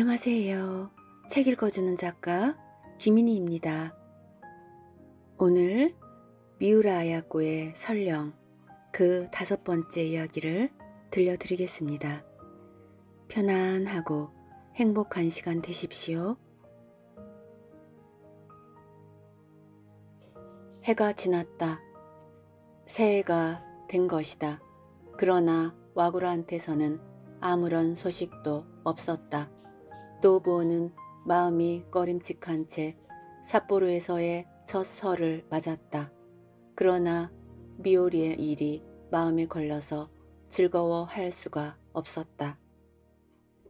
안녕하세요. 책 읽어주는 작가 김인희입니다. 오늘 미우라 아야코의 설령 그 다섯 번째 이야기를 들려드리겠습니다. 편안하고 행복한 시간 되십시오. 해가 지났다. 새해가 된 것이다. 그러나 와구라한테서는 아무런 소식도 없었다. 또보는 마음이 꺼림칙한 채 삿포로에서의 첫 설을 맞았다. 그러나 미오리의 일이 마음에 걸려서 즐거워할 수가 없었다.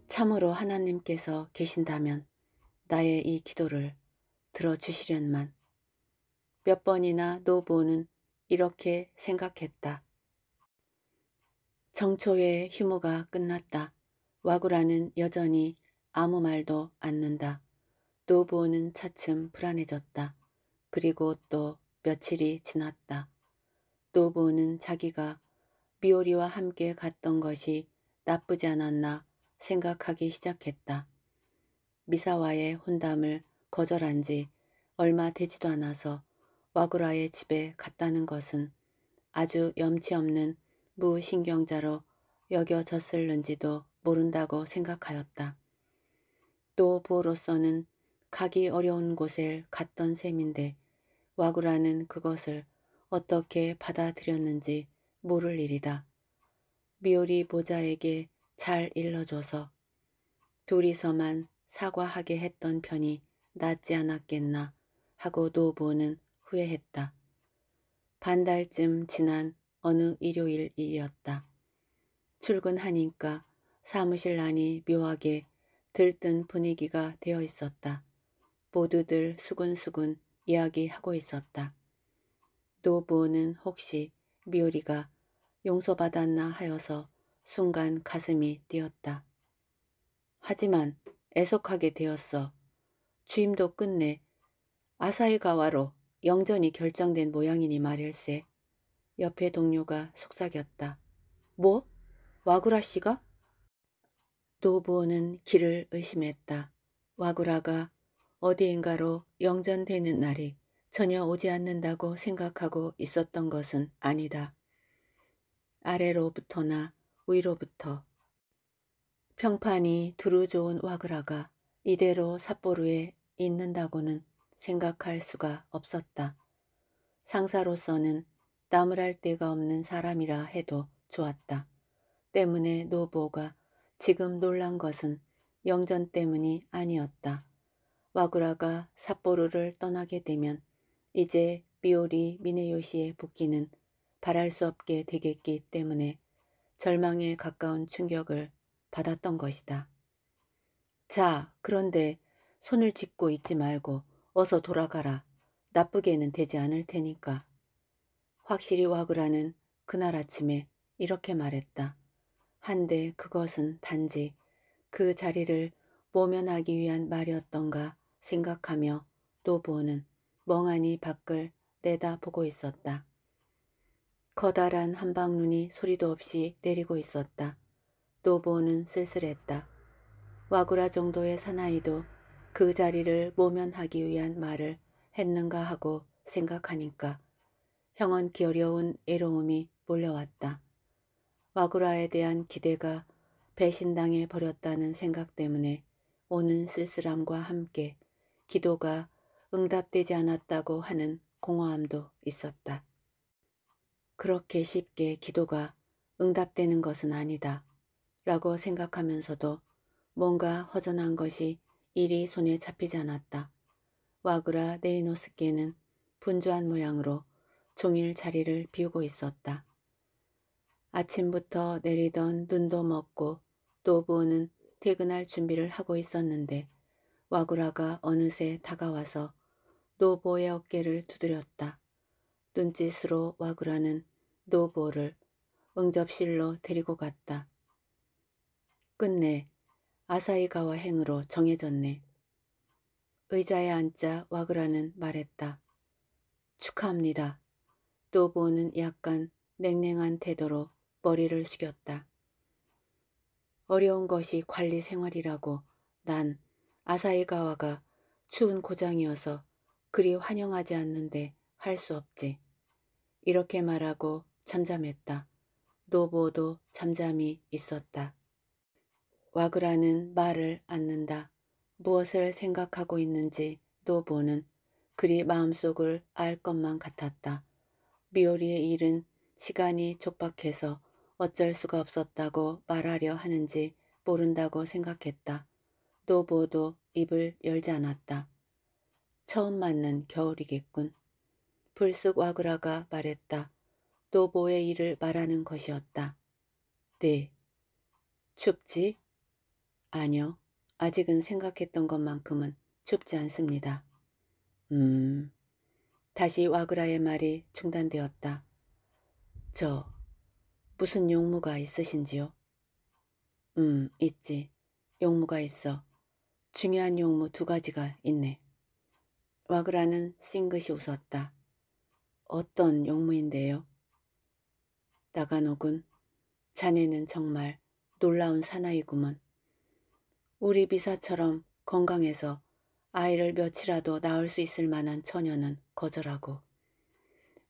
참으로 하나님께서 계신다면 나의 이 기도를 들어주시련만. 몇 번이나 노보는 이렇게 생각했다. 정초의 휴무가 끝났다. 와구라는 여전히 아무 말도 않는다. 노부호는 차츰 불안해졌다. 그리고 또 며칠이 지났다. 노부호는 자기가 미오리와 함께 갔던 것이 나쁘지 않았나 생각하기 시작했다. 미사와의 혼담을 거절한 지 얼마 되지도 않아서 와구라의 집에 갔다는 것은 아주 염치없는 무신경자로 여겨졌을는지도 모른다고 생각하였다. 또 부어로서는 가기 어려운 곳에 갔던 셈인데 와구라는 그것을 어떻게 받아들였는지 모를 일이다. 미오리 보자에게잘 일러줘서 둘이서만 사과하게 했던 편이 낫지 않았겠나 하고 노부는 후회했다. 반달쯤 지난 어느 일요일 일이었다. 출근하니까 사무실 안이 묘하게 들뜬 분위기가 되어 있었다. 모두들 수근수근 이야기하고 있었다. 노부는 혹시 미오리가 용서받았나 하여서 순간 가슴이 뛰었다. 하지만 애석하게 되었어. 주임도 끝내 아사히가와로 영전이 결정된 모양이니 말일세. 옆에 동료가 속삭였다. 뭐? 와구라 씨가? 도부호는 길을 의심했다. 와구라가 어디인가로 영전되는 날이 전혀 오지 않는다고 생각하고 있었던 것은 아니다. 아래로부터나 위로부터 평판이 두루 좋은 와그라가 이대로 삿포로에 있는다고는 생각할 수가 없었다. 상사로서는 나무랄 데가 없는 사람이라 해도 좋았다. 때문에 노보가 지금 놀란 것은 영전 때문이 아니었다. 와구라가 삿포로를 떠나게 되면 이제 미오리 미네요시의 복귀는 바랄 수 없게 되겠기 때문에 절망에 가까운 충격을 받았던 것이다. 자, 그런데 손을 짚고 있지 말고 어서 돌아가라. 나쁘게는 되지 않을 테니까. 확실히 와그라는 그날 아침에 이렇게 말했다. 한데 그것은 단지 그 자리를 모면하기 위한 말이었던가 생각하며 노부호는 멍하니 밖을 내다보고 있었다. 커다란 한방눈이 소리도 없이 내리고 있었다. 노보는 쓸쓸했다. 와구라 정도의 사나이도 그 자리를 모면하기 위한 말을 했는가 하고 생각하니까 형언 기어려운 애로움이 몰려왔다. 와구라에 대한 기대가 배신당해 버렸다는 생각 때문에 오는 쓸쓸함과 함께 기도가 응답되지 않았다고 하는 공허함도 있었다. 그렇게 쉽게 기도가 응답되는 것은 아니다 라고 생각하면서도 뭔가 허전한 것이 일이 손에 잡히지 않았다. 와그라 네이노스께는 분주한 모양으로 종일 자리를 비우고 있었다. 아침부터 내리던 눈도 먹고 노부는 퇴근할 준비를 하고 있었는데 와구라가 어느새 다가와서 노보의 어깨를 두드렸다. 눈짓으로 와구라는 노보를 응접실로 데리고 갔다. 끝내 아사이가와 행으로 정해졌네. 의자에 앉자 와그라는 말했다. 축하합니다. 노보는 약간 냉랭한 태도로 머리를 숙였다. 어려운 것이 관리 생활이라고 난 아사이가와가 추운 고장이어서 그리 환영하지 않는데 할 수 없지. 이렇게 말하고 잠잠했다. 노보도 잠잠히 있었다. 와그라는 말을 안는다 무엇을 생각하고 있는지 노보는 그리 마음속을 알 것만 같았다. 미오리의 일은 시간이 촉박해서 어쩔 수가 없었다고 말하려 하는지 모른다고 생각했다. 노보도 입을 열지 않았다. 처음 맞는 겨울이겠군. 불쑥 와그라가 말했다. 노보의 일을 말하는 것이었다. 네. 춥지? 아니요. 아직은 생각했던 것만큼은 춥지 않습니다. 음... 다시 와그라의 말이 중단되었다. 저 무슨 용무가 있으신지요? 음, 있지. 용무가 있어. 중요한 용무 두 가지가 있네. 와그라는 싱긋이 웃었다. 어떤 용무인데요? 나가노군. 자네는 정말 놀라운 사나이구먼. 우리 비사처럼 건강해서 아이를 며칠이라도 낳을 수 있을 만한 처녀는 거절하고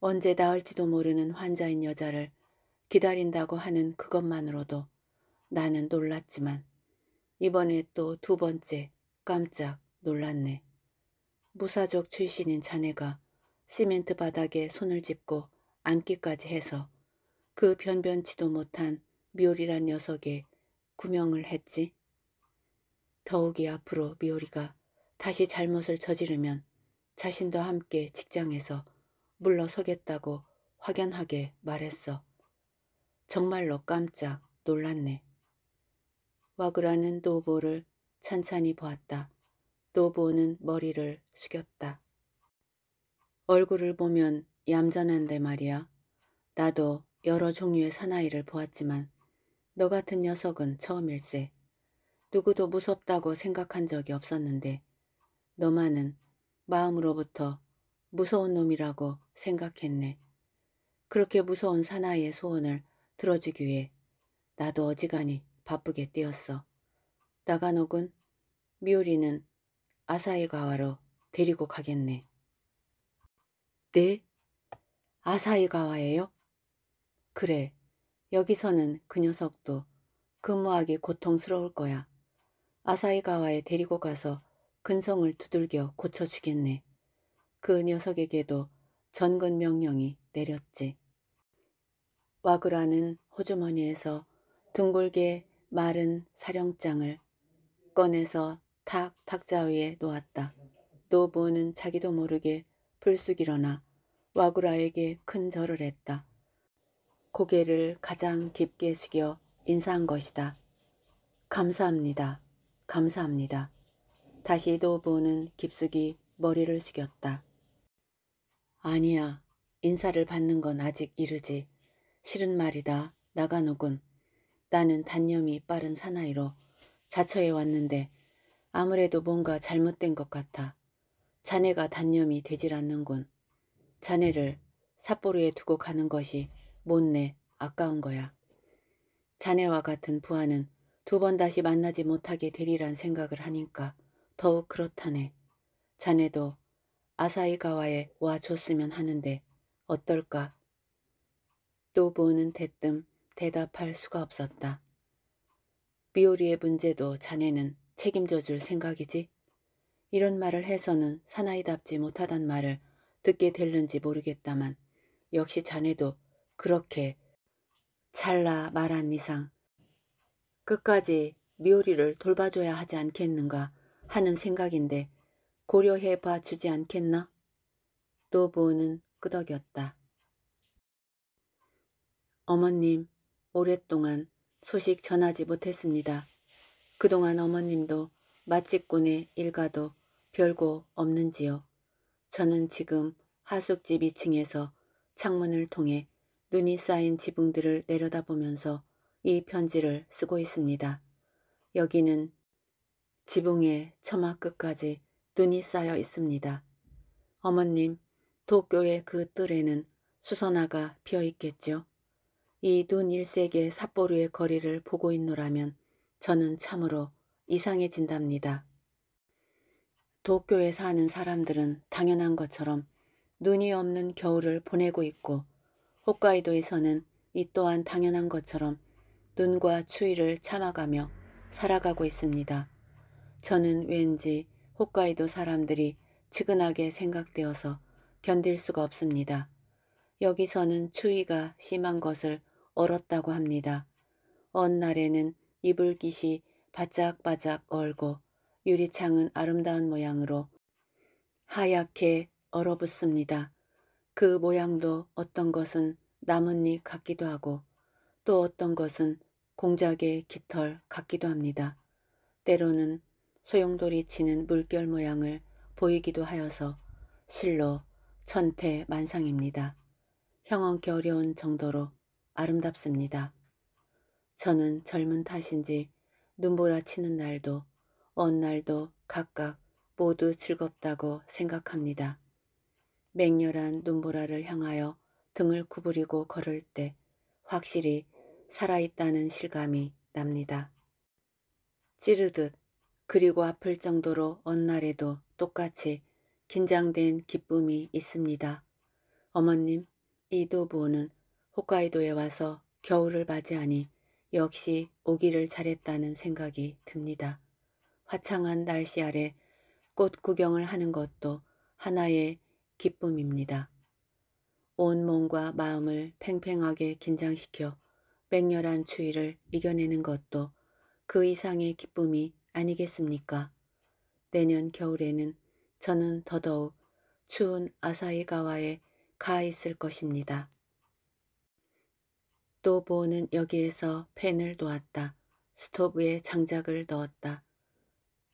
언제 낳을지도 모르는 환자인 여자를 기다린다고 하는 그것만으로도 나는 놀랐지만 이번에 또 두 번째 깜짝 놀랐네. 무사족 출신인 자네가 시멘트 바닥에 손을 짚고 앉기까지 해서 그 변변치도 못한 미오리란 녀석의 구명을 했지. 더욱이 앞으로 미오리가 다시 잘못을 저지르면 자신도 함께 직장에서 물러서겠다고 확연하게 말했어. 정말로 깜짝 놀랐네. 와그라는 노보를 찬찬히 보았다. 노보는 머리를 숙였다. 얼굴을 보면 얌전한데 말이야. 나도 여러 종류의 사나이를 보았지만 너 같은 녀석은 처음일세. 누구도 무섭다고 생각한 적이 없었는데 너만은 마음으로부터 무서운 놈이라고 생각했네. 그렇게 무서운 사나이의 소원을 들어주기 위해 나도 어지간히 바쁘게 뛰었어. 나가노군 미오리는 아사히가와로 데리고 가겠네. 네? 아사히가와예요? 그래. 여기서는 그 녀석도 근무하기 고통스러울 거야. 아사히가와에 데리고 가서 근성을 두들겨 고쳐주겠네. 그 녀석에게도 전근 명령이 내렸지. 와그라는 호주머니에서 둥글게 마른 사령장을 꺼내서 탁 탁자 위에 놓았다. 노보는 자기도 모르게 불쑥 일어나 와그라에게큰 절을 했다. 고개를 가장 깊게 숙여 인사한 것이다. 감사합니다. 감사합니다. 다시 노부는 깊숙이 머리를 숙였다. 아니야. 인사를 받는 건 아직 이르지. 실은 말이다. 나가노군. 나는 단념이 빠른 사나이로 자처해 왔는데 아무래도 뭔가 잘못된 것 같아. 자네가 단념이 되질 않는군. 자네를 삿포로에 두고 가는 것이 못내 아까운 거야. 자네와 같은 부하는 두 번 다시 만나지 못하게 되리란 생각을 하니까 더욱 그렇다네. 자네도 아사이가와에 와 줬으면 하는데 어떨까 노부는 대뜸 대답할 수가 없었다. 미오리의 문제도 자네는 책임져 줄 생각이지? 이런 말을 해서는 사나이답지 못하단 말을 듣게 될는지 모르겠다만 역시 자네도 그렇게 잘라 말한 이상 끝까지 미오리를 돌봐줘야 하지 않겠는가 하는 생각인데 고려해 봐주지 않겠나? 노부는 끄덕였다. 어머님, 오랫동안 소식 전하지 못했습니다. 그동안 어머님도 맛집꾼의 일가도 별거 없는지요. 저는 지금 하숙집 2층에서 창문을 통해 눈이 쌓인 지붕들을 내려다보면서 이 편지를 쓰고 있습니다. 여기는 지붕의 처마 끝까지 눈이 쌓여 있습니다. 어머님, 도쿄의 그 뜰에는 수선화가 비어 있겠죠. 이눈 일색의 삿포로의 거리를 보고 있노라면 저는 참으로 이상해진답니다. 도쿄에 사는 사람들은 당연한 것처럼 눈이 없는 겨울을 보내고 있고 홋카이도에서는 이 또한 당연한 것처럼 눈과 추위를 참아가며 살아가고 있습니다. 저는 왠지 홋카이도 사람들이 지근하게 생각되어서 견딜 수가 없습니다. 여기서는 추위가 심한 것을 얼었다고 합니다. 언날에는 이불깃이 바짝바짝 얼고 유리창은 아름다운 모양으로 하얗게 얼어붙습니다. 그 모양도 어떤 것은 나뭇잎 같기도 하고 또 어떤 것은 공작의 깃털 같기도 합니다. 때로는 소용돌이 치는 물결 모양을 보이기도 하여서 실로 천태만상입니다. 형언겨 어려운 정도로 아름답습니다. 저는 젊은 탓인지 눈보라 치는 날도 어느 날도 각각 모두 즐겁다고 생각합니다. 맹렬한 눈보라를 향하여 등을 구부리고 걸을 때 확실히 살아있다는 실감이 납니다. 찌르듯 그리고 아플 정도로 어느 날에도 똑같이 긴장된 기쁨이 있습니다. 어머님, 이 도부는 홋카이도에 와서 겨울을 맞이하니 역시 오기를 잘했다는 생각이 듭니다. 화창한 날씨 아래 꽃 구경을 하는 것도 하나의 기쁨입니다. 온 몸과 마음을 팽팽하게 긴장시켜 맹렬한 추위를 이겨내는 것도 그 이상의 기쁨이 아니겠습니까? 내년 겨울에는 저는 더더욱 추운 아사히가와에 가 있을 것입니다. 또 보는 여기에서 펜을 놓았다. 스토브에 장작을 넣었다.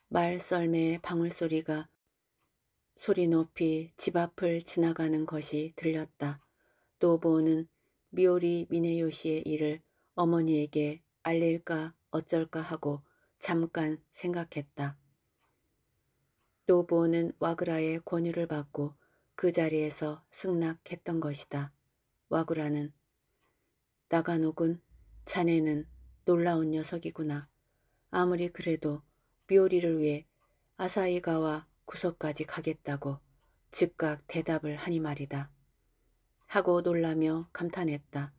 말 썰매의 방울소리가 소리 높이 집 앞을 지나가는 것이 들렸다. 노보는 미오리 미네요시의 일을 어머니에게 알릴까 어쩔까 하고 잠깐 생각했다. 노보는 와그라의 권유를 받고 그 자리에서 승낙했던 것이다. 와그라는 나가옥은 자네는 놀라운 녀석이구나. 아무리 그래도 미오리를 위해 아사이가와 구석까지 가겠다고 즉각 대답을 하니 말이다. 하고 놀라며 감탄했다.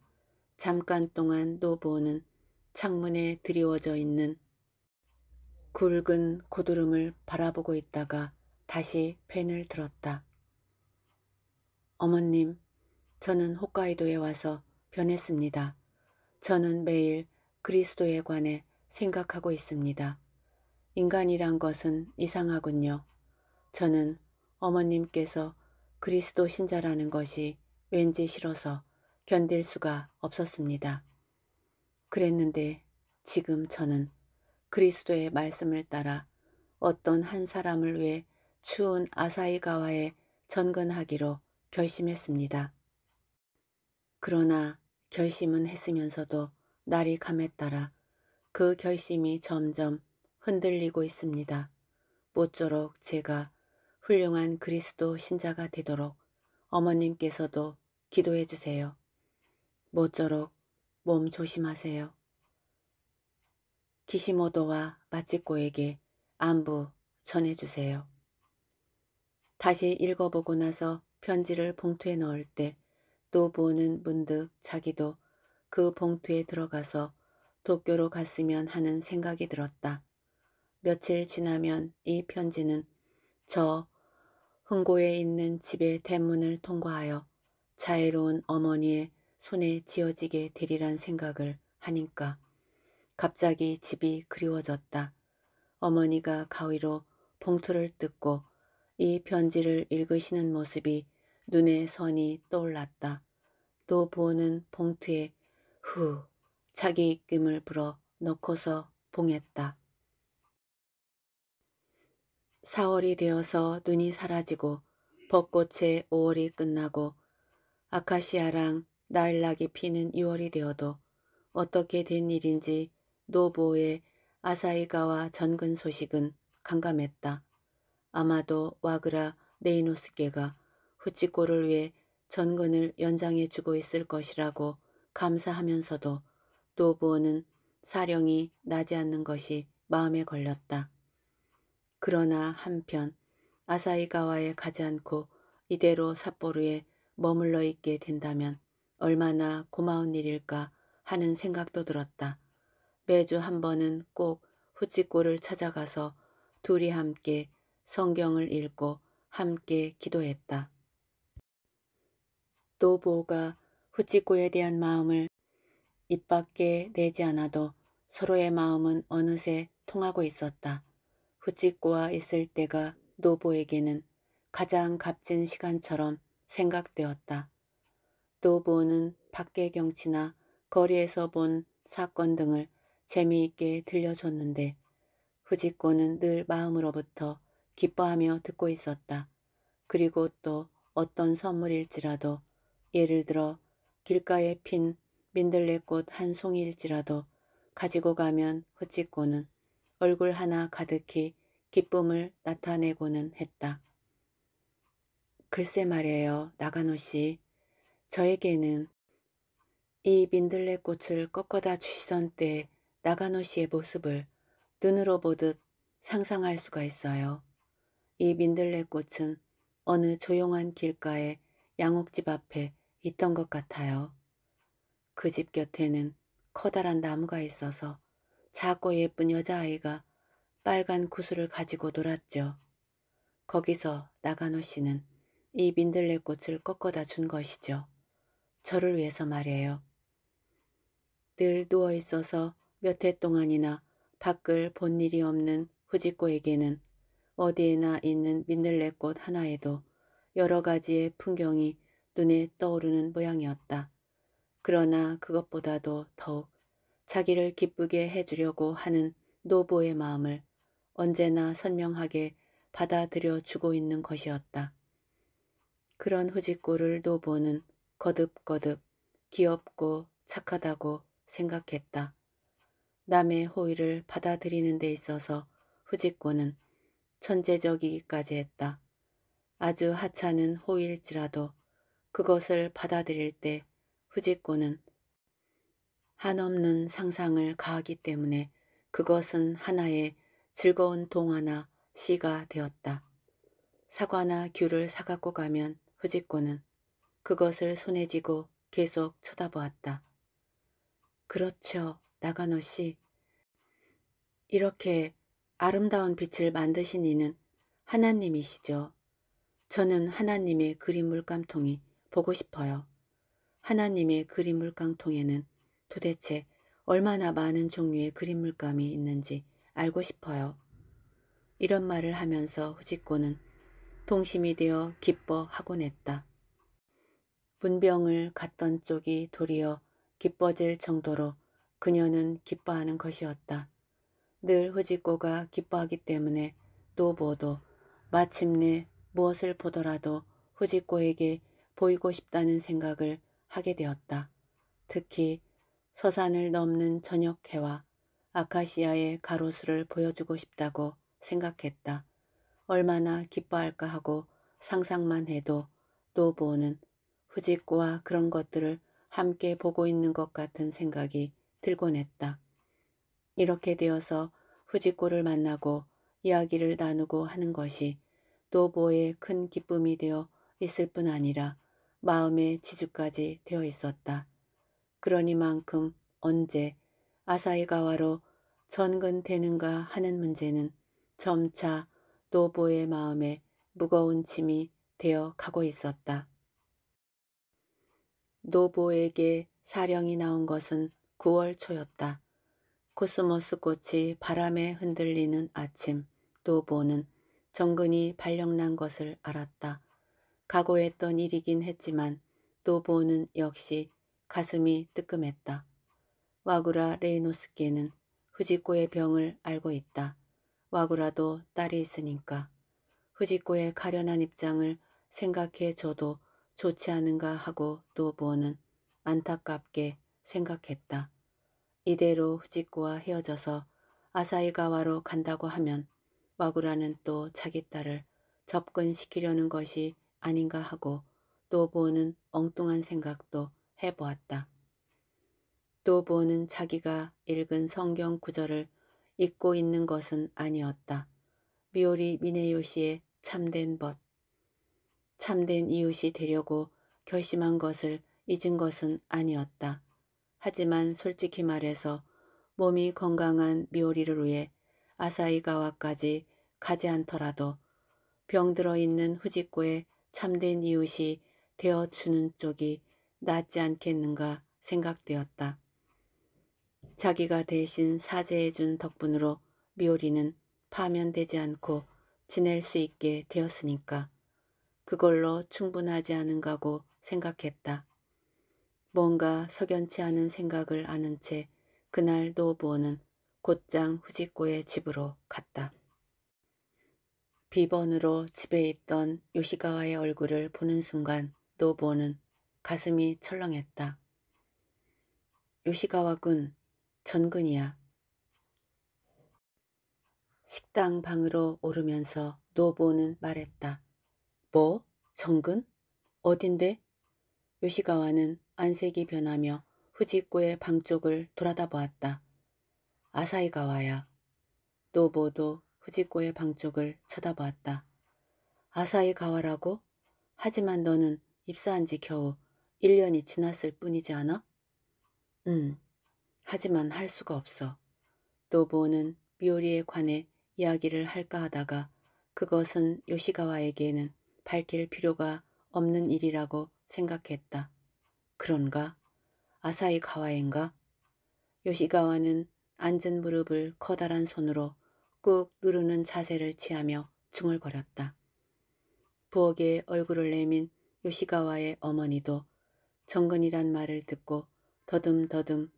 잠깐 동안 노보는 창문에 드리워져 있는 굵은 고드름을 바라보고 있다가 다시 펜을 들었다. 어머님, 저는 홋카이도에 와서 변했습니다. 저는 매일 그리스도에 관해 생각하고 있습니다. 인간이란 것은 이상하군요. 저는 어머님께서 그리스도 신자라는 것이 왠지 싫어서 견딜 수가 없었습니다. 그랬는데 지금 저는 그리스도의 말씀을 따라 어떤 한 사람을 위해 추운 아사히가와에 전근하기로 결심했습니다. 그러나 결심은 했으면서도 날이 감에 따라 그 결심이 점점 흔들리고 있습니다. 모쪼록 제가 훌륭한 그리스도 신자가 되도록 어머님께서도 기도해 주세요. 모쪼록 몸 조심하세요. 기시모도와 마치코에게 안부 전해주세요. 다시 읽어보고 나서 편지를 봉투에 넣을 때또 부는 문득 자기도 그 봉투에 들어가서 도쿄로 갔으면 하는 생각이 들었다. 며칠 지나면 이 편지는 저 흥고에 있는 집의 대문을 통과하여 자애로운 어머니의 손에 지어지게 되리란 생각을 하니까 갑자기 집이 그리워졌다. 어머니가 가위로 봉투를 뜯고 이 편지를 읽으시는 모습이 눈에 선이 떠올랐다. 또 보는 봉투에 후 자기 입김을 불어 넣고서 봉했다. 4월이 되어서 눈이 사라지고 벚꽃의 5월이 끝나고 아카시아랑 나일락이 피는 6월이 되어도 어떻게 된 일인지 노보의 아사이가와 전근 소식은 감감했다 아마도 와그라 네이노스께가 후치골을 그 위해 전근을 연장해 주고 있을 것이라고 감사하면서도 노부호는 사령이 나지 않는 것이 마음에 걸렸다. 그러나 한편 아사이가와에 가지 않고 이대로 삿포로에 머물러 있게 된다면 얼마나 고마운 일일까 하는 생각도 들었다. 매주 한 번은 꼭 후치골을 찾아가서 둘이 함께 성경을 읽고 함께 기도했다. 노보가 후치코에 대한 마음을 입 밖에 내지 않아도 서로의 마음은 어느새 통하고 있었다. 후치코와 있을 때가 노보에게는 가장 값진 시간처럼 생각되었다. 노보는 밖의 경치나 거리에서 본 사건 등을 재미있게 들려줬는데 후지코는 늘 마음으로부터 기뻐하며 듣고 있었다. 그리고 또 어떤 선물일지라도 예를 들어 길가에 핀 민들레꽃 한 송이일지라도 가지고 가면 후치고는 얼굴 하나 가득히 기쁨을 나타내고는 했다. 글쎄 말이에요, 나가노 씨. 저에게는 이 민들레꽃을 꺾어다 주시던 때 나가노 씨의 모습을 눈으로 보듯 상상할 수가 있어요. 이 민들레꽃은 어느 조용한 길가에 양옥집 앞에 있던 것 같아요. 그 집 곁에는 커다란 나무가 있어서 작고 예쁜 여자아이가 빨간 구슬을 가지고 놀았죠. 거기서 나가노 씨는 이 민들레꽃을 꺾어다 준 것이죠. 저를 위해서 말이에요. 늘 누워 있어서 몇 해 동안이나 밖을 본 일이 없는 후지코에게는 어디에나 있는 민들레꽃 하나에도 여러 가지의 풍경이 눈에 떠오르는 모양이었다. 그러나 그것보다도 더욱 자기를 기쁘게 해주려고 하는 노보의 마음을 언제나 선명하게 받아들여 주고 있는 것이었다. 그런 후지꼬를 노보는 거듭거듭 귀엽고 착하다고 생각했다. 남의 호의를 받아들이는 데 있어서 후지꼬는 천재적이기까지 했다. 아주 하찮은 호의일지라도 그것을 받아들일 때 후지코는 한없는 상상을 가하기 때문에 그것은 하나의 즐거운 동화나 시가 되었다. 사과나 귤을 사갖고 가면 후지코는 그것을 손에 쥐고 계속 쳐다보았다. 그렇죠, 나가노 씨. 이렇게 아름다운 빛을 만드신 이는 하나님이시죠. 저는 하나님의 그림 물감통이 보고 싶어요. 하나님의 그림 물감통에는 도대체 얼마나 많은 종류의 그림 물감이 있는지 알고 싶어요. 이런 말을 하면서 후지코는 동심이 되어 기뻐하곤 했다. 문병을 갔던 쪽이 도리어 기뻐질 정도로 그녀는 기뻐하는 것이었다. 늘 후지코가 기뻐하기 때문에 노보도 마침내 무엇을 보더라도 후지코에게 보이고 싶다는 생각을 하게 되었다. 특히 서산을 넘는 저녁해와 아카시아의 가로수를 보여주고 싶다고 생각했다. 얼마나 기뻐할까 하고 상상만 해도 노보는 후지코와 그런 것들을 함께 보고 있는 것 같은 생각이 들곤 했다. 이렇게 되어서 후지코를 만나고 이야기를 나누고 하는 것이 노보의 큰 기쁨이 되어 있을 뿐 아니라 마음의 지주까지 되어 있었다. 그러니만큼 언제 아사히가와로 전근되는가 하는 문제는 점차 노보의 마음에 무거운 짐이 되어 가고 있었다. 노보에게 사령이 나온 것은 9월 초였다. 코스모스 꽃이 바람에 흔들리는 아침 노보는 정근이 발령난 것을 알았다. 각오했던 일이긴 했지만 노보는 역시 가슴이 뜨끔했다. 와구라 레이노스께는 후지코의 병을 알고 있다. 와구라도 딸이 있으니까. 후지코의 가련한 입장을 생각해 줘도 좋지 않은가 하고 노보는 안타깝게 생각했다. 이대로 후지코와 헤어져서 아사이가와로 간다고 하면 와구라는 또 자기 딸을 접근시키려는 것이 아닌가 하고 또보는 엉뚱한 생각도 해보았다. 또보는 자기가 읽은 성경 구절을 잊고 있는 것은 아니었다. 미오리 미네요시의 참된 벗, 참된 이웃이 되려고 결심한 것을 잊은 것은 아니었다. 하지만 솔직히 말해서 몸이 건강한 미오리를 위해 아사이가와까지 가지 않더라도 병들어 있는 후지코의 참된 이웃이 되어 주는 쪽이 낫지 않겠는가 생각되었다. 자기가 대신 사죄해 준 덕분으로 미오리는 파면되지 않고 지낼 수 있게 되었으니까 그걸로 충분하지 않은가고 생각했다. 뭔가 석연치 않은 생각을 아는 채 그날 노부호는 곧장 후지코의 집으로 갔다. 비번으로 집에 있던 요시가와의 얼굴을 보는 순간 노보는 가슴이 철렁했다. 요시가와군 전근이야. 식당 방으로 오르면서 노보는 말했다. 뭐? 전근 어딘데? 요시가와는 안색이 변하며 후지꾸의 방 쪽을 돌아다 보았다. 아사이가와야. 노보도 후지코의 방 쪽을 쳐다보았다. 아사히 가와라고? 하지만 너는 입사한 지 겨우 1년이 지났을 뿐이지 않아? 응. 하지만 할 수가 없어. 노보는 미오리에 관해 이야기를 할까 하다가 그것은 요시가와에게는 밝힐 필요가 없는 일이라고 생각했다. 그런가? 아사히 가와인가? 요시가와는 앉은 무릎을 커다란 손으로 꾹 누르는 자세를 취하며 중얼거렸다. 부엌에 얼굴을 내민 요시가와의 어머니도 정근이란 말을 듣고 더듬더듬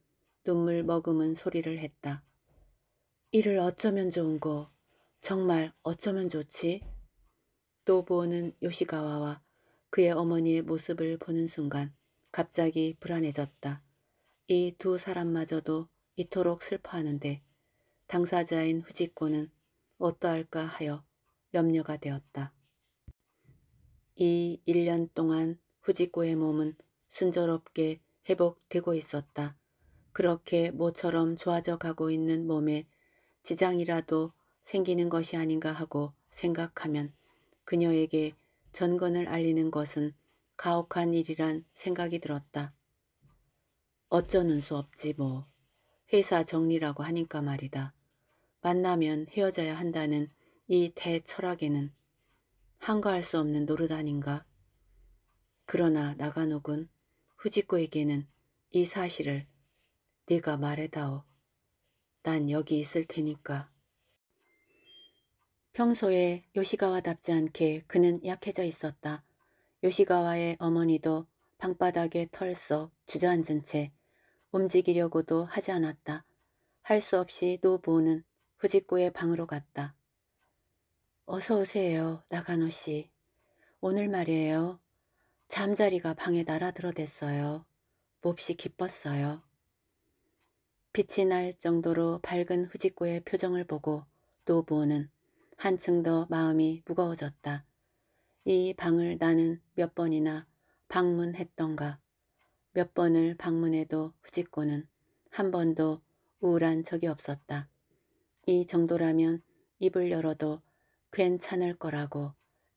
눈물 머금은 소리를 했다. 이를 어쩌면 좋은고 정말 어쩌면 좋지? 또부호는 요시가와와 그의 어머니의 모습을 보는 순간 갑자기 불안해졌다. 이 두 사람마저도 이토록 슬퍼하는데 당사자인 후지코는 어떠할까 하여 염려가 되었다. 이 1년 동안 후지코의 몸은 순조롭게 회복되고 있었다. 그렇게 모처럼 좋아져 가고 있는 몸에 지장이라도 생기는 것이 아닌가 하고 생각하면 그녀에게 전건을 알리는 것은 가혹한 일이란 생각이 들었다. 어쩌는 수 없지 뭐. 회사 정리라고 하니까 말이다. 만나면 헤어져야 한다는 이 대철학에는 한가할 수 없는 노릇 아닌가. 그러나 나가노군 후지코에게는 이 사실을 네가 말해다오. 난 여기 있을 테니까. 평소에 요시가와답지 않게 그는 약해져 있었다. 요시가와의 어머니도 방바닥에 털썩 주저앉은 채 움직이려고도 하지 않았다. 할 수 없이 노부는 후지꾸의 방으로 갔다. 어서 오세요, 나가노 씨. 오늘 말이에요. 잠자리가 방에 날아들어댔어요. 몹시 기뻤어요. 빛이 날 정도로 밝은 후지꾸의 표정을 보고 노부호는 한층 더 마음이 무거워졌다. 이 방을 나는 몇 번이나 방문했던가. 몇 번을 방문해도 후지꾸는 한 번도 우울한 적이 없었다. 이 정도라면 입을 열어도 괜찮을 거라고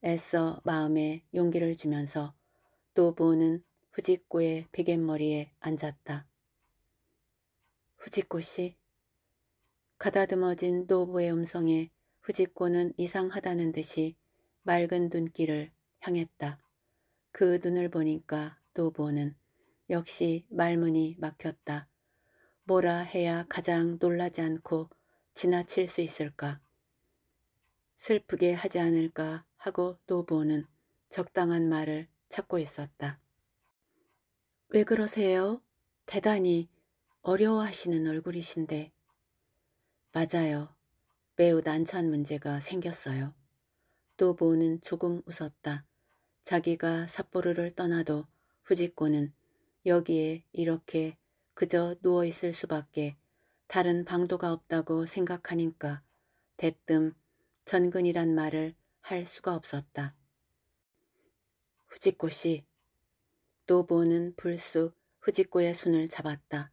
애써 마음에 용기를 주면서 노부는 후지꼬의 베갯머리에 앉았다. 후지꼬 씨. 가다듬어진 노부의 음성에 후지꼬는 이상하다는 듯이 맑은 눈길을 향했다. 그 눈을 보니까 노부는 역시 말문이 막혔다. 뭐라 해야 가장 놀라지 않고 지나칠 수 있을까? 슬프게 하지 않을까 하고 노부는 적당한 말을 찾고 있었다. 왜 그러세요? 대단히 어려워하시는 얼굴이신데. 맞아요. 매우 난처한 문제가 생겼어요. 노보는 부 조금 웃었다. 자기가 삿포로를 떠나도 후지코는 여기에 이렇게 그저 누워있을 수밖에 다른 방도가 없다고 생각하니까 대뜸 전근이란 말을 할 수가 없었다. 후지꽃이 노보는 불쑥 후지코의 손을 잡았다.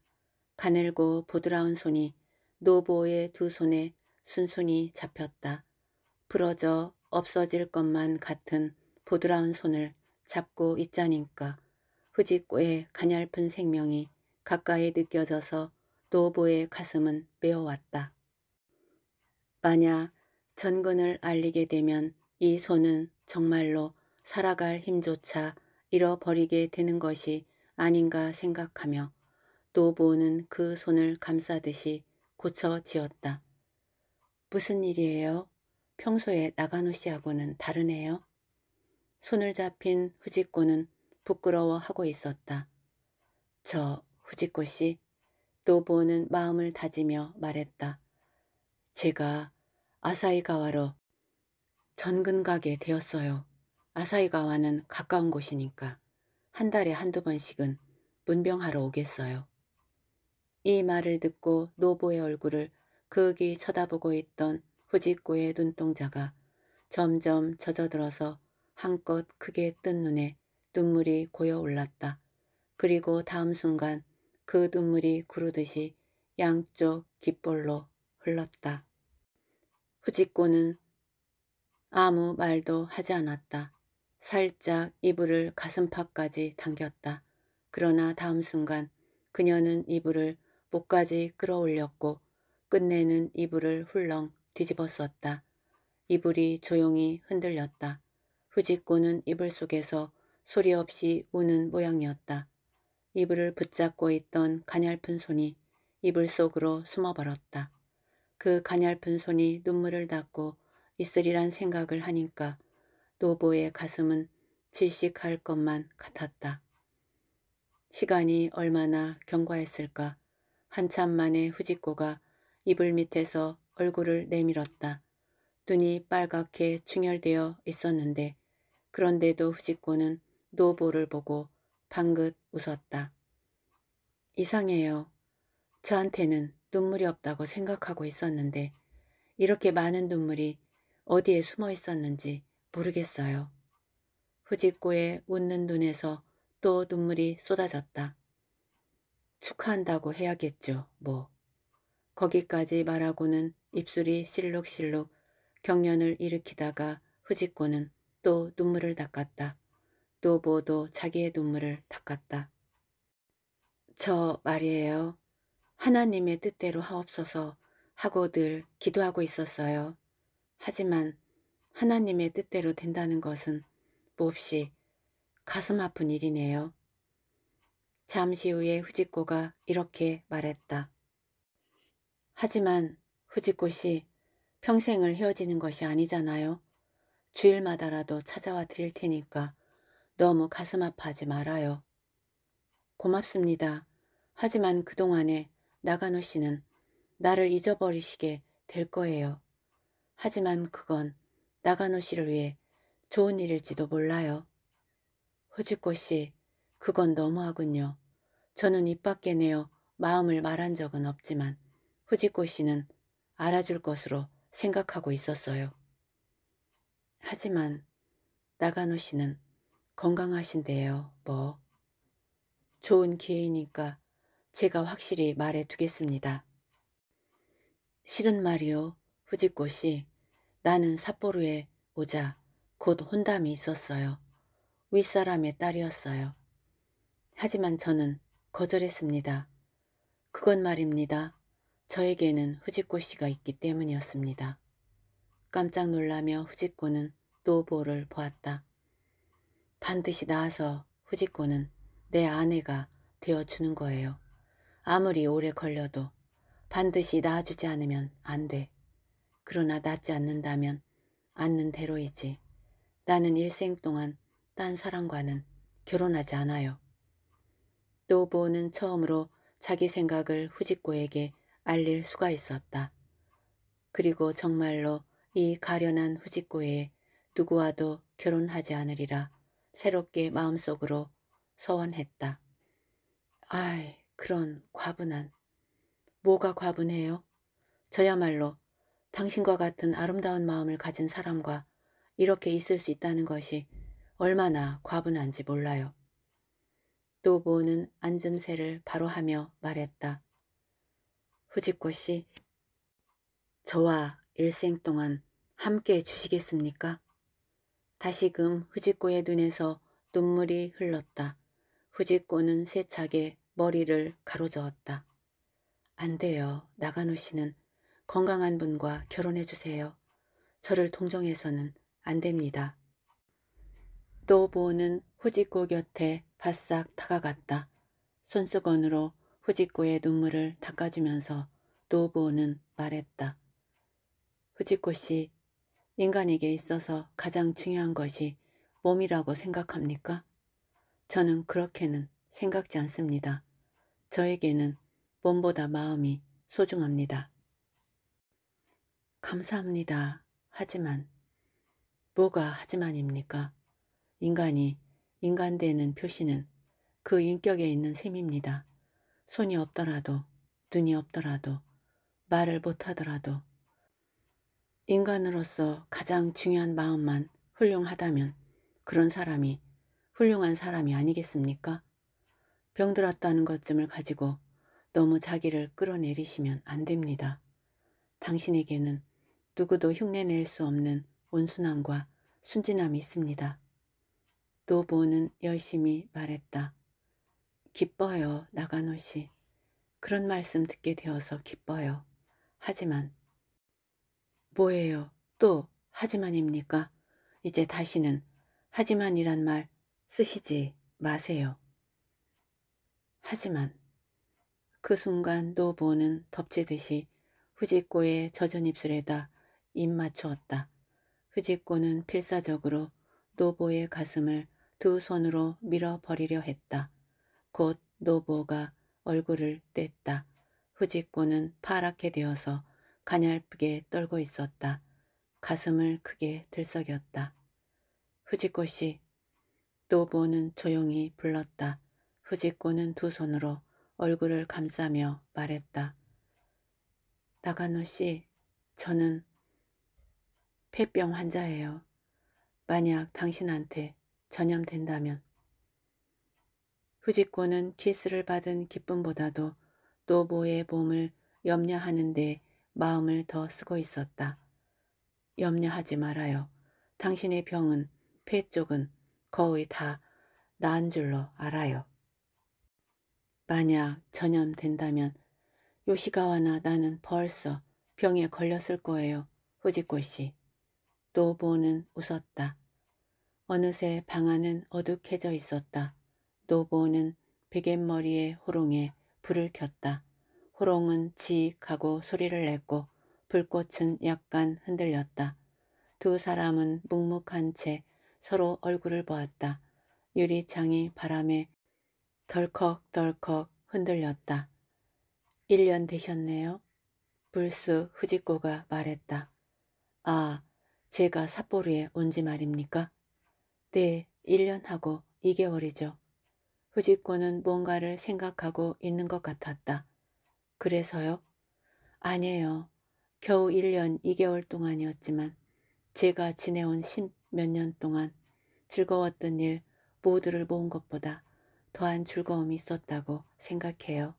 가늘고 보드라운 손이 노보의 두 손에 순순히 잡혔다. 부러져 없어질 것만 같은 보드라운 손을 잡고 있자니까 후지코의 가냘픈 생명이 가까이 느껴져서 노보의 가슴은 메어왔다. 만약 전근을 알리게 되면 이 손은 정말로 살아갈 힘조차 잃어버리게 되는 것이 아닌가 생각하며 노보는 그 손을 감싸듯이 고쳐 지었다. 무슨 일이에요? 평소에 나가노 씨하고는 다르네요. 손을 잡힌 후지코는 부끄러워하고 있었다. 저 후지코 씨 노보는 마음을 다지며 말했다. 제가 아사이가와로 전근 가게 되었어요. 아사이가와는 가까운 곳이니까 한 달에 한두 번씩은 문병하러 오겠어요. 이 말을 듣고 노보의 얼굴을 극이 쳐다보고 있던 후지코의 눈동자가 점점 젖어들어서 한껏 크게 뜬 눈에 눈물이 고여 올랐다. 그리고 다음 순간 그 눈물이 구르듯이 양쪽 귓볼로 흘렀다. 후지코는 아무 말도 하지 않았다. 살짝 이불을 가슴팍까지 당겼다. 그러나 다음 순간 그녀는 이불을 목까지 끌어올렸고 끝내는 이불을 훌렁 뒤집어썼다 이불이 조용히 흔들렸다. 후지코는 이불 속에서 소리 없이 우는 모양이었다. 이불을 붙잡고 있던 가냘픈 손이 이불 속으로 숨어버렸다. 그 가냘픈 손이 눈물을 닦고 있으리란 생각을 하니까 노보의 가슴은 질식할 것만 같았다. 시간이 얼마나 경과했을까. 한참 만에 후지코가 이불 밑에서 얼굴을 내밀었다. 눈이 빨갛게 충혈되어 있었는데 그런데도 후지코는 노보를 보고 방긋 웃었다. 이상해요. 저한테는 눈물이 없다고 생각하고 있었는데 이렇게 많은 눈물이 어디에 숨어 있었는지 모르겠어요. 후지코의 웃는 눈에서 또 눈물이 쏟아졌다. 축하한다고 해야겠죠, 뭐. 거기까지 말하고는 입술이 실룩실룩 경련을 일으키다가 후지코는 또 눈물을 닦았다. 노보도 자기의 눈물을 닦았다. 저 말이에요. 하나님의 뜻대로 하옵소서 하고 늘 기도하고 있었어요. 하지만 하나님의 뜻대로 된다는 것은 몹시 가슴 아픈 일이네요. 잠시 후에 후지코가 이렇게 말했다. 하지만 후지코 씨 평생을 헤어지는 것이 아니잖아요. 주일마다라도 찾아와 드릴 테니까 너무 가슴 아파하지 말아요. 고맙습니다. 하지만 그동안에 나가노 씨는 나를 잊어버리시게 될 거예요. 하지만 그건 나가노 씨를 위해 좋은 일일지도 몰라요. 후지코 씨, 그건 너무하군요. 저는 입 밖에 내어 마음을 말한 적은 없지만 후지코 씨는 알아줄 것으로 생각하고 있었어요. 하지만 나가노 씨는 건강하신데요. 뭐. 좋은 기회이니까 제가 확실히 말해 두겠습니다. 실은 말이요. 후지꽃이 나는 삿포로에 오자 곧 혼담이 있었어요. 윗사람의 딸이었어요. 하지만 저는 거절했습니다. 그건 말입니다. 저에게는 후지코 씨가 있기 때문이었습니다. 깜짝 놀라며 후지코는 노보를 보았다. 반드시 나아서 후지코는 내 아내가 되어주는 거예요. 아무리 오래 걸려도 반드시 낳아주지 않으면 안 돼. 그러나 낳지 않는다면 않는 대로이지. 나는 일생 동안 딴 사람과는 결혼하지 않아요. 노보는 처음으로 자기 생각을 후지코에게 알릴 수가 있었다. 그리고 정말로 이 가련한 후지코에 누구와도 결혼하지 않으리라 새롭게 마음속으로 서원했다. 아이, 그런 과분한. 뭐가 과분해요? 저야말로 당신과 같은 아름다운 마음을 가진 사람과 이렇게 있을 수 있다는 것이 얼마나 과분한지 몰라요. 또보는 앉음새를 바로 하며 말했다. 후지코 씨, 저와 일생 동안 함께 해주시겠습니까? 다시금 후지코의 눈에서 눈물이 흘렀다. 후지코는 세차게 머리를 가로저었다. 안 돼요. 나가노 씨는 건강한 분과 결혼해 주세요. 저를 동정해서는 안 됩니다. 노보는 후지코 곁에 바싹 다가갔다. 손수건으로 후지코의 눈물을 닦아주면서 노보는 말했다. 후지코 씨, 인간에게 있어서 가장 중요한 것이 몸이라고 생각합니까? 저는 그렇게는 생각지 않습니다. 저에게는 몸보다 마음이 소중합니다. 감사합니다. 하지만 뭐가 하지만입니까? 인간이 인간되는 표시는 그 인격에 있는 셈입니다. 손이 없더라도 눈이 없더라도 말을 못하더라도 인간으로서 가장 중요한 마음만 훌륭하다면 그런 사람이 훌륭한 사람이 아니겠습니까? 병들었다는 것쯤을 가지고 너무 자기를 끌어내리시면 안 됩니다. 당신에게는 누구도 흉내낼 수 없는 온순함과 순진함이 있습니다. 노보는 열심히 말했다. 기뻐요, 나가노 씨. 그런 말씀 듣게 되어서 기뻐요. 하지만 뭐예요? 또 하지만입니까? 이제 다시는 하지만이란 말 쓰시지 마세요. 하지만 그 순간 노보는 덮치듯이 후지코의 젖은 입술에다 입 맞추었다. 후지코는 필사적으로 노보의 가슴을 두 손으로 밀어버리려 했다. 곧 노보가 얼굴을 뗐다. 후지코는 파랗게 되어서 가냘프게 떨고 있었다. 가슴을 크게 들썩였다. 후지코씨. 노보는 조용히 불렀다. 후지코는 두 손으로 얼굴을 감싸며 말했다. 나가노씨, 저는 폐병 환자예요. 만약 당신한테 전염된다면. 후지코는 키스를 받은 기쁨보다도 노보의 몸을 염려하는데 마음을 더 쓰고 있었다. 염려하지 말아요. 당신의 병은 폐 쪽은 거의 다 나은 줄로 알아요. 만약 전염된다면 요시가와나 나는 벌써 병에 걸렸을 거예요. 후지코 씨. 노보는 웃었다. 어느새 방 안은 어둑해져 있었다. 노보는 베갯머리의 호롱에 불을 켰다. 호롱은 지익 하고 소리를 냈고 불꽃은 약간 흔들렸다. 두 사람은 묵묵한 채 서로 얼굴을 보았다. 유리창이 바람에 덜컥덜컥 흔들렸다. 1년 되셨네요. 불스 후지코가 말했다. 아, 제가 삿포리에온지 말입니까? 네, 1년하고 2개월이죠. 후지코는 뭔가를 생각하고 있는 것 같았다. 그래서요? 아니에요. 겨우 1년 2개월 동안이었지만 제가 지내온 1몇년 동안 즐거웠던 일 모두를 모은 것보다 더한 즐거움이 있었다고 생각해요.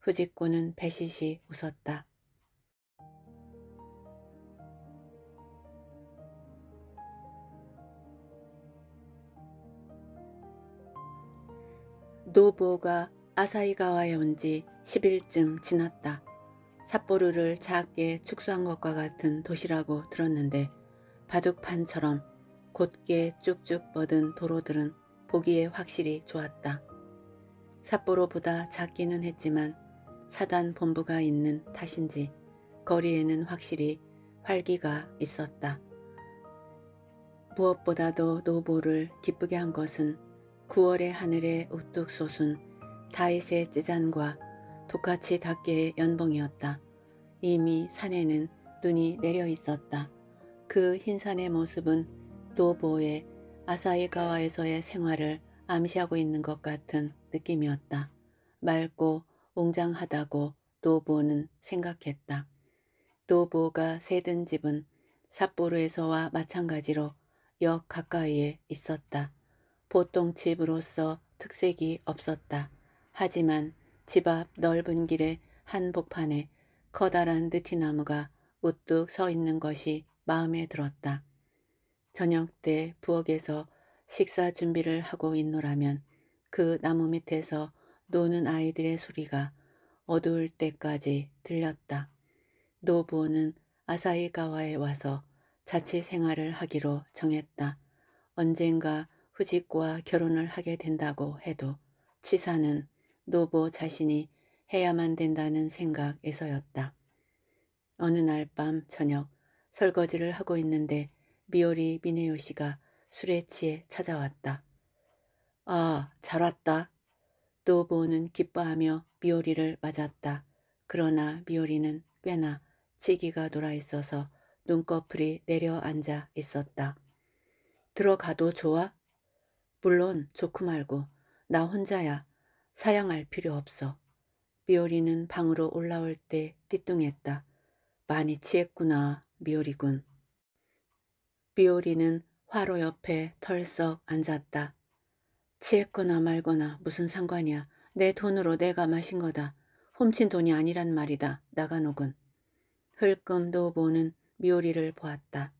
후지코는 배시시 웃었다. 노보가 아사이가와에 온 지 10일쯤 지났다. 삿포루를 작게 축소한 것과 같은 도시라고 들었는데 바둑판처럼 곧게 쭉쭉 뻗은 도로들은 보기에 확실히 좋았다. 삿포로보다 작기는 했지만 사단 본부가 있는 탓인지 거리에는 확실히 활기가 있었다. 무엇보다도 노보를 기쁘게 한 것은 9월의 하늘에 우뚝 솟은 다윗의 찌잔과 똑같이 닭개의 연봉이었다. 이미 산에는 눈이 내려 있었다. 그 흰산의 모습은 노보의 아사이가와에서의 생활을 암시하고 있는 것 같은 느낌이었다. 맑고 웅장하다고 노보는 생각했다. 노보가 세든 집은 삿포르에서와 마찬가지로 역 가까이에 있었다. 보통 집으로서 특색이 없었다. 하지만 집 앞 넓은 길의 한복판에 커다란 느티나무가 우뚝 서 있는 것이 마음에 들었다. 저녁 때 부엌에서 식사 준비를 하고 있노라면 그 나무 밑에서 노는 아이들의 소리가 어두울 때까지 들렸다. 노부호는 아사히가와에 와서 자취 생활을 하기로 정했다. 언젠가 후직과 결혼을 하게 된다고 해도 치사는 노보 자신이 해야만 된다는 생각에서였다. 어느 날 밤 저녁 설거지를 하고 있는데 미오리 미네요 씨가 술에 취해 찾아왔다. 아, 잘 왔다. 노보는 기뻐하며 미오리를 맞았다. 그러나 미오리는 꽤나 치기가 돌아있어서 눈꺼풀이 내려앉아 있었다. 들어가도 좋아? 물론 좋고 말고 나 혼자야. 사양할 필요 없어. 미오리는 방으로 올라올 때 띠뚱했다. 많이 취했구나, 미오리군. 미오리는 화로 옆에 털썩 앉았다. 취했거나 말거나 무슨 상관이야. 내 돈으로 내가 마신 거다. 훔친 돈이 아니란 말이다. 나가노군. 흘끔 노보는 미오리를 보았다.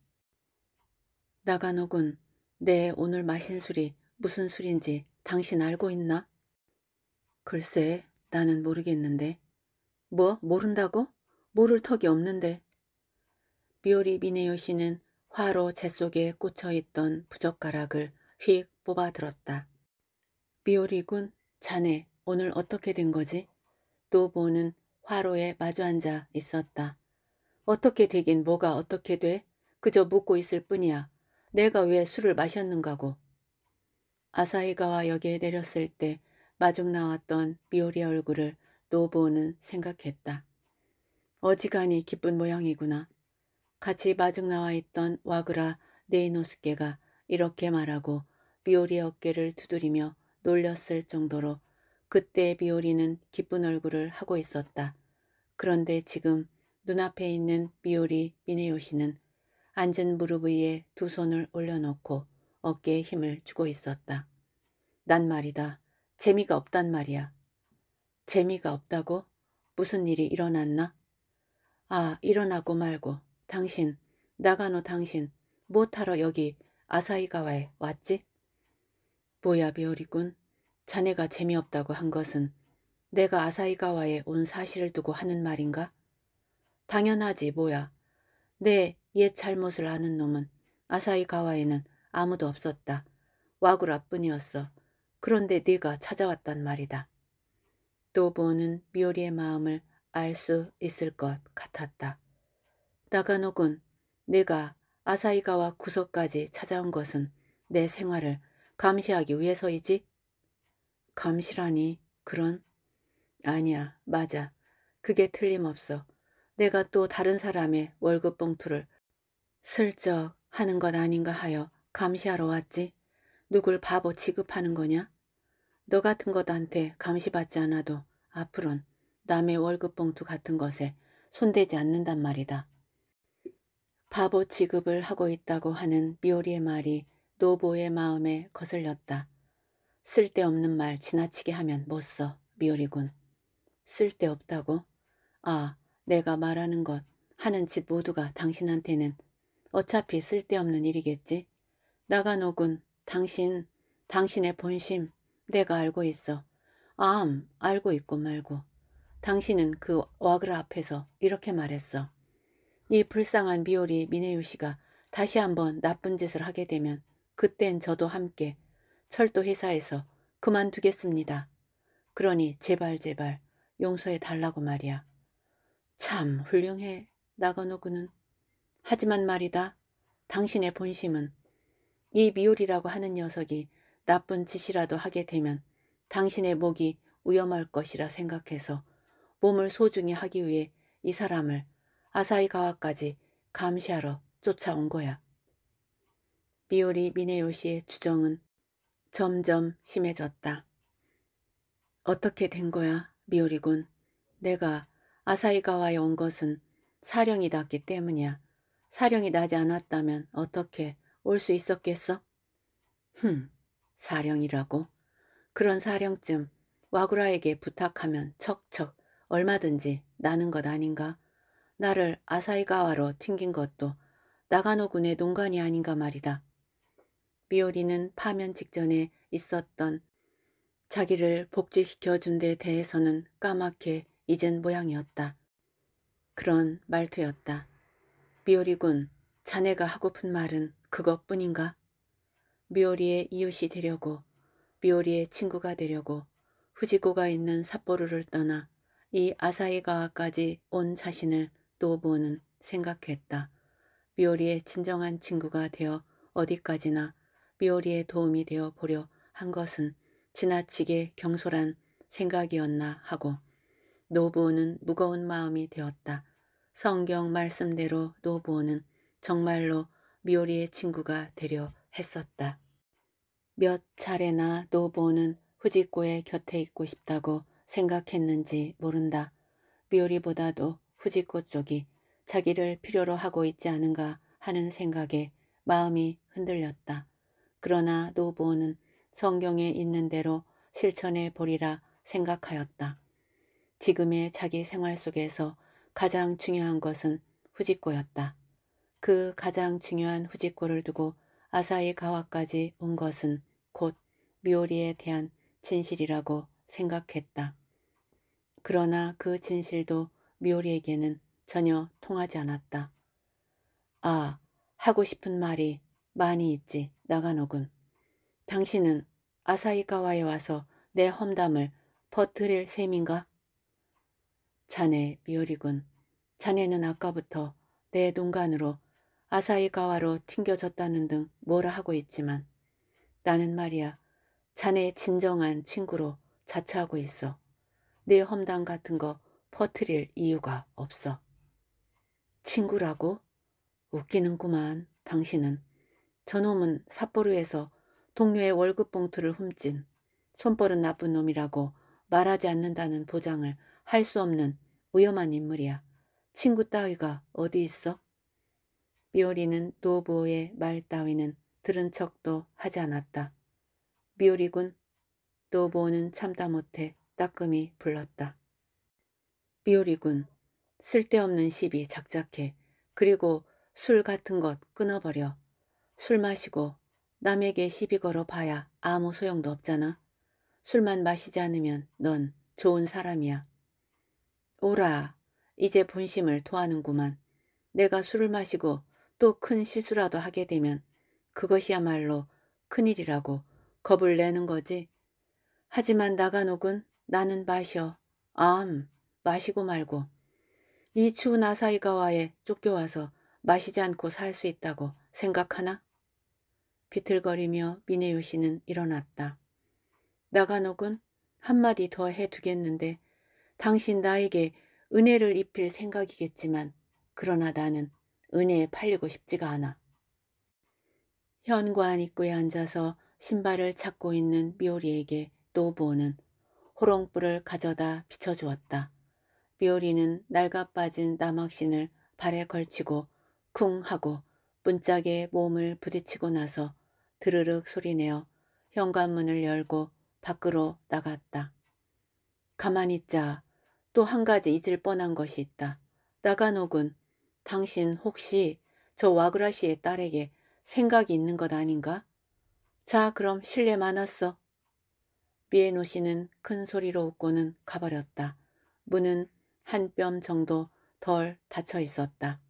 나가노군, 내 오늘 마신 술이 무슨 술인지 당신 알고 있나? 글쎄, 나는 모르겠는데. 뭐, 모른다고? 모를 턱이 없는데. 미오리 미네요 씨는 화로 제 속에 꽂혀있던 부젓가락을 휙 뽑아들었다. 미오리 군, 자네 오늘 어떻게 된 거지? 노보는 화로에 마주 앉아 있었다. 어떻게 되긴 뭐가 어떻게 돼? 그저 묻고 있을 뿐이야. 내가 왜 술을 마셨는가고. 아사히가와 역에 내렸을 때 마중 나왔던 미오리의 얼굴을 노보는 생각했다. 어지간히 기쁜 모양이구나. 같이 마중 나와 있던 와그라 네이노스께가 이렇게 말하고 비오리의 어깨를 두드리며 놀렸을 정도로 그때 비오리는 기쁜 얼굴을 하고 있었다. 그런데 지금 눈앞에 있는 비오리 미네요시는 앉은 무릎 위에 두 손을 올려놓고 어깨에 힘을 주고 있었다. 난 말이다. 재미가 없단 말이야. 재미가 없다고? 무슨 일이 일어났나? 아, 일어나고 말고. 당신, 나가노 당신, 뭐하러 여기 아사이가와에 왔지? 뭐야, 베어리군. 자네가 재미없다고 한 것은 내가 아사이가와에 온 사실을 두고 하는 말인가? 당연하지, 뭐야. 내 옛 잘못을 아는 놈은 아사이가와에는 아무도 없었다. 와구라뿐이었어. 그런데 네가 찾아왔단 말이다. 또 보는 미오리의 마음을 알 수 있을 것 같았다. 나가노군 네가 아사이가와 구석까지 찾아온 것은 내 생활을 감시하기 위해서이지? 감시라니 그런? 아니야 맞아 그게 틀림없어. 내가 또 다른 사람의 월급 봉투를 슬쩍 하는 것 아닌가 하여 감시하러 왔지. 누굴 바보 취급하는 거냐? 너 같은 것한테 감시받지 않아도 앞으론 남의 월급 봉투 같은 것에 손대지 않는단 말이다. 바보 지급을 하고 있다고 하는 미오리의 말이 노보의 마음에 거슬렸다. 쓸데없는 말 지나치게 하면 못 써, 미오리군. 쓸데없다고? 아, 내가 말하는 것, 하는 짓 모두가 당신한테는 어차피 쓸데없는 일이겠지? 나가노군, 당신, 당신의 본심, 내가 알고 있어. 암, 알고 있고 말고. 당신은 그 와그라 앞에서 이렇게 말했어. 이 불쌍한 미오리 미네유 씨가 다시 한번 나쁜 짓을 하게 되면 그땐 저도 함께 철도 회사에서 그만두겠습니다. 그러니 제발 제발 용서해 달라고 말이야. 참 훌륭해 나가노구는. 하지만 말이다. 당신의 본심은 이 미오리라고 하는 녀석이 나쁜 짓이라도 하게 되면 당신의 목이 위험할 것이라 생각해서 몸을 소중히 하기 위해 이 사람을 아사히가와까지 감시하러 쫓아온 거야. 미오리 미네요시의 추정은 점점 심해졌다. 어떻게 된 거야, 미오리군? 내가 아사히가와에 온 것은 사령이 났기 때문이야. 사령이 나지 않았다면 어떻게 올 수 있었겠어? 흠, 사령이라고? 그런 사령쯤 와구라에게 부탁하면 척척 얼마든지 나는 것 아닌가? 나를 아사이가와로 튕긴 것도 나가노군의 농간이 아닌가 말이다. 미오리는 파면 직전에 있었던 자기를 복직시켜준 데 대해서는 까맣게 잊은 모양이었다. 그런 말투였다. 미오리군, 자네가 하고픈 말은 그것뿐인가? 미오리의 이웃이 되려고 미오리의 친구가 되려고 후지코가 있는 삿포로를 떠나 이 아사히가와까지 온 자신을 노부는 오 생각했다. 미오리의 진정한 친구가 되어 어디까지나 미오리의 도움이 되어 보려 한 것은 지나치게 경솔한 생각이었나 하고 노부는 오 무거운 마음이 되었다. 성경 말씀대로 노부는 오 정말로 미오리의 친구가 되려 했었다. 몇 차례나 노보는 후지코의 곁에 있고 싶다고 생각했는지 모른다. 미오리보다도 후지코 쪽이 자기를 필요로 하고 있지 않은가 하는 생각에 마음이 흔들렸다. 그러나 노보는 성경에 있는 대로 실천해 보리라 생각하였다. 지금의 자기 생활 속에서 가장 중요한 것은 후지코였다. 그 가장 중요한 후지코를 두고 아사히 가와까지 온 것은 곧 미오리에 대한 진실이라고 생각했다. 그러나 그 진실도 미오리에게는 전혀 통하지 않았다. 아, 하고 싶은 말이 많이 있지, 나가노군. 당신은 아사히가와에 와서 내 험담을 퍼뜨릴 셈인가? 자네, 미오리군. 자네는 아까부터 내 농간으로 아사히가와로 튕겨졌다는 등 뭐라 하고 있지만 나는 말이야 자네의 진정한 친구로 자처하고 있어. 내 험담 같은 거 퍼트릴 이유가 없어. 친구라고? 웃기는구만 당신은. 저놈은 삿포로에서 동료의 월급 봉투를 훔친 손버릇 나쁜 놈이라고 말하지 않는다는 보장을 할 수 없는 위험한 인물이야. 친구 따위가 어디 있어? 미오리는 노부의 말 따위는 들은 척도 하지 않았다. 미오리군 노부는 참다 못해 따끔히 불렀다. 미오리군 쓸데없는 시비 작작해 그리고 술 같은 것 끊어버려 술 마시고 남에게 시비 걸어 봐야 아무 소용도 없잖아. 술만 마시지 않으면 넌 좋은 사람이야. 오라 이제 본심을 토하는구만. 내가 술을 마시고 또큰 실수라도 하게 되면 그것이야말로 큰일이라고 겁을 내는 거지. 하지만 나가노은 나는 마셔. 암, 마시고 말고. 이추 운아사이가와에 쫓겨와서 마시지 않고 살 수 있다고 생각하나? 비틀거리며 미네요 씨는 일어났다. 나가노은 한마디 더 해두겠는데 당신 나에게 은혜를 입힐 생각이겠지만 그러나 나는 은혜에 팔리고 싶지가 않아. 현관 입구에 앉아서 신발을 찾고 있는 미오리에게 노보는 부 호롱불을 가져다 비춰주었다. 미오리는 날가 빠진 남학신을 발에 걸치고 쿵 하고 문짝에 몸을 부딪히고 나서 드르륵 소리내어 현관문을 열고 밖으로 나갔다. 가만히 있자. 또 한 가지 잊을 뻔한 것이 있다. 나가옥은 당신 혹시 저 와그라 시의 딸에게 생각이 있는 것 아닌가? 자 그럼 실례 많았어. 미에노 씨는 큰 소리로 웃고는 가버렸다. 문은 한 뼘 정도 덜 닫혀 있었다.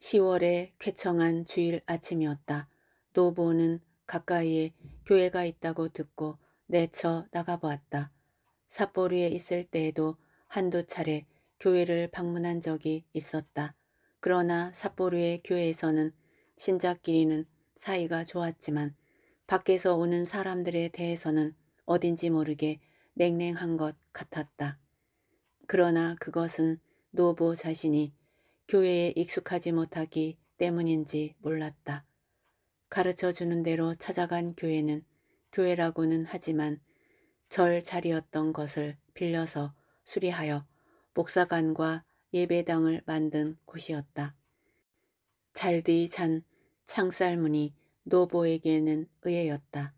1 0월에 쾌청한 주일 아침이었다. 노보는 가까이에 교회가 있다고 듣고 내쳐 나가보았다. 삿포리에 있을 때에도 한두 차례 교회를 방문한 적이 있었다. 그러나 삿포로의 교회에서는 신자끼리는 사이가 좋았지만 밖에서 오는 사람들에 대해서는 어딘지 모르게 냉랭한 것 같았다. 그러나 그것은 노보 자신이 교회에 익숙하지 못하기 때문인지 몰랐다. 가르쳐 주는 대로 찾아간 교회는 교회라고는 하지만 절 자리였던 것을 빌려서 수리하여 목사관과 예배당을 만든 곳이었다. 잘뒤 잔 창살문이 노보에게는 의외였다.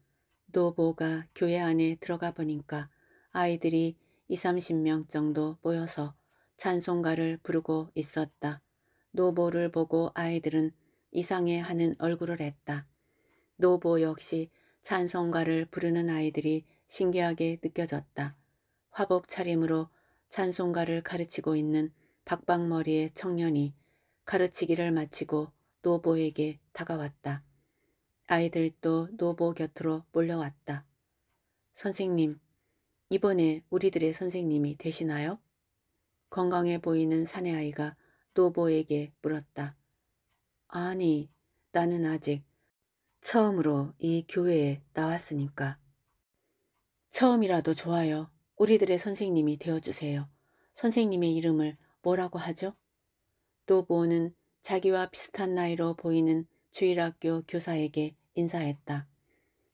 노보가 교회 안에 들어가 보니까 아이들이 20, 30명 정도 모여서 찬송가를 부르고 있었다. 노보를 보고 아이들은 이상해하는 얼굴을 했다. 노보 역시 찬송가를 부르는 아이들이 신기하게 느껴졌다. 화복 차림으로 찬송가를 가르치고 있는 박박머리의 청년이 가르치기를 마치고 노보에게 다가왔다. 아이들도 노보 곁으로 몰려왔다. 선생님, 이번에 우리들의 선생님이 되시나요? 건강해 보이는 사내아이가 노보에게 물었다. 아니, 나는 아직 처음으로 이 교회에 나왔으니까. 처음이라도 좋아요. 우리들의 선생님이 되어주세요. 선생님의 이름을 뭐라고 하죠? 노보는 자기와 비슷한 나이로 보이는 주일학교 교사에게 인사했다.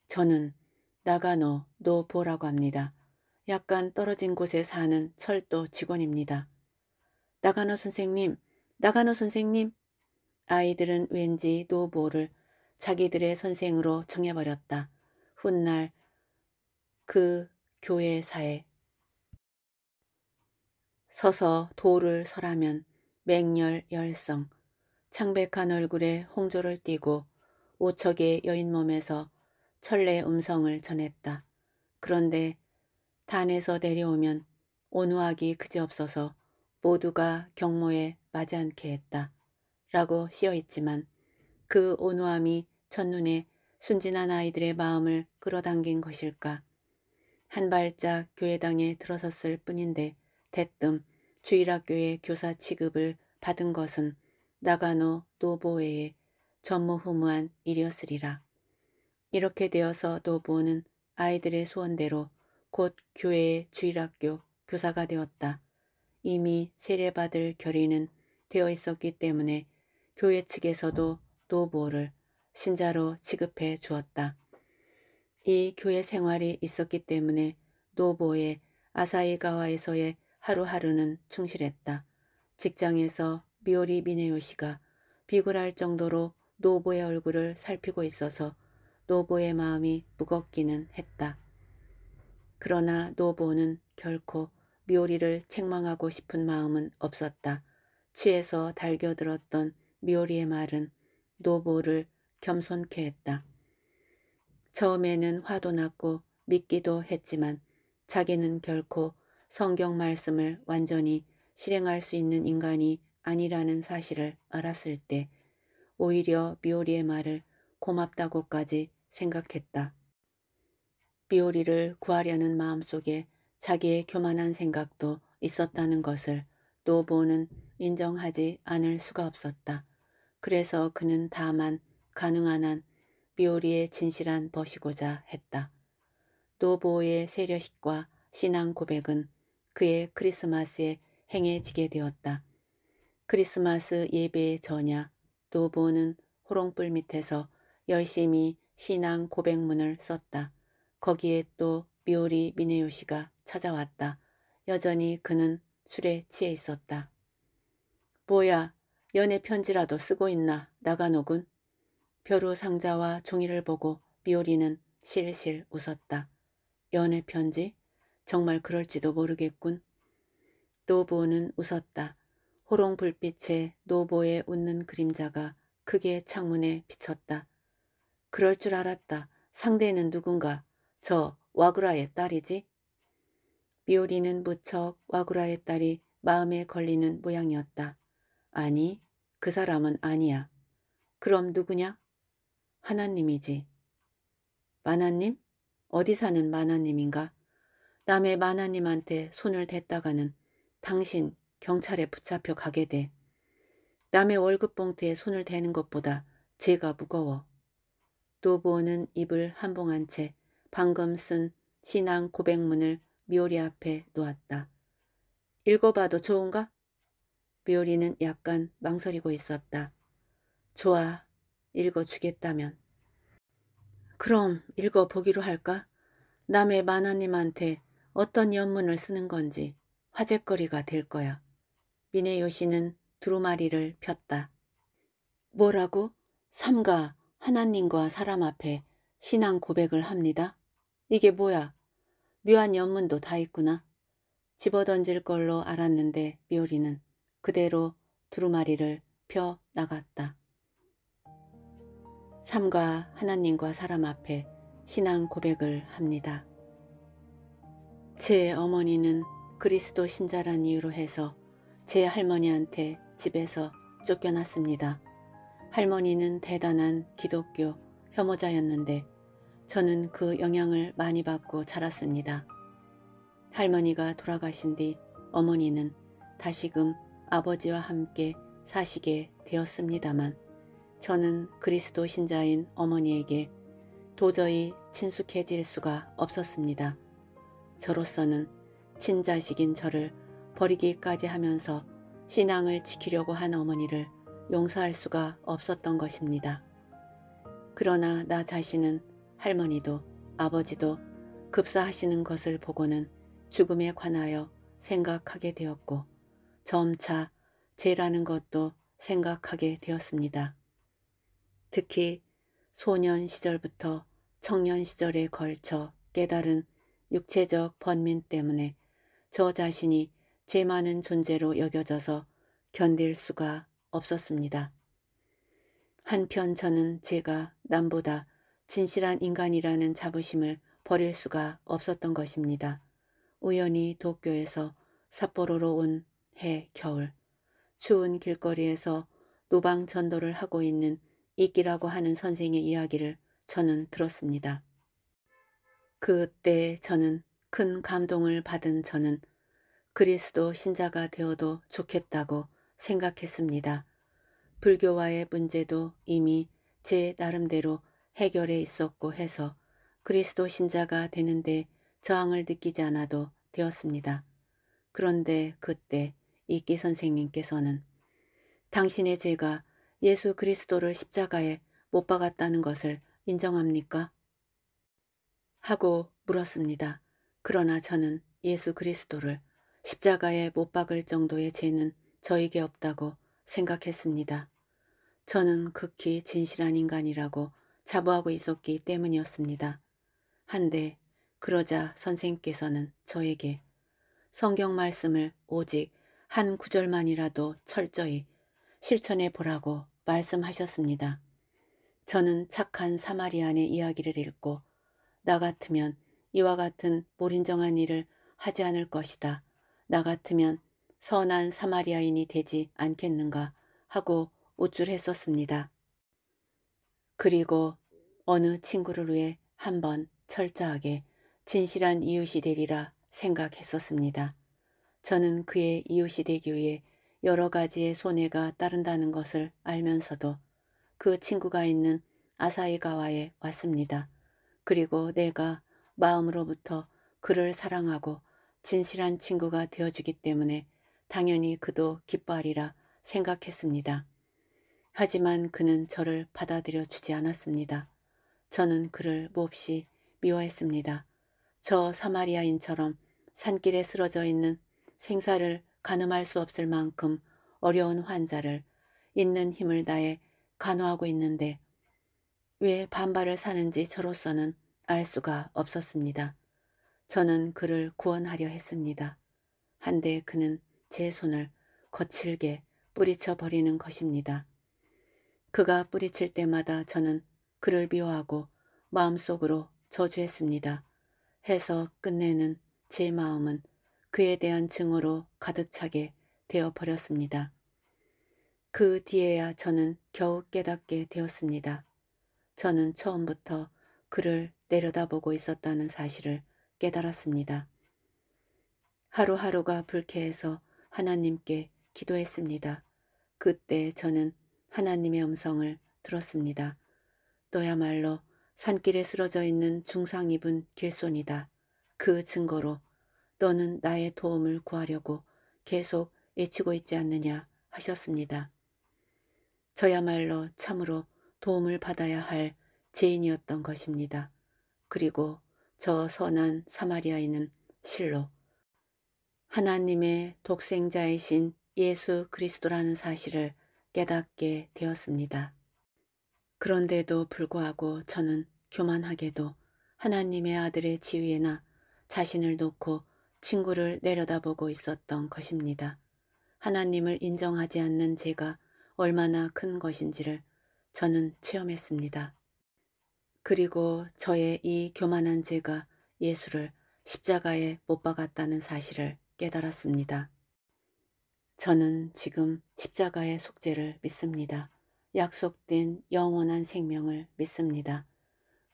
저는 나가노 노보라고 합니다. 약간 떨어진 곳에 사는 철도 직원입니다. 나가노 선생님, 나가노 선생님. 아이들은 왠지 노보를 자기들의 선생으로 정해버렸다. 훗날 그 교회사에 서서 도를 서라면 맹렬 열성, 창백한 얼굴에 홍조를 띠고 오척의 여인 몸에서 철례 음성을 전했다. 그런데 단에서 내려오면 온화하기 그지없어서 모두가 경모에 맞지 않게 했다. 라고 씌어있지만 그 온화함이 첫눈에 순진한 아이들의 마음을 끌어당긴 것일까. 한 발짝 교회당에 들어섰을 뿐인데 대뜸 주일학교의 교사 취급을 받은 것은 나가노 노보에의 전무후무한 일이었으리라. 이렇게 되어서 노보는 아이들의 소원대로 곧 교회의 주일학교 교사가 되었다. 이미 세례받을 결의는 되어 있었기 때문에 교회 측에서도 노보를 신자로 취급해 주었다. 이 교회 생활이 있었기 때문에 노보의 아사이가와에서의 하루하루는 충실했다. 직장에서 미오리 미네요 씨가 비굴할 정도로 노보의 얼굴을 살피고 있어서 노보의 마음이 무겁기는 했다. 그러나 노보는 결코 미오리를 책망하고 싶은 마음은 없었다. 취해서 달겨들었던 미오리의 말은 노보를 겸손케 했다. 처음에는 화도 났고 믿기도 했지만 자기는 결코 성경 말씀을 완전히 실행할 수 있는 인간이 아니라는 사실을 알았을 때 오히려 비오리의 말을 고맙다고까지 생각했다. 비오리를 구하려는 마음속에 자기의 교만한 생각도 있었다는 것을 노보는 인정하지 않을 수가 없었다. 그래서 그는 다만 가능한 한 비오리의 진실한 벗이고자 했다. 노보의 세례식과 신앙 고백은 그의 크리스마스에 행해지게 되었다. 크리스마스 예배 전야 또 보는 호롱불 밑에서 열심히 신앙 고백문을 썼다. 거기에 또 미오리 미네요시가 찾아왔다. 여전히 그는 술에 취해 있었다. 뭐야 연애 편지라도 쓰고 있나 나가노군. 벼루 상자와 종이를 보고 미오리는 실실 웃었다. 연애 편지? 정말 그럴지도 모르겠군. 노보는 웃었다. 호롱 불빛에 노보의 웃는 그림자가 크게 창문에 비쳤다. 그럴 줄 알았다. 상대는 누군가. 저 와그라의 딸이지? 미오리는 무척 와그라의 딸이 마음에 걸리는 모양이었다. 아니, 그 사람은 아니야. 그럼 누구냐? 하나님이지. 마나님? 어디 사는 마나님인가? 남의 마나님한테 손을 댔다가는 당신 경찰에 붙잡혀 가게 돼. 남의 월급 봉투에 손을 대는 것보다 제가 무거워. 노보는 입을 한봉한 채 방금 쓴 신앙 고백문을 미오리 앞에 놓았다. 읽어봐도 좋은가? 미오리는 약간 망설이고 있었다. 좋아, 읽어주겠다면. 그럼 읽어보기로 할까? 남의 마나님한테 어떤 연문을 쓰는 건지 화제거리가 될 거야. 미네요 씨는 두루마리를 폈다. 뭐라고? 삼가 하나님과 사람 앞에 신앙 고백을 합니다. 이게 뭐야? 묘한 연문도 다 있구나. 집어던질 걸로 알았는데 미오리는 그대로 두루마리를 펴 나갔다. 삼가 하나님과 사람 앞에 신앙 고백을 합니다. 제 어머니는 그리스도 신자란 이유로 해서 제 할머니한테 집에서 쫓겨났습니다. 할머니는 대단한 기독교 혐오자였는데 저는 그 영향을 많이 받고 자랐습니다. 할머니가 돌아가신 뒤 어머니는 다시금 아버지와 함께 사시게 되었습니다만 저는 그리스도 신자인 어머니에게 도저히 친숙해질 수가 없었습니다. 저로서는 친자식인 저를 버리기까지 하면서 신앙을 지키려고 한 어머니를 용서할 수가 없었던 것입니다. 그러나 나 자신은 할머니도 아버지도 급사하시는 것을 보고는 죽음에 관하여 생각하게 되었고 점차 죄라는 것도 생각하게 되었습니다. 특히 소년 시절부터 청년 시절에 걸쳐 깨달은 육체적 번민 때문에 저 자신이 제 많은 존재로 여겨져서 견딜 수가 없었습니다. 한편 저는 제가 남보다 진실한 인간이라는 자부심을 버릴 수가 없었던 것입니다. 우연히 도쿄에서 삿포로로 온 해 겨울 추운 길거리에서 노방 전도를 하고 있는 이끼라고 하는 선생의 이야기를 저는 들었습니다. 그때 저는 큰 감동을 받은 저는 그리스도 신자가 되어도 좋겠다고 생각했습니다. 불교와의 문제도 이미 제 나름대로 해결해 있었고 해서 그리스도 신자가 되는데 저항을 느끼지 않아도 되었습니다. 그런데 그때 이끼 선생님께서는 당신의 죄가 예수 그리스도를 십자가에 못 박았다는 것을 인정합니까? 하고 물었습니다. 그러나 저는 예수 그리스도를 십자가에 못 박을 정도의 죄는 저에게 없다고 생각했습니다. 저는 극히 진실한 인간이라고 자부하고 있었기 때문이었습니다. 한데 그러자 선생께서는 저에게 성경 말씀을 오직 한 구절만이라도 철저히 실천해 보라고 말씀하셨습니다. 저는 착한 사마리안의 이야기를 읽고 나 같으면 이와 같은 몰인정한 일을 하지 않을 것이다. 나 같으면 선한 사마리아인이 되지 않겠는가 하고 우쭐했었습니다. 그리고 어느 친구를 위해 한번 철저하게 진실한 이웃이 되리라 생각했었습니다. 저는 그의 이웃이 되기 위해 여러 가지의 손해가 따른다는 것을 알면서도 그 친구가 있는 아사히가와에 왔습니다. 그리고 내가 마음으로부터 그를 사랑하고 진실한 친구가 되어주기 때문에 당연히 그도 기뻐하리라 생각했습니다. 하지만 그는 저를 받아들여 주지 않았습니다. 저는 그를 몹시 미워했습니다. 저 사마리아인처럼 산길에 쓰러져 있는 생사를 가늠할 수 없을 만큼 어려운 환자를 있는 힘을 다해 간호하고 있는데 왜 반발을 사는지 저로서는 알 수가 없었습니다. 저는 그를 구원하려 했습니다. 한데 그는 제 손을 거칠게 뿌리쳐 버리는 것입니다. 그가 뿌리칠 때마다 저는 그를 미워하고 마음속으로 저주했습니다. 해서 끝내는 제 마음은 그에 대한 증오로 가득 차게 되어버렸습니다. 그 뒤에야 저는 겨우 깨닫게 되었습니다. 저는 처음부터 그를 내려다보고 있었다는 사실을 깨달았습니다. 하루하루가 불쾌해서 하나님께 기도했습니다. 그때 저는 하나님의 음성을 들었습니다. 너야말로 산길에 쓰러져 있는 중상 입은 길손이다. 그 증거로 너는 나의 도움을 구하려고 계속 외치고 있지 않느냐 하셨습니다. 저야말로 참으로 도움을 받아야 할 죄인이었던 것입니다. 그리고 저 선한 사마리아인은 실로 하나님의 독생자이신 예수 그리스도라는 사실을 깨닫게 되었습니다. 그런데도 불구하고 저는 교만하게도 하나님의 아들의 지위에나 자신을 놓고 친구를 내려다보고 있었던 것입니다. 하나님을 인정하지 않는 제가 얼마나 큰 것인지를 저는 체험했습니다. 그리고 저의 이 교만한 죄가 예수를 십자가에 못 박았다는 사실을 깨달았습니다. 저는 지금 십자가의 속죄를 믿습니다. 약속된 영원한 생명을 믿습니다.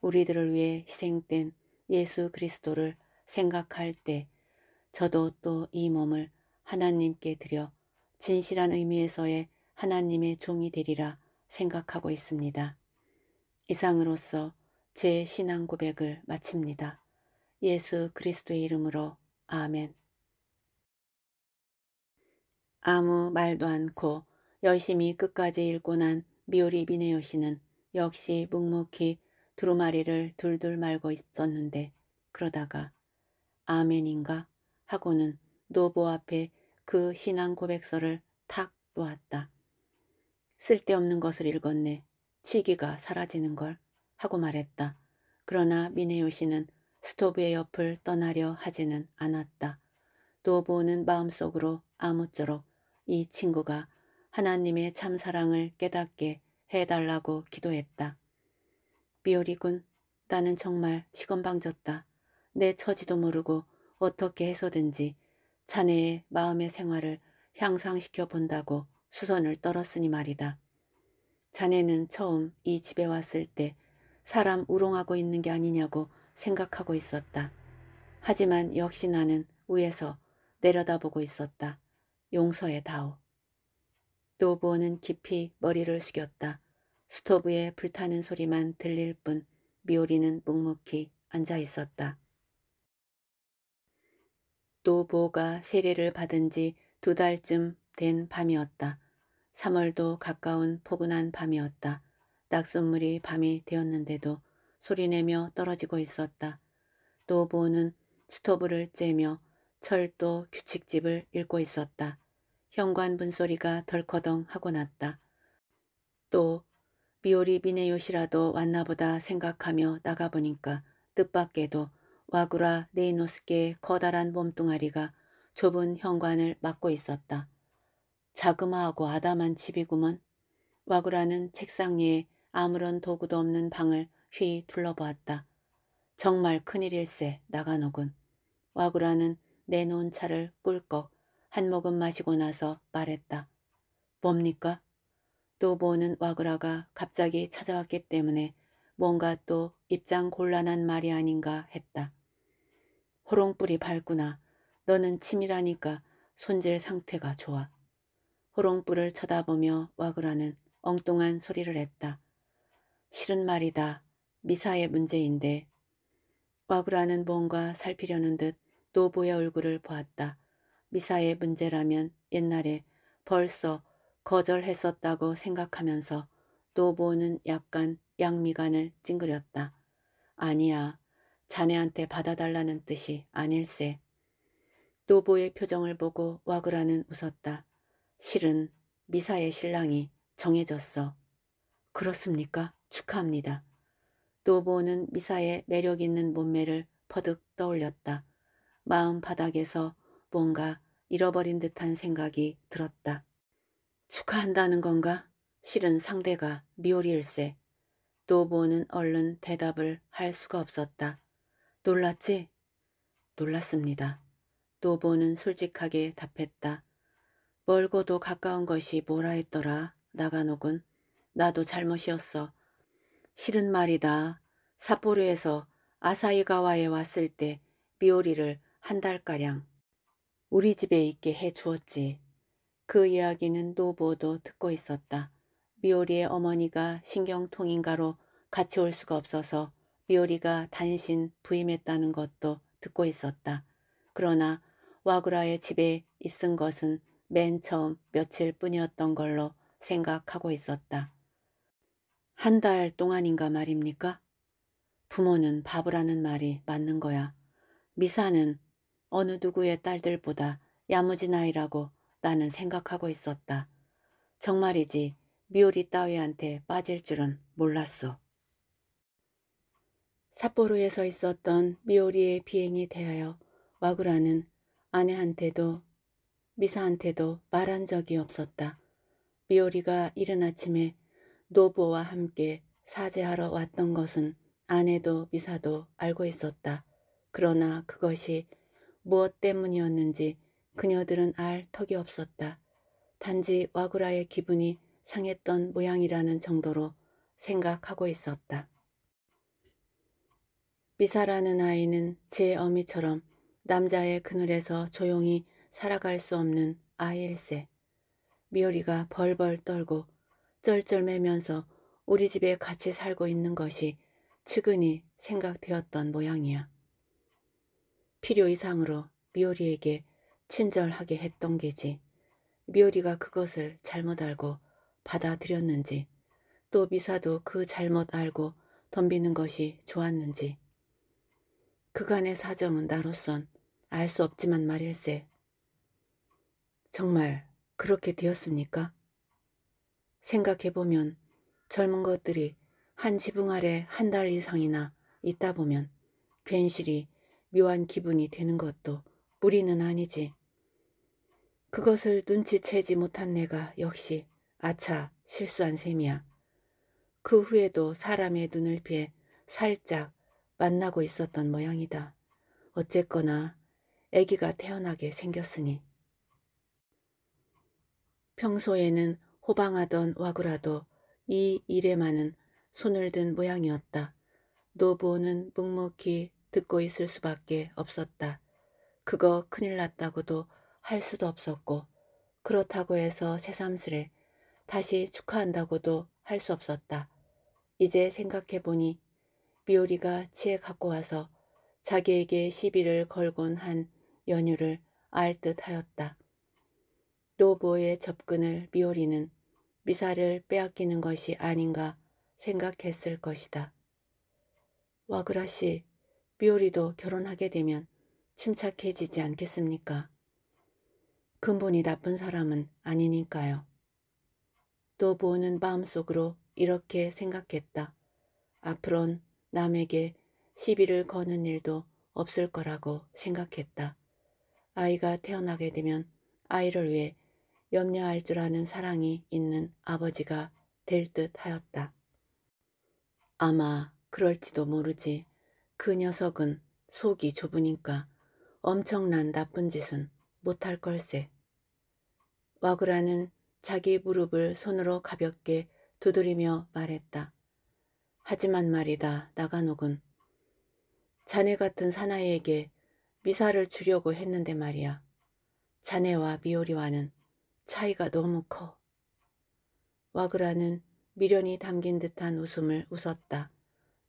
우리들을 위해 희생된 예수 그리스도를 생각할 때 저도 또 이 몸을 하나님께 드려 진실한 의미에서의 하나님의 종이 되리라 생각하고 있습니다. 이상으로서 제 신앙 고백을 마칩니다. 예수 그리스도의 이름으로 아멘. 아무 말도 않고 열심히 끝까지 읽고 난 미오리 비네요 씨는 역시 묵묵히 두루마리를 둘둘 말고 있었는데 그러다가 아멘인가 하고는 노보 앞에 그 신앙 고백서를 탁 놓았다. 쓸데없는 것을 읽었네. 취기가 사라지는 걸 하고 말했다. 그러나 미네요 씨는 스토브의 옆을 떠나려 하지는 않았다. 노보는 마음속으로 아무쪼록 이 친구가 하나님의 참사랑을 깨닫게 해달라고 기도했다. 미오리군, 나는 정말 시건방졌다. 내 처지도 모르고 어떻게 해서든지 자네의 마음의 생활을 향상시켜 본다고 수선을 떨었으니 말이다. 자네는 처음 이 집에 왔을 때 사람 우롱하고 있는 게 아니냐고 생각하고 있었다. 하지만 역시 나는 위에서 내려다보고 있었다. 용서해 다오. 노보는 깊이 머리를 숙였다. 스토브에 불타는 소리만 들릴 뿐 미오리는 묵묵히 앉아 있었다. 노보가 세례를 받은 지 두 달쯤 된 밤이었다. 3월도 가까운 포근한 밤이었다. 낙숫물이 밤이 되었는데도 소리내며 떨어지고 있었다. 노보는 스토브를 째며 철도 규칙집을 읽고 있었다. 현관 문소리가 덜커덩 하고 났다. 또 미오리 미네요시라도 왔나보다 생각하며 나가보니까 뜻밖에도 와구라 네이노스케의 커다란 몸뚱아리가 좁은 현관을 막고 있었다. 자그마하고 아담한 집이구먼. 와그라는 책상 위에 아무런 도구도 없는 방을 휘 둘러보았다. 정말 큰일일세 나가노군. 와구라는 내놓은 차를 꿀꺽 한 모금 마시고 나서 말했다. 뭡니까? 또보는 와그라가 갑자기 찾아왔기 때문에 뭔가 또 입장 곤란한 말이 아닌가 했다. 호롱불이 밝구나. 너는 치밀하니까 손질 상태가 좋아. 호롱불을 쳐다보며 와그라는 엉뚱한 소리를 했다. 실은 말이다. 미사의 문제인데. 와그라는 뭔가 살피려는 듯노부의 얼굴을 보았다. 미사의 문제라면 옛날에 벌써 거절했었다고 생각하면서 노부는 약간 양미간을 찡그렸다. 아니야. 자네한테 받아달라는 뜻이 아닐세. 노보의 표정을 보고 와그라는 웃었다. 실은 미사의 신랑이 정해졌어. 그렇습니까? 축하합니다. 노보는 미사의 매력 있는 몸매를 퍼득 떠올렸다. 마음 바닥에서 뭔가 잃어버린 듯한 생각이 들었다. 축하한다는 건가? 실은 상대가 미오리일세. 노보는 얼른 대답을 할 수가 없었다. 놀랐지? 놀랐습니다. 노보는 솔직하게 답했다. 멀고도 가까운 것이 뭐라 했더라. 나가옥은 나도 잘못이었어. 실은 말이다. 삿포르에서 아사이가와에 왔을 때 미오리를 한 달가량 우리 집에 있게 해주었지. 그 이야기는 노부도 듣고 있었다. 미오리의 어머니가 신경통인가로 같이 올 수가 없어서 미오리가 단신 부임했다는 것도 듣고 있었다. 그러나 와그라의 집에 있은 것은 맨 처음 며칠 뿐이었던 걸로 생각하고 있었다. 한 달 동안인가 말입니까? 부모는 바보라는 말이 맞는 거야. 미사는 어느 누구의 딸들보다 야무진 아이라고 나는 생각하고 있었다. 정말이지 미오리 따위한테 빠질 줄은 몰랐어. 삿포로에서 있었던 미오리의 비행이 대하여 와그라는 아내한테도 미사한테도 말한 적이 없었다. 미오리가 이른 아침에 노부와 함께 사제하러 왔던 것은 아내도 미사도 알고 있었다. 그러나 그것이 무엇 때문이었는지 그녀들은 알 턱이 없었다. 단지 와구라의 기분이 상했던 모양이라는 정도로 생각하고 있었다. 미사라는 아이는 제 어미처럼 남자의 그늘에서 조용히 살아갈 수 없는 아일세 미오리가 벌벌 떨고 쩔쩔매면서 우리 집에 같이 살고 있는 것이 측은히 생각되었던 모양이야. 필요 이상으로 미오리에게 친절하게 했던 게지. 미오리가 그것을 잘못 알고 받아들였는지 또 미사도 그 잘못 알고 덤비는 것이 좋았는지 그간의 사정은 나로선 알 수 없지만 말일세 정말 그렇게 되었습니까? 생각해보면 젊은 것들이 한 지붕 아래 한 달 이상이나 있다 보면 괜시리 묘한 기분이 되는 것도 무리는 아니지. 그것을 눈치채지 못한 내가 역시 아차 실수한 셈이야. 그 후에도 사람의 눈을 피해 살짝 만나고 있었던 모양이다. 어쨌거나 아기가 태어나게 생겼으니. 평소에는 호방하던 와구라도 이 일에만은 손을 든 모양이었다. 노부호는 묵묵히 듣고 있을 수밖에 없었다. 그거 큰일 났다고도 할 수도 없었고 그렇다고 해서 새삼스레 다시 축하한다고도 할 수 없었다. 이제 생각해보니 미오리가 지에 갖고 와서 자기에게 시비를 걸곤 한 연유를 알 듯하였다. 노부의 접근을 미오리는 미사를 빼앗기는 것이 아닌가 생각했을 것이다. 와그라시, 미오리도 결혼하게 되면 침착해지지 않겠습니까? 근본이 나쁜 사람은 아니니까요. 노부는 마음속으로 이렇게 생각했다. 앞으론 남에게 시비를 거는 일도 없을 거라고 생각했다. 아이가 태어나게 되면 아이를 위해 염려할 줄 아는 사랑이 있는 아버지가 될 듯 하였다. 아마 그럴지도 모르지. 그 녀석은 속이 좁으니까 엄청난 나쁜 짓은 못할 걸세. 와그라는 자기 무릎을 손으로 가볍게 두드리며 말했다. 하지만 말이다, 나가녹은 자네 같은 사나이에게 미사를 주려고 했는데 말이야. 자네와 미오리와는 차이가 너무 커. 와그라는 미련이 담긴 듯한 웃음을 웃었다.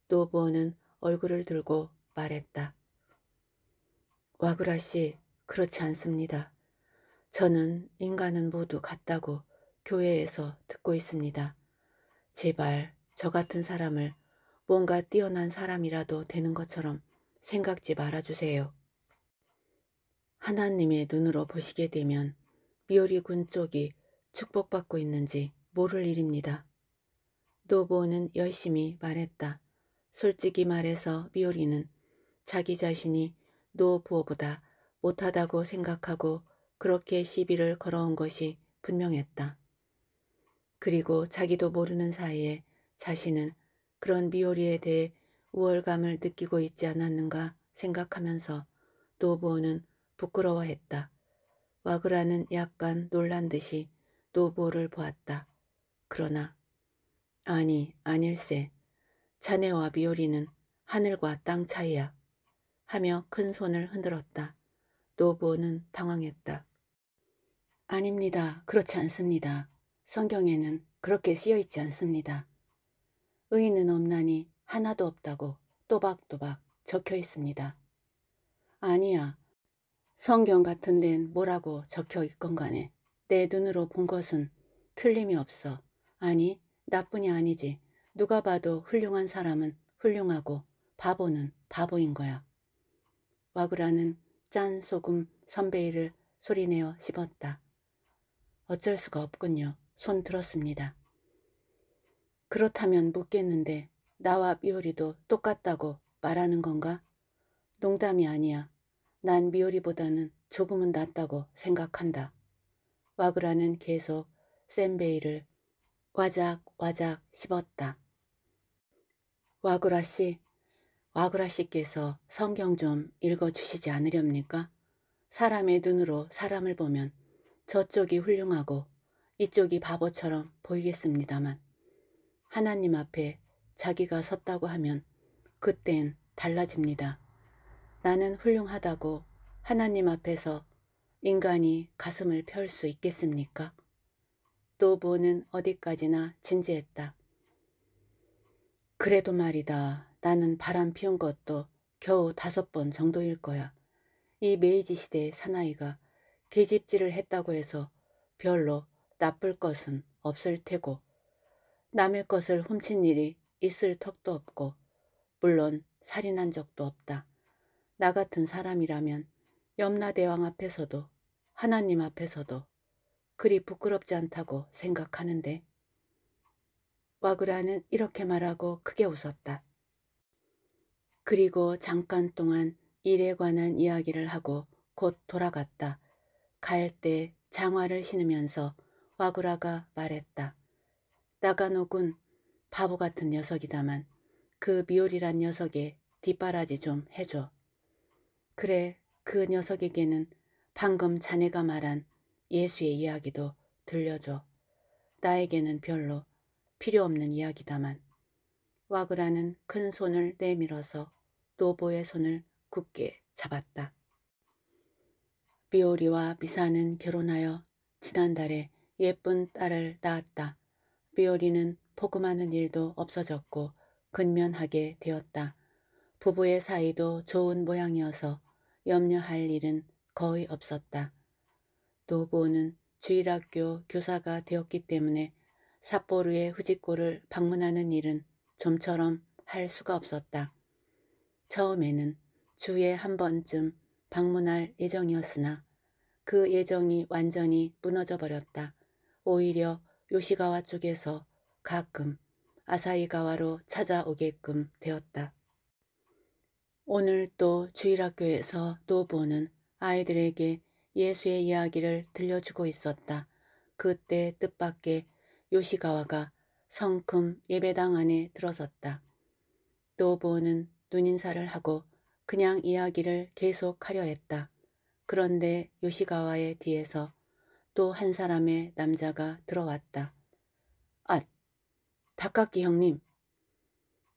노보는 부 얼굴을 들고 말했다. 와그라 씨, 그렇지 않습니다. 저는 인간은 모두 같다고 교회에서 듣고 있습니다. 제발 저 같은 사람을 뭔가 뛰어난 사람이라도 되는 것처럼 생각지 말아주세요. 하나님의 눈으로 보시게 되면 미오리 군 쪽이 축복받고 있는지 모를 일입니다. 노보는 열심히 말했다. 솔직히 말해서 미오리는 자기 자신이 노부호보다 못하다고 생각하고 그렇게 시비를 걸어온 것이 분명했다. 그리고 자기도 모르는 사이에 자신은 그런 미오리에 대해 우월감을 느끼고 있지 않았는가 생각하면서 노보는 부끄러워했다. 와그라는 약간 놀란 듯이 노보를 보았다. 그러나 아니 아닐세 자네와 미오리는 하늘과 땅 차이야 하며 큰 손을 흔들었다. 노보는 당황했다. 아닙니다. 그렇지 않습니다. 성경에는 그렇게 쓰여 있지 않습니다. 의인은 없나니 하나도 없다고 또박또박 적혀 있습니다. 아니야. 성경 같은 데는 뭐라고 적혀 있건 간에 내 눈으로 본 것은 틀림이 없어. 아니 나뿐이 아니지. 누가 봐도 훌륭한 사람은 훌륭하고 바보는 바보인 거야. 와그라는 짠 소금 선베이를 소리내어 씹었다. 어쩔 수가 없군요. 손 들었습니다. 그렇다면 묻겠는데 나와 미오리도 똑같다고 말하는 건가? 농담이 아니야. 난 미오리보다는 조금은 낫다고 생각한다. 와그라는 계속 샌베이를 와작와작 씹었다. 와그라 씨, 와그라 씨께서 성경 좀 읽어주시지 않으렵니까? 사람의 눈으로 사람을 보면 저쪽이 훌륭하고 이쪽이 바보처럼 보이겠습니다만 하나님 앞에 자기가 섰다고 하면 그땐 달라집니다. 나는 훌륭하다고 하나님 앞에서 인간이 가슴을 펼 수 있겠습니까? 노보는 어디까지나 진지했다. 그래도 말이다. 나는 바람 피운 것도 겨우 다섯 번 정도일 거야. 이 메이지 시대의 사나이가 계집질을 했다고 해서 별로 나쁠 것은 없을 테고 남의 것을 훔친 일이 있을 턱도 없고 물론 살인한 적도 없다. 나 같은 사람이라면 염라대왕 앞에서도 하나님 앞에서도 그리 부끄럽지 않다고 생각하는데 와그라는 이렇게 말하고 크게 웃었다. 그리고 잠깐 동안 일에 관한 이야기를 하고 곧 돌아갔다. 갈 때 장화를 신으면서 와그라가 말했다. 나가노군 바보 같은 녀석이다만 그미오리란 녀석의 뒷바라지 좀 해줘. 그래 그 녀석에게는 방금 자네가 말한 예수의 이야기도 들려줘. 나에게는 별로 필요 없는 이야기다만. 와그라는 큰 손을 내밀어서 노보의 손을 굳게 잡았다. 비오리와 미사는 결혼하여 지난달에 예쁜 딸을 낳았다. 비오리는 포금하는 일도 없어졌고 근면하게 되었다. 부부의 사이도 좋은 모양이어서 염려할 일은 거의 없었다. 노보는 주일학교 교사가 되었기 때문에 삿포르의 후지코를 방문하는 일은 좀처럼 할 수가 없었다. 처음에는 주에 한 번쯤 방문할 예정이었으나 그 예정이 완전히 무너져 버렸다. 오히려 요시가와 쪽에서 가끔 아사히가와로 찾아오게끔 되었다. 오늘 또 주일학교에서 노보는 아이들에게 예수의 이야기를 들려주고 있었다. 그때 뜻밖의 요시가와가 성큼 예배당 안에 들어섰다. 노보는 눈인사를 하고 그냥 이야기를 계속하려 했다. 그런데 요시가와의 뒤에서 또 한 사람의 남자가 들어왔다. 앗! 닭깍기 형님.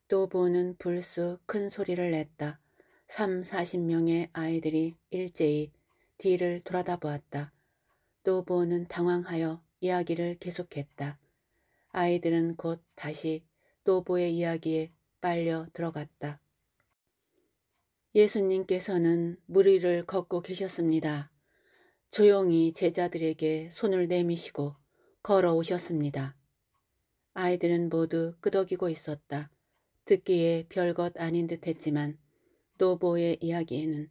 노보는 불쑥 큰 소리를 냈다. 3, 40명의 아이들이 일제히 뒤를 돌아다 보았다. 노보는 당황하여 이야기를 계속했다. 아이들은 곧 다시 노보의 이야기에 빨려 들어갔다. 예수님께서는 무리를 걷고 계셨습니다. 조용히 제자들에게 손을 내미시고 걸어오셨습니다. 아이들은 모두 끄덕이고 있었다. 듣기에 별것 아닌 듯 했지만 노보의 이야기에는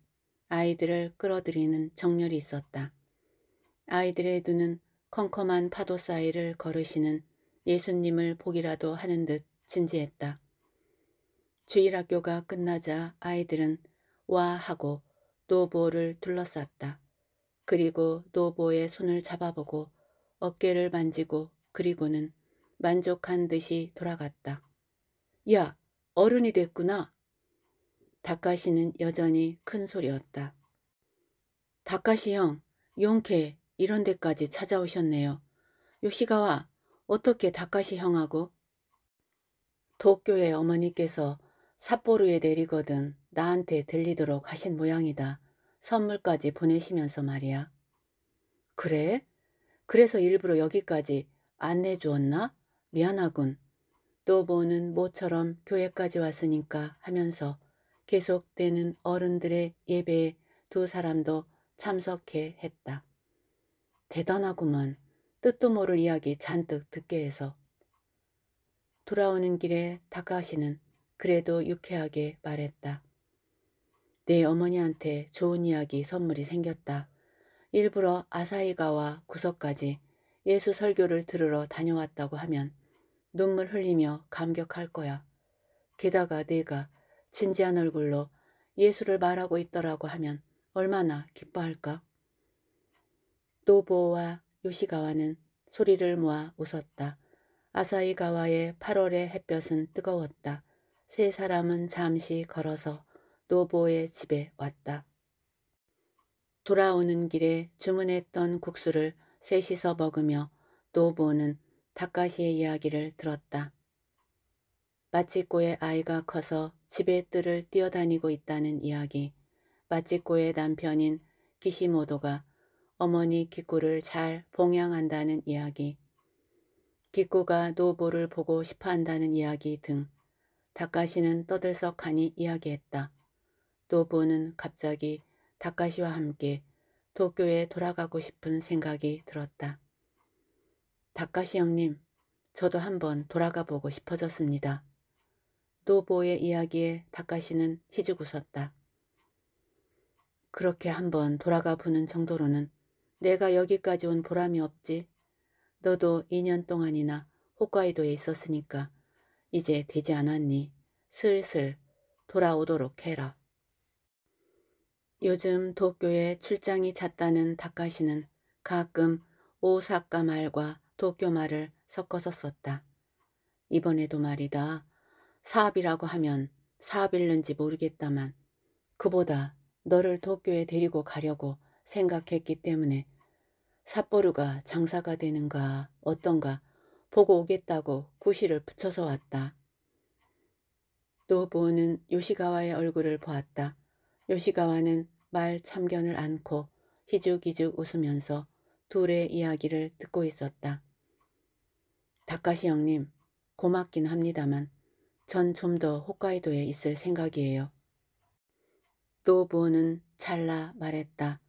아이들을 끌어들이는 정열이 있었다. 아이들의 눈은 컴컴한 파도 사이를 걸으시는 예수님을 보기라도 하는 듯 진지했다. 주일학교가 끝나자 아이들은 와 하고 노보를 둘러쌌다. 그리고 노보의 손을 잡아보고 어깨를 만지고 그리고는 만족한 듯이 돌아갔다. 야, 어른이 됐구나. 다카시는 여전히 큰 소리였다. 다카시 형, 용케 이런 데까지 찾아오셨네요. 요시가와 어떻게 다카시 형하고? 도쿄의 어머니께서 삿포로에 내리거든 나한테 들리도록 하신 모양이다. 선물까지 보내시면서 말이야. 그래? 그래서 일부러 여기까지 안내 주었나? 미안하군. 노보는 모처럼 교회까지 왔으니까 하면서 계속되는 어른들의 예배에 두 사람도 참석해 했다. 대단하구만. 뜻도 모를 이야기 잔뜩 듣게 해서. 돌아오는 길에 다카시는 그래도 유쾌하게 말했다. 내 어머니한테 좋은 이야기 선물이 생겼다. 일부러 아사히가와 구석까지 예수 설교를 들으러 다녀왔다고 하면 눈물 흘리며 감격할 거야. 게다가 내가 진지한 얼굴로 예수를 말하고 있더라고 하면 얼마나 기뻐할까? 노보와 요시가와는 소리를 모아 웃었다. 아사히가와의 8월의 햇볕은 뜨거웠다. 세 사람은 잠시 걸어서 노보의 집에 왔다. 돌아오는 길에 주문했던 국수를 셋이서 먹으며 노보는 다카시의 이야기를 들었다. 마치꼬의 아이가 커서 집에 뜰을 뛰어다니고 있다는 이야기. 마치꼬의 남편인 기시모도가 어머니 기꾸를 잘 봉양한다는 이야기. 기꾸가 노보를 보고 싶어 한다는 이야기 등 다카시는 떠들썩하니 이야기했다. 노보는 갑자기 다카시와 함께 도쿄에 돌아가고 싶은 생각이 들었다. 다카시 형님, 저도 한번 돌아가 보고 싶어졌습니다. 노보의 이야기에 다카시는 희죽 웃었다. 그렇게 한번 돌아가 보는 정도로는 내가 여기까지 온 보람이 없지. 너도 2년 동안이나 호카이도에 있었으니까 이제 되지 않았니? 슬슬 돌아오도록 해라. 요즘 도쿄에 출장이 잦다는 다카시는 가끔 오사카 말과 도쿄 말을 섞어서 썼다. 이번에도 말이다. 사업이라고 하면 사업일는지 모르겠다만 그보다 너를 도쿄에 데리고 가려고 생각했기 때문에 삿포루가 장사가 되는가 어떤가 보고 오겠다고 구실을 붙여서 왔다. 노부는 요시가와의 얼굴을 보았다. 요시가와는 말 참견을 안고 희죽희죽 웃으면서 둘의 이야기를 듣고 있었다. 다카시 형님 고맙긴 합니다만 전좀더 홋카이도에 있을 생각이에요. 노부는 찰나 말했다.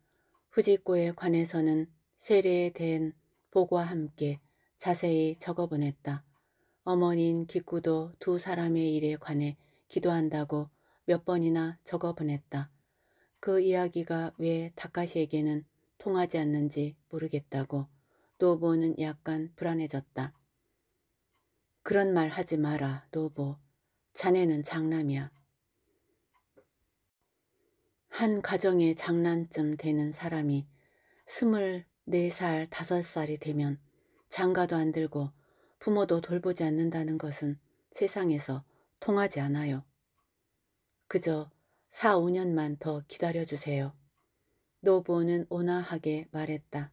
후지코에 관해서는 세례에 대한 보고와 함께 자세히 적어보냈다. 어머니인 기쿠도 두 사람의 일에 관해 기도한다고 몇 번이나 적어보냈다. 그 이야기가 왜 다카시에게는 통하지 않는지 모르겠다고 노보는 약간 불안해졌다. 그런 말 하지 마라, 노보. 자네는 장남이야. 한 가정의 장남쯤 되는 사람이 스물네 살 다섯 살이 되면 장가도 안 들고 부모도 돌보지 않는다는 것은 세상에서 통하지 않아요. 그저 4, 5년만 더 기다려주세요. 노부는 온화하게 말했다.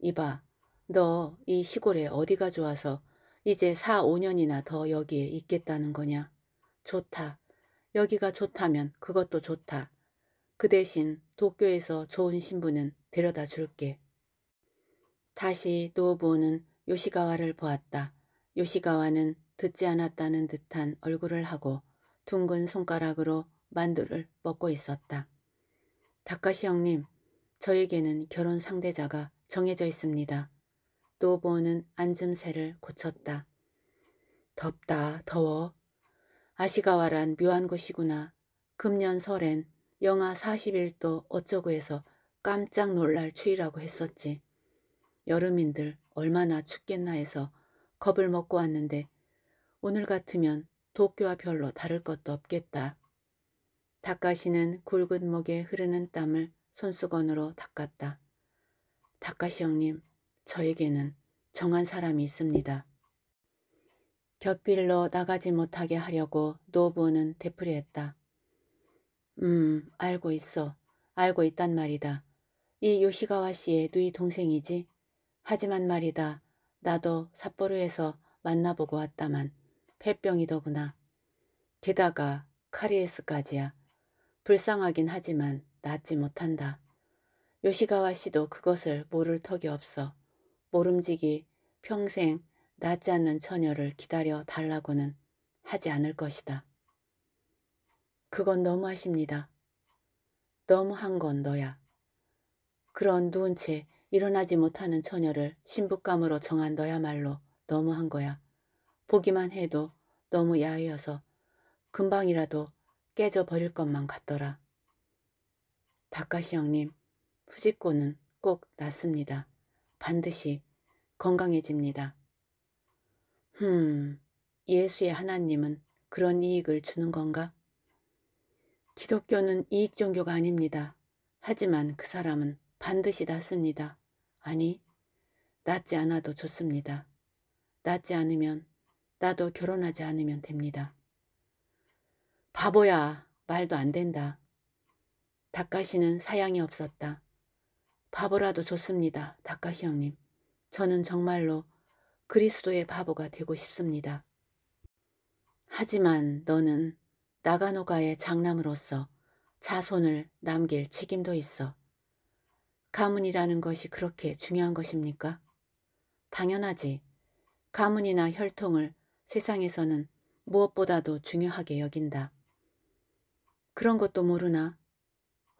이봐, 너 이 시골에 어디가 좋아서 이제 4, 5년이나 더 여기에 있겠다는 거냐? 좋다. 여기가 좋다면 그것도 좋다. 그 대신 도쿄에서 좋은 신부는 데려다 줄게. 다시 노부는 요시가와를 보았다. 요시가와는 듣지 않았다는 듯한 얼굴을 하고 둥근 손가락으로 만두를 먹고 있었다. 다카시 형님, 저에게는 결혼 상대자가 정해져 있습니다. 노보는 앉음새를 고쳤다. 덥다, 더워. 아시가와란 묘한 곳이구나 금년 설엔 영하 41도 어쩌고해서 깜짝 놀랄 추위라고 했었지. 여름인들 얼마나 춥겠나 해서 겁을 먹고 왔는데 오늘 같으면 도쿄와 별로 다를 것도 없겠다. 닭가시는 굵은 목에 흐르는 땀을 손수건으로 닦았다. 닭가시 형님, 저에게는 정한 사람이 있습니다. 곁길로 나가지 못하게 하려고 노부는 되풀이했다. 음, 알고 있어. 알고 있단 말이다. 이 요시가와 씨의 누이 동생이지. 하지만 말이다. 나도 삿포로에서 만나보고 왔다만 폐병이더구나. 게다가 카리에스까지야. 불쌍하긴 하지만 낫지 못한다. 요시가와 씨도 그것을 모를 턱이 없어. 모름지기 평생 낫지 않는 처녀를 기다려 달라고는 하지 않을 것이다. 그건 너무하십니다. 너무한 건 너야. 그런 누운 채 일어나지 못하는 처녀를 신부감으로 정한 너야말로 너무한 거야. 보기만 해도 너무 야위어서 금방이라도 깨져버릴 것만 같더라. 닭가시 형님, 후지코는 꼭 낫습니다. 반드시 건강해집니다. 흠, 음, 예수의 하나님은 그런 이익을 주는 건가? 기독교는 이익 종교가 아닙니다. 하지만 그 사람은 반드시 낫습니다. 아니, 낫지 않아도 좋습니다. 낫지 않으면 나도 결혼하지 않으면 됩니다. 바보야, 말도 안 된다. 닭가시는 사양이 없었다. 바보라도 좋습니다, 닭가시 형님. 저는 정말로 그리스도의 바보가 되고 싶습니다. 하지만 너는 나가노가의 장남으로서 자손을 남길 책임도 있어. 가문이라는 것이 그렇게 중요한 것입니까? 당연하지. 가문이나 혈통을 세상에서는 무엇보다도 중요하게 여긴다. 그런 것도 모르나?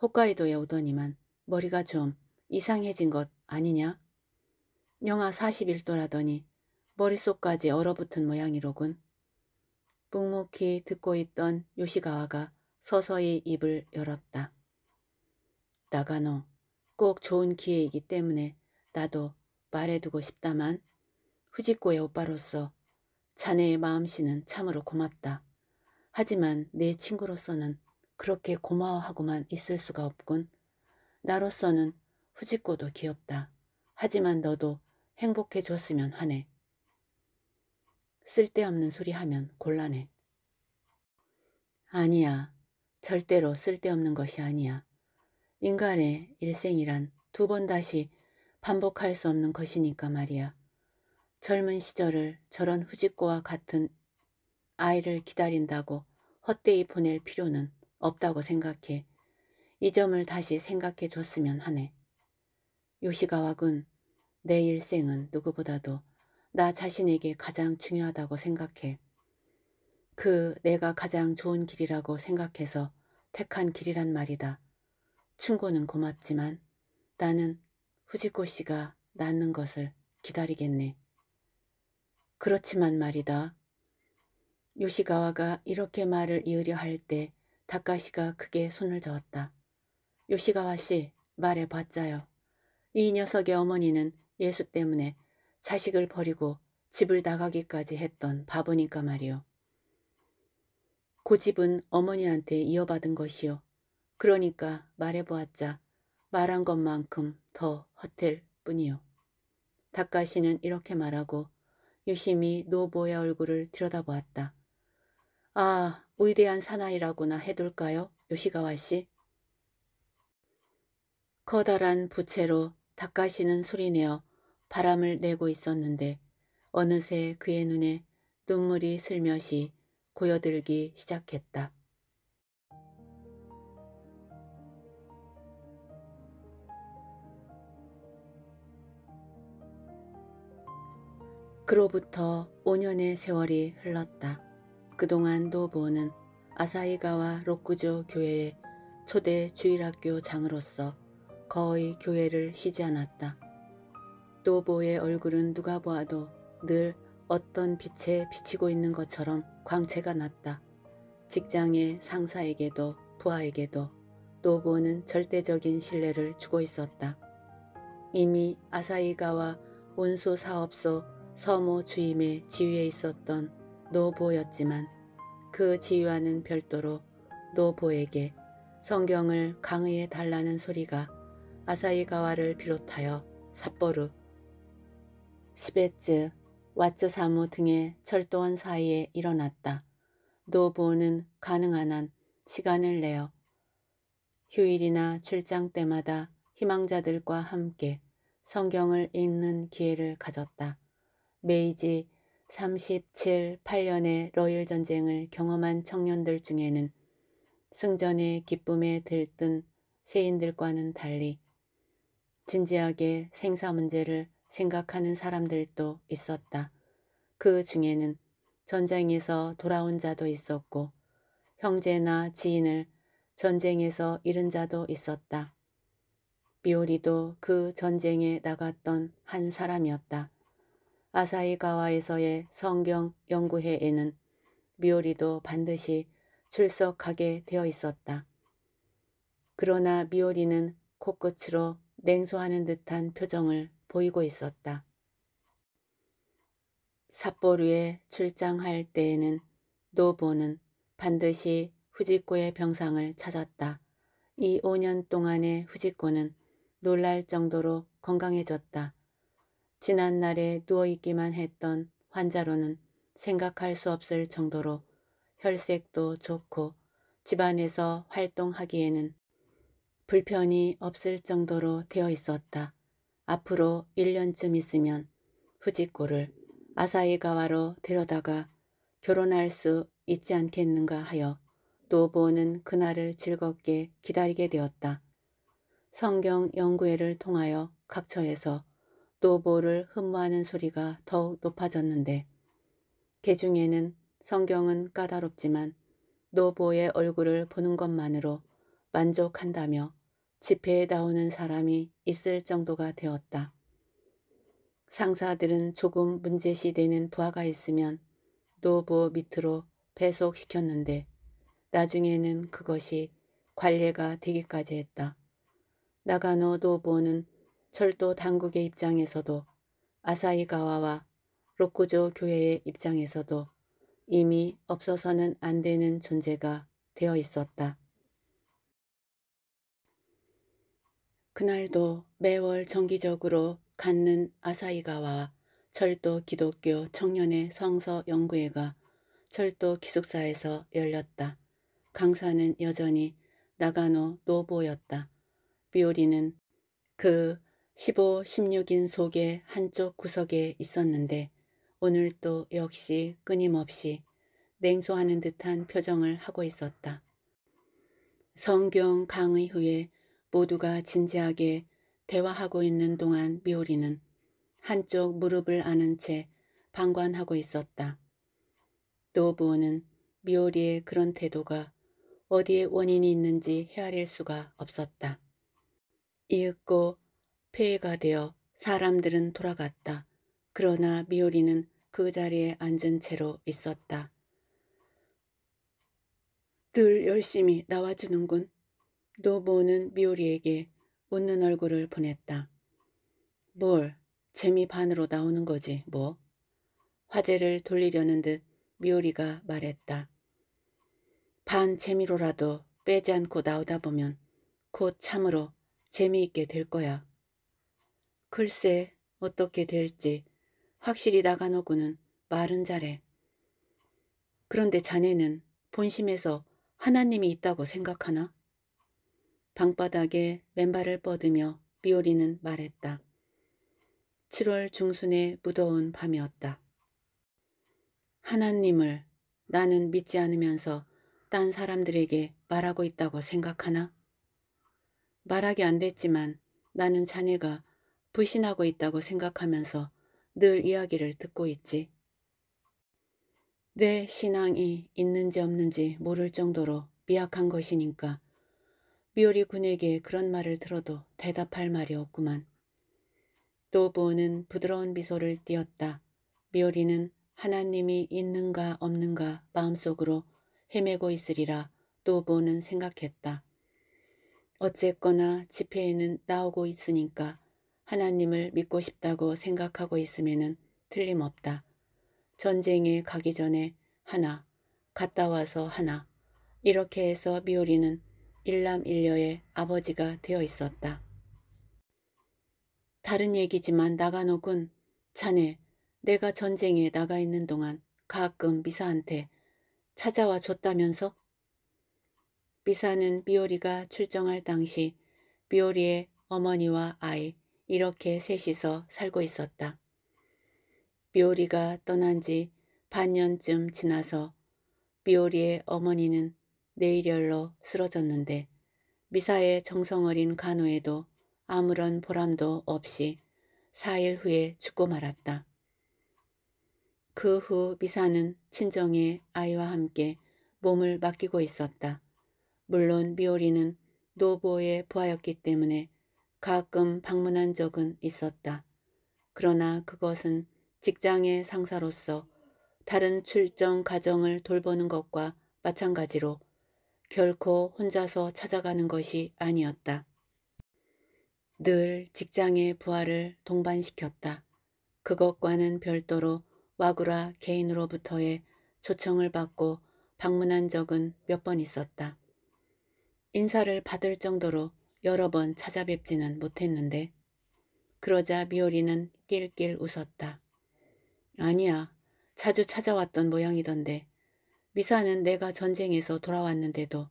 홋카이도에 오더니만 머리가 좀 이상해진 것 아니냐? 영하 41도라더니 머릿속까지 얼어붙은 모양이로군. 묵묵히 듣고 있던 요시가와가 서서히 입을 열었다. 나가노, 꼭 좋은 기회이기 때문에 나도 말해두고 싶다만 후지코의 오빠로서 자네의 마음씨는 참으로 고맙다. 하지만 내 친구로서는 그렇게 고마워하고만 있을 수가 없군. 나로서는 후지코도 귀엽다. 하지만 너도 행복해 졌으면 하네. 쓸데없는 소리 하면 곤란해. 아니야. 절대로 쓸데없는 것이 아니야. 인간의 일생이란 두 번 다시 반복할 수 없는 것이니까 말이야. 젊은 시절을 저런 후지코와 같은 아이를 기다린다고 헛되이 보낼 필요는 없다고 생각해. 이 점을 다시 생각해 줬으면 하네. 요시가와 군, 내 일생은 누구보다도 나 자신에게 가장 중요하다고 생각해. 그 내가 가장 좋은 길이라고 생각해서 택한 길이란 말이다. 충고는 고맙지만 나는 후지코 씨가 낳는 것을 기다리겠네. 그렇지만 말이다. 요시가와가 이렇게 말을 이으려 할 때 다카시가 크게 손을 저었다. 요시가와 씨, 말해봤자요. 이 녀석의 어머니는 예수 때문에 자식을 버리고 집을 나가기까지 했던 바보니까 말이요. 고집은 그 어머니한테 이어받은 것이요. 그러니까 말해보았자 말한 것만큼 더 허텔 뿐이요. 닭가시는 이렇게 말하고 유심히 노보의 얼굴을 들여다보았다. 아, 위대한 사나이라고나 해둘까요? 요시가와 씨. 커다란 부채로 닭가시는 소리내어 바람을 내고 있었는데 어느새 그의 눈에 눈물이 슬며시 고여들기 시작했다. 그로부터 5년의 세월이 흘렀다. 그동안 노보는 아사히가와 로쿠조 교회의 초대 주일학교 장으로서 거의 교회를 쉬지 않았다. 노보의 얼굴은 누가 보아도 늘 어떤 빛에 비치고 있는 것처럼 광채가 났다. 직장의 상사에게도 부하에게도 노보는 절대적인 신뢰를 주고 있었다. 이미 아사이가와 온수 사업소 서모 주임의 지위에 있었던 노보였지만 그 지위와는 별도로 노보에게 성경을 강의해 달라는 소리가 아사이가와를 비롯하여 삿포르, 시베츠, 와츠 사무 등의 철도원 사이에 일어났다. 노보는 가능한 한 시간을 내어 휴일이나 출장 때마다 희망자들과 함께 성경을 읽는 기회를 가졌다. 메이지 37, 8년의 러일 전쟁을 경험한 청년들 중에는 승전의 기쁨에 들뜬 세인들과는 달리 진지하게 생사 문제를 생각하는 사람들도 있었다. 그 중에는 전쟁에서 돌아온 자도 있었고 형제나 지인을 전쟁에서 잃은 자도 있었다. 미오리도 그 전쟁에 나갔던 한 사람이었다. 아사히가와에서의 성경 연구회에는 미오리도 반드시 출석하게 되어 있었다. 그러나 미오리는 코끝으로 냉소하는 듯한 표정을 보이고 있었다. 삿포르에 출장할 때에는 노보는 반드시 후지코의 병상을 찾았다. 이 5년 동안의 후지코는 놀랄 정도로 건강해졌다. 지난날에 누워있기만 했던 환자로는 생각할 수 없을 정도로 혈색도 좋고 집안에서 활동하기에는 불편이 없을 정도로 되어 있었다. 앞으로 1년쯤 있으면 후지코를 아사히가와로 데려다가 결혼할 수 있지 않겠는가 하여 노보는 그날을 즐겁게 기다리게 되었다. 성경 연구회를 통하여 각처에서 노보를 흠모하는 소리가 더욱 높아졌는데 개중에는 그 성경은 까다롭지만 노보의 얼굴을 보는 것만으로 만족한다며 집회에 나오는 사람이 있을 정도가 되었다. 상사들은 조금 문제시 되는 부하가 있으면 노부 밑으로 배속시켰는데 나중에는 그것이 관례가 되기까지 했다. 나가노 노부는 철도 당국의 입장에서도 아사히가와와 로쿠조 교회의 입장에서도 이미 없어서는 안 되는 존재가 되어 있었다. 그날도 매월 정기적으로 갖는 아사히가와 철도 기독교 청년의 성서 연구회가 철도 기숙사에서 열렸다. 강사는 여전히 나가노 노보였다. 비오리는 그 15, 16인 속의 한쪽 구석에 있었는데 오늘 도 역시 끊임없이 냉소하는 듯한 표정을 하고 있었다. 성경 강의 후에 모두가 진지하게 대화하고 있는 동안 미오리는 한쪽 무릎을 아는 채 방관하고 있었다. 노부호는 미오리의 그런 태도가 어디에 원인이 있는지 헤아릴 수가 없었다. 이윽고 폐해가 되어 사람들은 돌아갔다. 그러나 미오리는 그 자리에 앉은 채로 있었다. 늘 열심히 나와주는군. 노보는 미오리에게 웃는 얼굴을 보냈다. 뭘 재미 반으로 나오는 거지 뭐. 화제를 돌리려는 듯 미오리가 말했다. 반 재미로라도 빼지 않고 나오다 보면 곧 참으로 재미있게 될 거야. 글쎄 어떻게 될지 확실히 나가놓고는 말은 잘해. 그런데 자네는 본심에서 하나님이 있다고 생각하나? 방바닥에 맨발을 뻗으며 비오리는 말했다. 7월 중순의 무더운 밤이었다. 하나님을 나는 믿지 않으면서 딴 사람들에게 말하고 있다고 생각하나? 말하기 안 됐지만 나는 자네가 불신하고 있다고 생각하면서 늘 이야기를 듣고 있지. 내 신앙이 있는지 없는지 모를 정도로 미약한 것이니까 미오리 군에게 그런 말을 들어도 대답할 말이 없구만. 또 보는 부드러운 미소를 띄었다. 미오리는 하나님이 있는가 없는가 마음속으로 헤매고 있으리라 또 보는 생각했다. 어쨌거나 집회에는 나오고 있으니까 하나님을 믿고 싶다고 생각하고 있으면는 틀림없다. 전쟁에 가기 전에 하나, 갔다 와서 하나. 이렇게 해서 미오리는 일남일녀의 아버지가 되어 있었다. 다른 얘기지만 나가노군 자네 내가 전쟁에 나가 있는 동안 가끔 미사한테 찾아와 줬다면서? 미사는 미오리가 출정할 당시 미오리의 어머니와 아이 이렇게 셋이서 살고 있었다. 미오리가 떠난 지 반년쯤 지나서 미오리의 어머니는 내일열로 쓰러졌는데 미사의 정성어린 간호에도 아무런 보람도 없이 4일 후에 죽고 말았다. 그 후 미사는 친정의 아이와 함께 몸을 맡기고 있었다. 물론 미오리는 노보의 부하였기 때문에 가끔 방문한 적은 있었다. 그러나 그것은 직장의 상사로서 다른 출정 가정을 돌보는 것과 마찬가지로 결코 혼자서 찾아가는 것이 아니었다. 늘 직장의 부하를 동반시켰다. 그것과는 별도로 와구라 개인으로부터의 초청을 받고 방문한 적은 몇 번 있었다. 인사를 받을 정도로 여러 번 찾아뵙지는 못했는데 그러자 미오리는 낄낄 웃었다. 아니야. 자주 찾아왔던 모양이던데 미사는 내가 전쟁에서 돌아왔는데도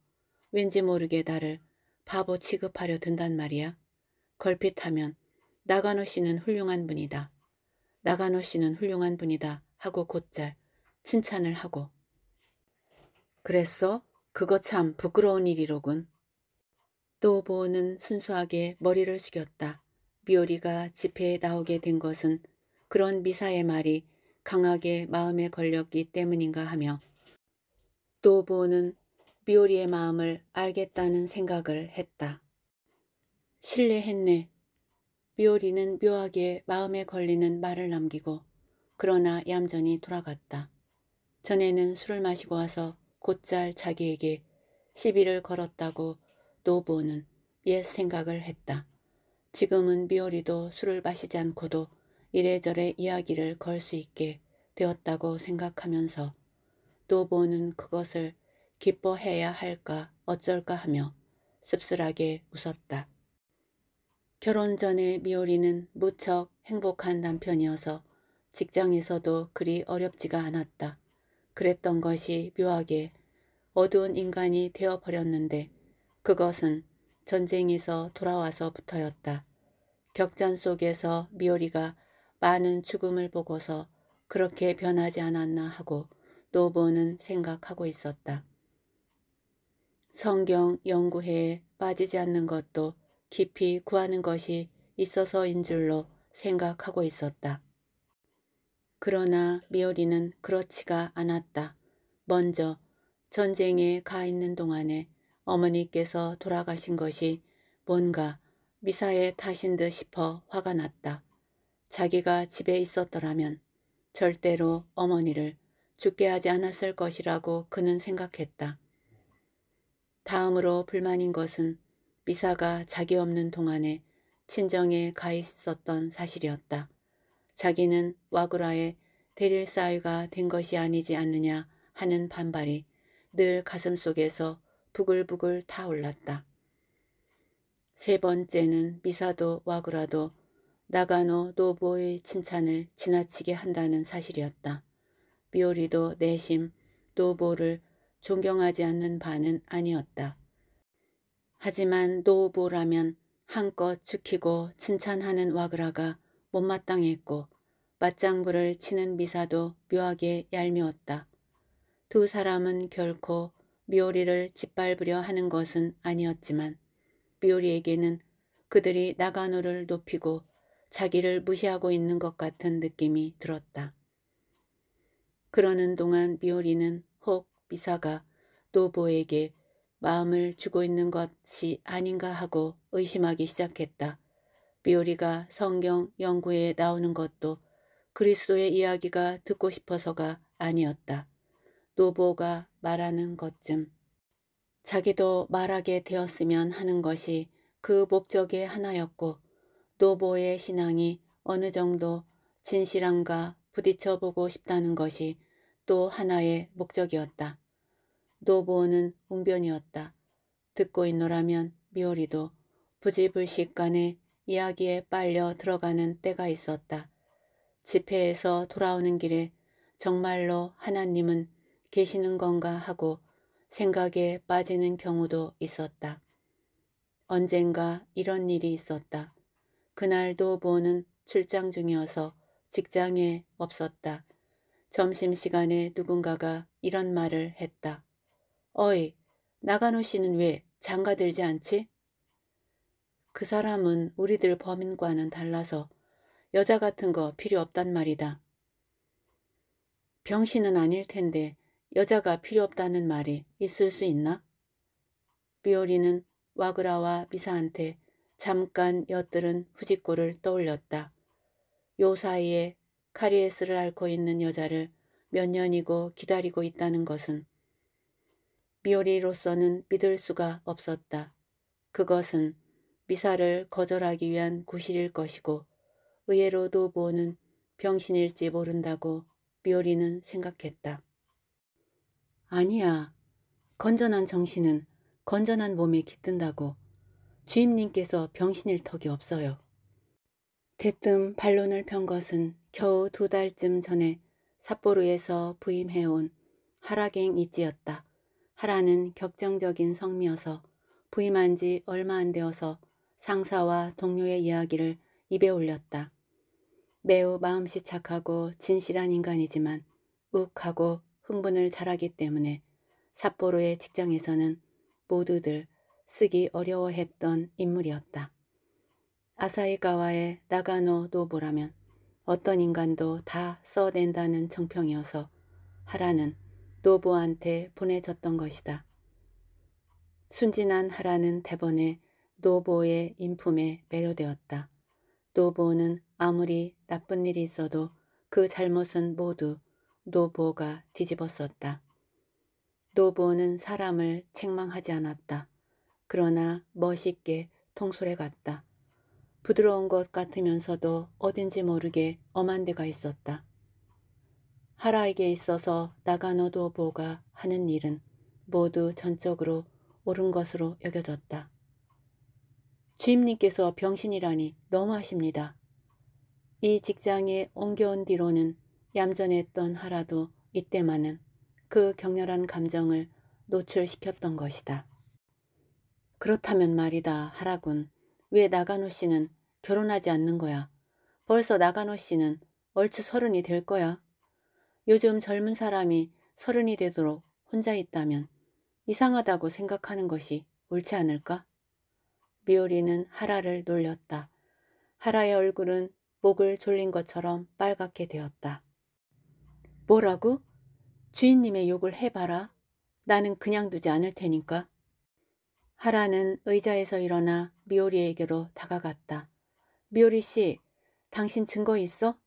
왠지 모르게 나를 바보 취급하려 든단 말이야. 걸핏하면 나가노 씨는 훌륭한 분이다. 나가노 씨는 훌륭한 분이다 하고 곧잘 칭찬을 하고 그랬어? 그거 참 부끄러운 일이로군. 또보는 호 순수하게 머리를 숙였다. 미오리가 집회에 나오게 된 것은 그런 미사의 말이 강하게 마음에 걸렸기 때문인가 하며 노보는 미오리의 마음을 알겠다는 생각을 했다. 실례했네. 미오리는 묘하게 마음에 걸리는 말을 남기고 그러나 얌전히 돌아갔다. 전에는 술을 마시고 와서 곧잘 자기에게 시비를 걸었다고 노보는 옛 생각을 했다. 지금은 미오리도 술을 마시지 않고도 이래저래 이야기를 걸 수 있게 되었다고 생각하면서 또 보는 그것을 기뻐해야 할까 어쩔까 하며 씁쓸하게 웃었다. 결혼 전에 미오리는 무척 행복한 남편이어서 직장에서도 그리 어렵지가 않았다. 그랬던 것이 묘하게 어두운 인간이 되어버렸는데 그것은 전쟁에서 돌아와서부터였다. 격전 속에서 미오리가 많은 죽음을 보고서 그렇게 변하지 않았나 하고 노부는 생각하고 있었다. 성경 연구회에 빠지지 않는 것도 깊이 구하는 것이 있어서인 줄로 생각하고 있었다. 그러나 미오리는 그렇지가 않았다. 먼저 전쟁에 가 있는 동안에 어머니께서 돌아가신 것이 뭔가 미사에 타신 듯 싶어 화가 났다. 자기가 집에 있었더라면 절대로 어머니를 죽게 하지 않았을 것이라고 그는 생각했다. 다음으로 불만인 것은 미사가 자기 없는 동안에 친정에 가 있었던 사실이었다. 자기는 와그라의 대릴 사위가 된 것이 아니지 않느냐 하는 반발이 늘 가슴 속에서 부글부글 타올랐다. 세 번째는 미사도 와그라도 나가노 노보의 칭찬을 지나치게 한다는 사실이었다. 비오리도 내심 노보를 존경하지 않는 반은 아니었다. 하지만 노보라면 한껏 지키고 칭찬하는 와그라가 못마땅했고 맞장구를 치는 미사도 묘하게 얄미웠다. 두 사람은 결코 미오리를 짓밟으려 하는 것은 아니었지만 미오리에게는 그들이 나가노를 높이고 자기를 무시하고 있는 것 같은 느낌이 들었다. 그러는 동안 미오리는 혹 미사가 노보에게 마음을 주고 있는 것이 아닌가 하고 의심하기 시작했다. 미오리가 성경 연구에 나오는 것도 그리스도의 이야기가 듣고 싶어서가 아니었다. 노보가 말하는 것쯤 자기도 말하게 되었으면 하는 것이 그 목적의 하나였고 노보의 신앙이 어느 정도 진실함과 부딪혀 보고 싶다는 것이 또 하나의 목적이었다. 노보는 웅변이었다. 듣고 있노라면 미오리도 부지불식간에 이야기에 빨려 들어가는 때가 있었다. 집회에서 돌아오는 길에 정말로 하나님은 계시는 건가 하고 생각에 빠지는 경우도 있었다. 언젠가 이런 일이 있었다. 그날노 보는 출장 중이어서 직장에 없었다. 점심시간에 누군가가 이런 말을 했다. 어이, 나가노 씨는 왜 장가 들지 않지? 그 사람은 우리들 범인과는 달라서 여자 같은 거 필요 없단 말이다. 병신은 아닐 텐데 여자가 필요 없다는 말이 있을 수 있나? 미오리는 와그라와 미사한테 잠깐 엿들은 후지코을 떠올렸다. 요 사이에 카리에스를 앓고 있는 여자를 몇 년이고 기다리고 있다는 것은 미오리로서는 믿을 수가 없었다. 그것은 미사를 거절하기 위한 구실일 것이고 의외로 도보는 병신일지 모른다고 미오리는 생각했다. 아니야. 건전한 정신은 건전한 몸에 깃든다고 주임님께서 병신일 턱이 없어요. 대뜸 반론을 편 것은 겨우 두 달쯤 전에 삿포로에서 부임해온 하라갱 이찌였다 하라는 격정적인 성미여서 부임한 지 얼마 안 되어서 상사와 동료의 이야기를 입에 올렸다. 매우 마음씨 착하고 진실한 인간이지만 욱하고 흥분을 잘하기 때문에 삿포로의 직장에서는 모두들 쓰기 어려워했던 인물이었다. 아사이가와의 나가노 노보라면 어떤 인간도 다 써낸다는 정평이어서 하라는 노보한테 보내졌던 것이다. 순진한 하라는 대번에 노보의 인품에 매료되었다. 노보는 아무리 나쁜 일이 있어도 그 잘못은 모두 노보가 뒤집었었다. 노보는 사람을 책망하지 않았다. 그러나 멋있게 통솔해 갔다. 부드러운 것 같으면서도 어딘지 모르게 엄한 데가 있었다. 하라에게 있어서 나가노도보가 하는 일은 모두 전적으로 옳은 것으로 여겨졌다. 주임님께서 병신이라니 너무하십니다. 이 직장에 옮겨온 뒤로는 얌전했던 하라도 이때만은 그 격렬한 감정을 노출시켰던 것이다. 그렇다면 말이다 하라군 왜 나가노 씨는 결혼하지 않는 거야. 벌써 나가노 씨는 얼추 서른이 될 거야. 요즘 젊은 사람이 서른이 되도록 혼자 있다면 이상하다고 생각하는 것이 옳지 않을까? 미오리는 하라를 놀렸다. 하라의 얼굴은 목을 졸린 것처럼 빨갛게 되었다. 뭐라고? 주인님의 욕을 해봐라. 나는 그냥 두지 않을 테니까. 하라는 의자에서 일어나 미오리에게로 다가갔다. 미오리 씨, 당신 증거 있어?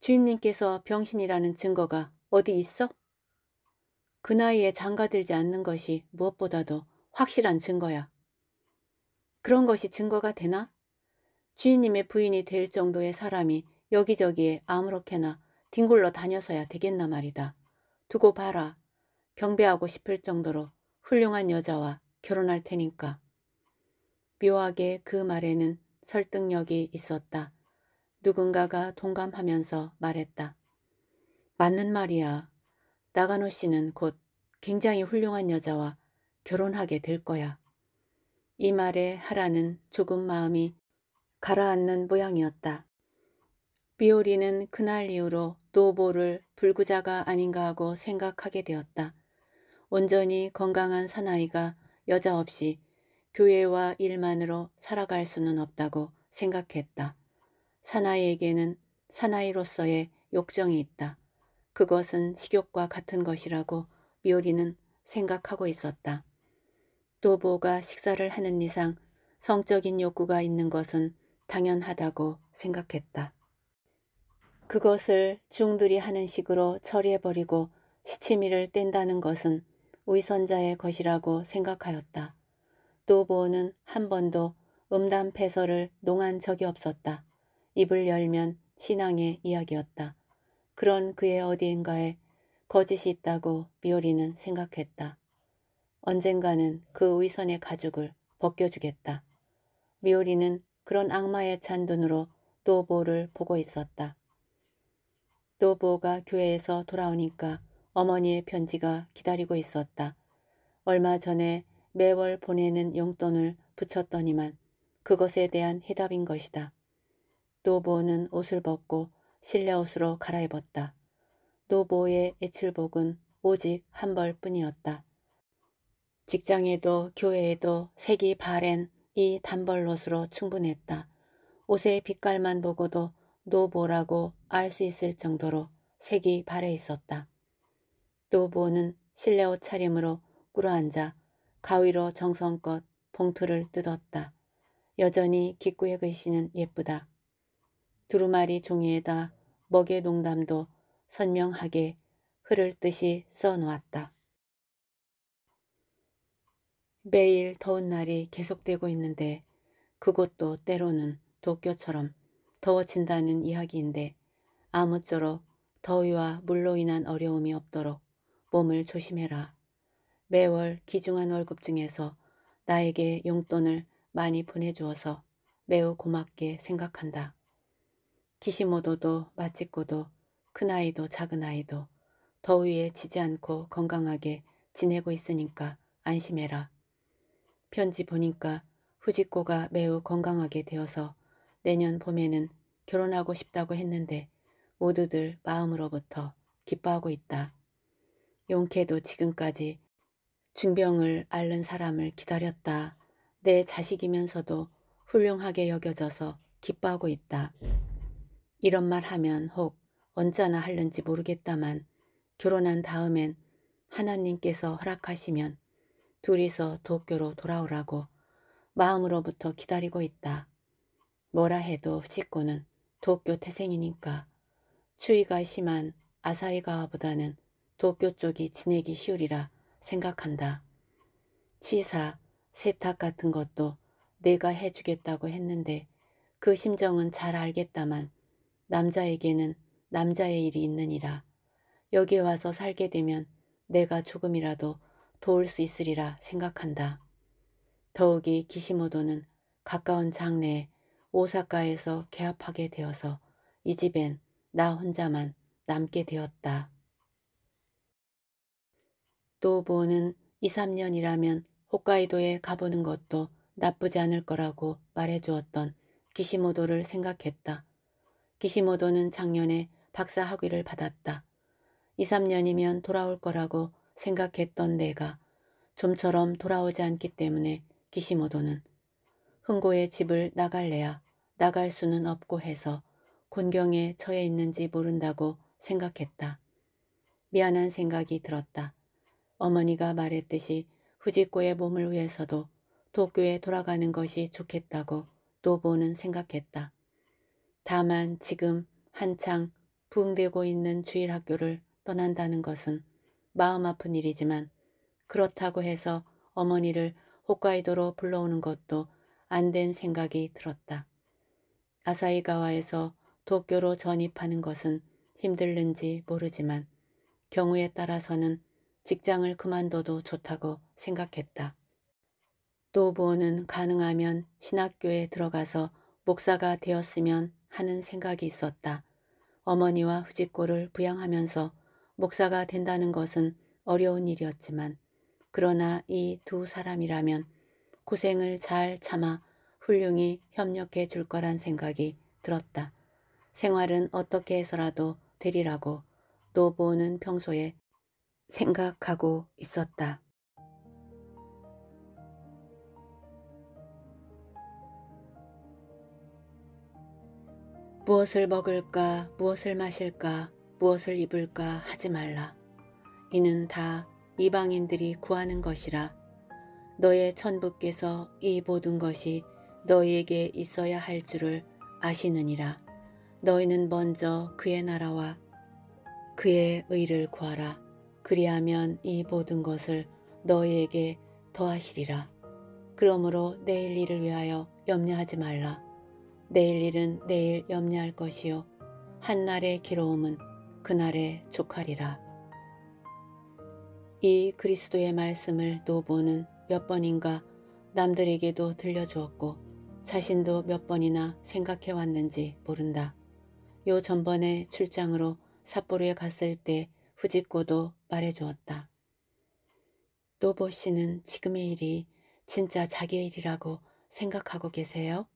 주임님께서 병신이라는 증거가 어디 있어? 그 나이에 장가들지 않는 것이 무엇보다도 확실한 증거야. 그런 것이 증거가 되나? 주인님의 부인이 될 정도의 사람이 여기저기에 아무렇게나 뒹굴러 다녀서야 되겠나 말이다. 두고 봐라. 경배하고 싶을 정도로 훌륭한 여자와 결혼할 테니까. 묘하게 그 말에는 설득력이 있었다. 누군가가 동감하면서 말했다. 맞는 말이야. 나가노 씨는 곧 굉장히 훌륭한 여자와 결혼하게 될 거야. 이 말에 하라는 조금 마음이 가라앉는 모양이었다. 비오리는 그날 이후로 노보를 불구자가 아닌가 하고 생각하게 되었다. 온전히 건강한 사나이가 여자 없이 교회와 일만으로 살아갈 수는 없다고 생각했다. 사나이에게는 사나이로서의 욕정이 있다. 그것은 식욕과 같은 것이라고 미오리는 생각하고 있었다. 도보가 식사를 하는 이상 성적인 욕구가 있는 것은 당연하다고 생각했다. 그것을 중들이 하는 식으로 처리해버리고 시치미를 뗀다는 것은 위선자의 것이라고 생각하였다. 노보는 한 번도 음담패설을 농한 적이 없었다. 입을 열면 신앙의 이야기였다. 그런 그의 어디인가에 거짓이 있다고 미오리는 생각했다. 언젠가는 그위선의 가죽을 벗겨주겠다. 미오리는 그런 악마의 찬 눈으로 노보를 보고 있었다. 노보가 교회에서 돌아오니까 어머니의 편지가 기다리고 있었다. 얼마 전에 매월 보내는 용돈을 붙였더니만 그것에 대한 해답인 것이다. 노보는 옷을 벗고 실내옷으로 갈아입었다. 노보의 애출복은 오직 한 벌뿐이었다. 직장에도 교회에도 색이 바랜 이 단벌옷으로 충분했다. 옷의 빛깔만 보고도 노보라고 알 수 있을 정도로 색이 바래 있었다. 노보는 실내옷 차림으로 꿇어앉아 가위로 정성껏 봉투를 뜯었다. 여전히 기구의 글씨는 예쁘다. 두루마리 종이에다 먹의 농담도 선명하게 흐를 듯이 써놓았다. 매일 더운 날이 계속되고 있는데 그것도 때로는 도쿄처럼 더워진다는 이야기인데 아무쪼록 더위와 물로 인한 어려움이 없도록 몸을 조심해라. 매월 기중한 월급 중에서 나에게 용돈을 많이 보내주어서 매우 고맙게 생각한다. 기시모도도 마치코도 큰아이도 작은아이도 더위에 지지 않고 건강하게 지내고 있으니까 안심해라. 편지 보니까 후지코가 매우 건강하게 되어서 내년 봄에는 결혼하고 싶다고 했는데 모두들 마음으로부터 기뻐하고 있다. 용케도 지금까지 중병을 앓는 사람을 기다렸다. 내 자식이면서도 훌륭하게 여겨져서 기뻐하고 있다. 이런 말 하면 혹 언짢아 할는지 모르겠다만 결혼한 다음엔 하나님께서 허락하시면 둘이서 도쿄로 돌아오라고 마음으로부터 기다리고 있다. 뭐라 해도 후지코는 도쿄 태생이니까 추위가 심한 아사히가와보다는 도쿄 쪽이 지내기 쉬우리라 생각한다. 취사, 세탁 같은 것도 내가 해주겠다고 했는데 그 심정은 잘 알겠다만 남자에게는 남자의 일이 있느니라. 여기 와서 살게 되면 내가 조금이라도 도울 수 있으리라 생각한다. 더욱이 기시모도는 가까운 장래에 오사카에서 개합하게 되어서 이 집엔 나 혼자만 남게 되었다. 도보는 2, 3년이라면 홋카이도에 가보는 것도 나쁘지 않을 거라고 말해주었던 기시모도를 생각했다. 기시모도는 작년에 박사 학위를 받았다. 2, 3년이면 돌아올 거라고 생각했던 내가 좀처럼 돌아오지 않기 때문에 기시모도는 흥고의 집을 나갈래야 나갈 수는 없고 해서 곤경에 처해 있는지 모른다고 생각했다. 미안한 생각이 들었다. 어머니가 말했듯이 후지코의 몸을 위해서도 도쿄에 돌아가는 것이 좋겠다고 노보는 생각했다. 다만 지금 한창 부흥되고 있는 주일 학교를 떠난다는 것은 마음 아픈 일이지만 그렇다고 해서 어머니를 홋카이도로 불러오는 것도 안 된 생각이 들었다. 아사이가와에서 도쿄로 전입하는 것은 힘들는지 모르지만 경우에 따라서는 직장을 그만둬도 좋다고 생각했다. 또부호는 가능하면 신학교에 들어가서 목사가 되었으면 하는 생각이 있었다. 어머니와 후지코를 부양하면서 목사가 된다는 것은 어려운 일이었지만 그러나 이 두 사람이라면 고생을 잘 참아 훌륭히 협력해 줄 거란 생각이 들었다. 생활은 어떻게 해서라도 되리라고 노보는 평소에 생각하고 있었다. 무엇을 먹을까, 무엇을 마실까, 무엇을 입을까 하지 말라. 이는 다 이방인들이 구하는 것이라. 너의 천부께서 이 모든 것이 너희에게 있어야 할 줄을 아시느니라. 너희는 먼저 그의 나라와 그의 의를 구하라. 그리하면 이 모든 것을 너희에게 더하시리라. 그러므로 내일 일을 위하여 염려하지 말라. 내일 일은 내일 염려할 것이요. 한날의 괴로움은 그날에 족하리라. 이 그리스도의 말씀을 노보는 몇 번인가 남들에게도 들려주었고 자신도 몇 번이나 생각해 왔는지 모른다. 요 전번에 출장으로 삿포로에 갔을 때 후지코도 말해주었다. 노보 씨는 지금의 일이 진짜 자기의 일이라고 생각하고 계세요?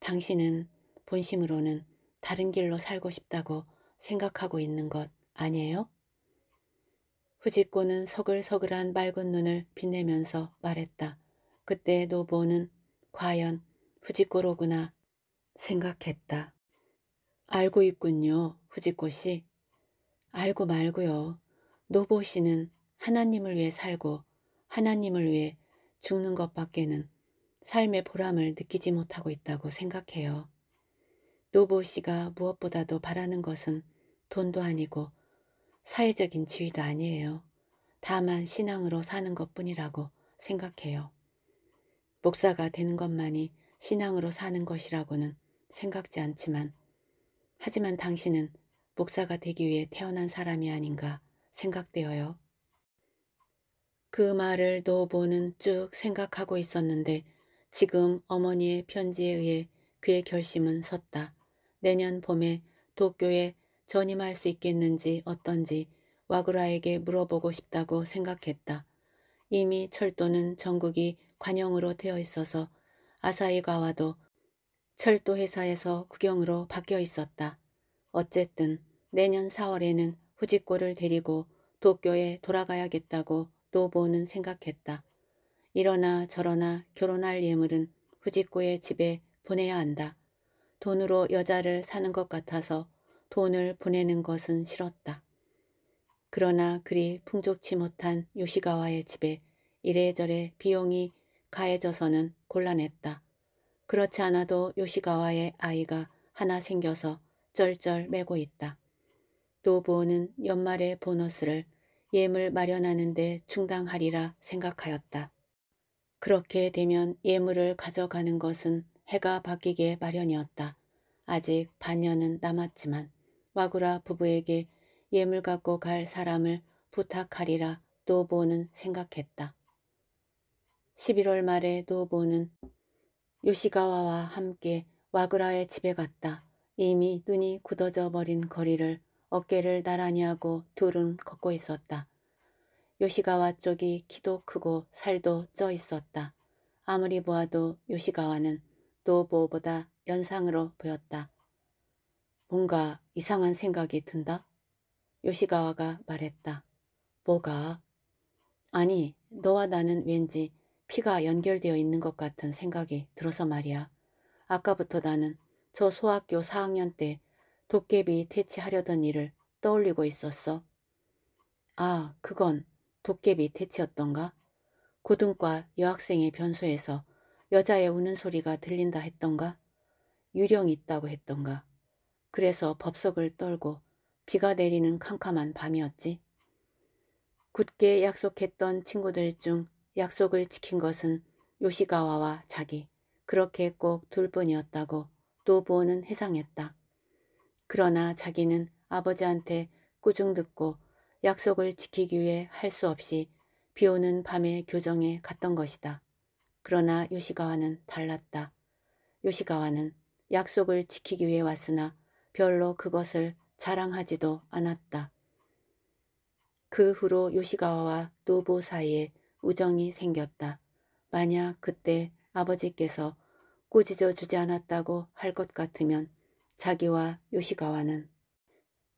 당신은 본심으로는 다른 길로 살고 싶다고 생각하고 있는 것 아니에요? 후지코는 서글서글한 맑은 눈을 빛내면서 말했다. 그때 노보는 과연 후지코로구나 생각했다. 알고 있군요, 후지코 씨. 알고 말고요. 노보씨는 하나님을 위해 살고 하나님을 위해 죽는 것밖에는 삶의 보람을 느끼지 못하고 있다고 생각해요. 노보씨가 무엇보다도 바라는 것은 돈도 아니고 사회적인 지위도 아니에요. 다만 신앙으로 사는 것뿐이라고 생각해요. 목사가 되는 것만이 신앙으로 사는 것이라고는 생각지 않지만 하지만 당신은 목사가 되기 위해 태어난 사람이 아닌가 생각되어요. 그 말을 노보는 쭉 생각하고 있었는데 지금 어머니의 편지에 의해 그의 결심은 섰다. 내년 봄에 도쿄에 전임할 수 있겠는지 어떤지 와그라에게 물어보고 싶다고 생각했다. 이미 철도는 전국이 관영으로 되어 있어서 아사히가와도 철도회사에서 구경으로 바뀌어 있었다. 어쨌든 내년 4월에는 후지코를 데리고 도쿄에 돌아가야겠다고 노보는 생각했다. 이러나 저러나 결혼할 예물은 후지코의 집에 보내야 한다. 돈으로 여자를 사는 것 같아서 돈을 보내는 것은 싫었다. 그러나 그리 풍족치 못한 요시가와의 집에 이래저래 비용이 가해져서는 곤란했다. 그렇지 않아도 요시가와의 아이가 하나 생겨서 쩔쩔매고 있다. 노보는 연말에 보너스를 예물 마련하는 데 충당하리라 생각하였다. 그렇게 되면 예물을 가져가는 것은 해가 바뀌게 마련이었다. 아직 반년은 남았지만 와구라 부부에게 예물 갖고 갈 사람을 부탁하리라 노보는 생각했다. 11월 말에 노보는 요시가와와 함께 와그라의 집에 갔다. 이미 눈이 굳어져 버린 거리를 어깨를 나란히 하고 둘은 걷고 있었다. 요시가와 쪽이 키도 크고 살도 쪄 있었다. 아무리 보아도 요시가와는 노보보다 연상으로 보였다. 뭔가 이상한 생각이 든다? 요시가와가 말했다. 뭐가? 아니, 너와 나는 왠지 피가 연결되어 있는 것 같은 생각이 들어서 말이야. 아까부터 나는 저 소학교 4학년 때 도깨비 퇴치하려던 일을 떠올리고 있었어. 아, 그건 도깨비 퇴치였던가? 고등과 여학생의 변소에서 여자의 우는 소리가 들린다 했던가? 유령이 있다고 했던가? 그래서 법석을 떨고 비가 내리는 캄캄한 밤이었지. 굳게 약속했던 친구들 중 약속을 지킨 것은 요시가와와 자기, 그렇게 꼭 둘뿐이었다고 노보는 회상했다. 그러나 자기는 아버지한테 꾸중 듣고 약속을 지키기 위해 할 수 없이 비오는 밤에 교정에 갔던 것이다. 그러나 요시가와는 달랐다. 요시가와는 약속을 지키기 위해 왔으나 별로 그것을 자랑하지도 않았다. 그 후로 요시가와와 노보 사이에 우정이 생겼다. 만약 그때 아버지께서 꾸짖어 주지 않았다고 할 것 같으면 자기와 요시가와는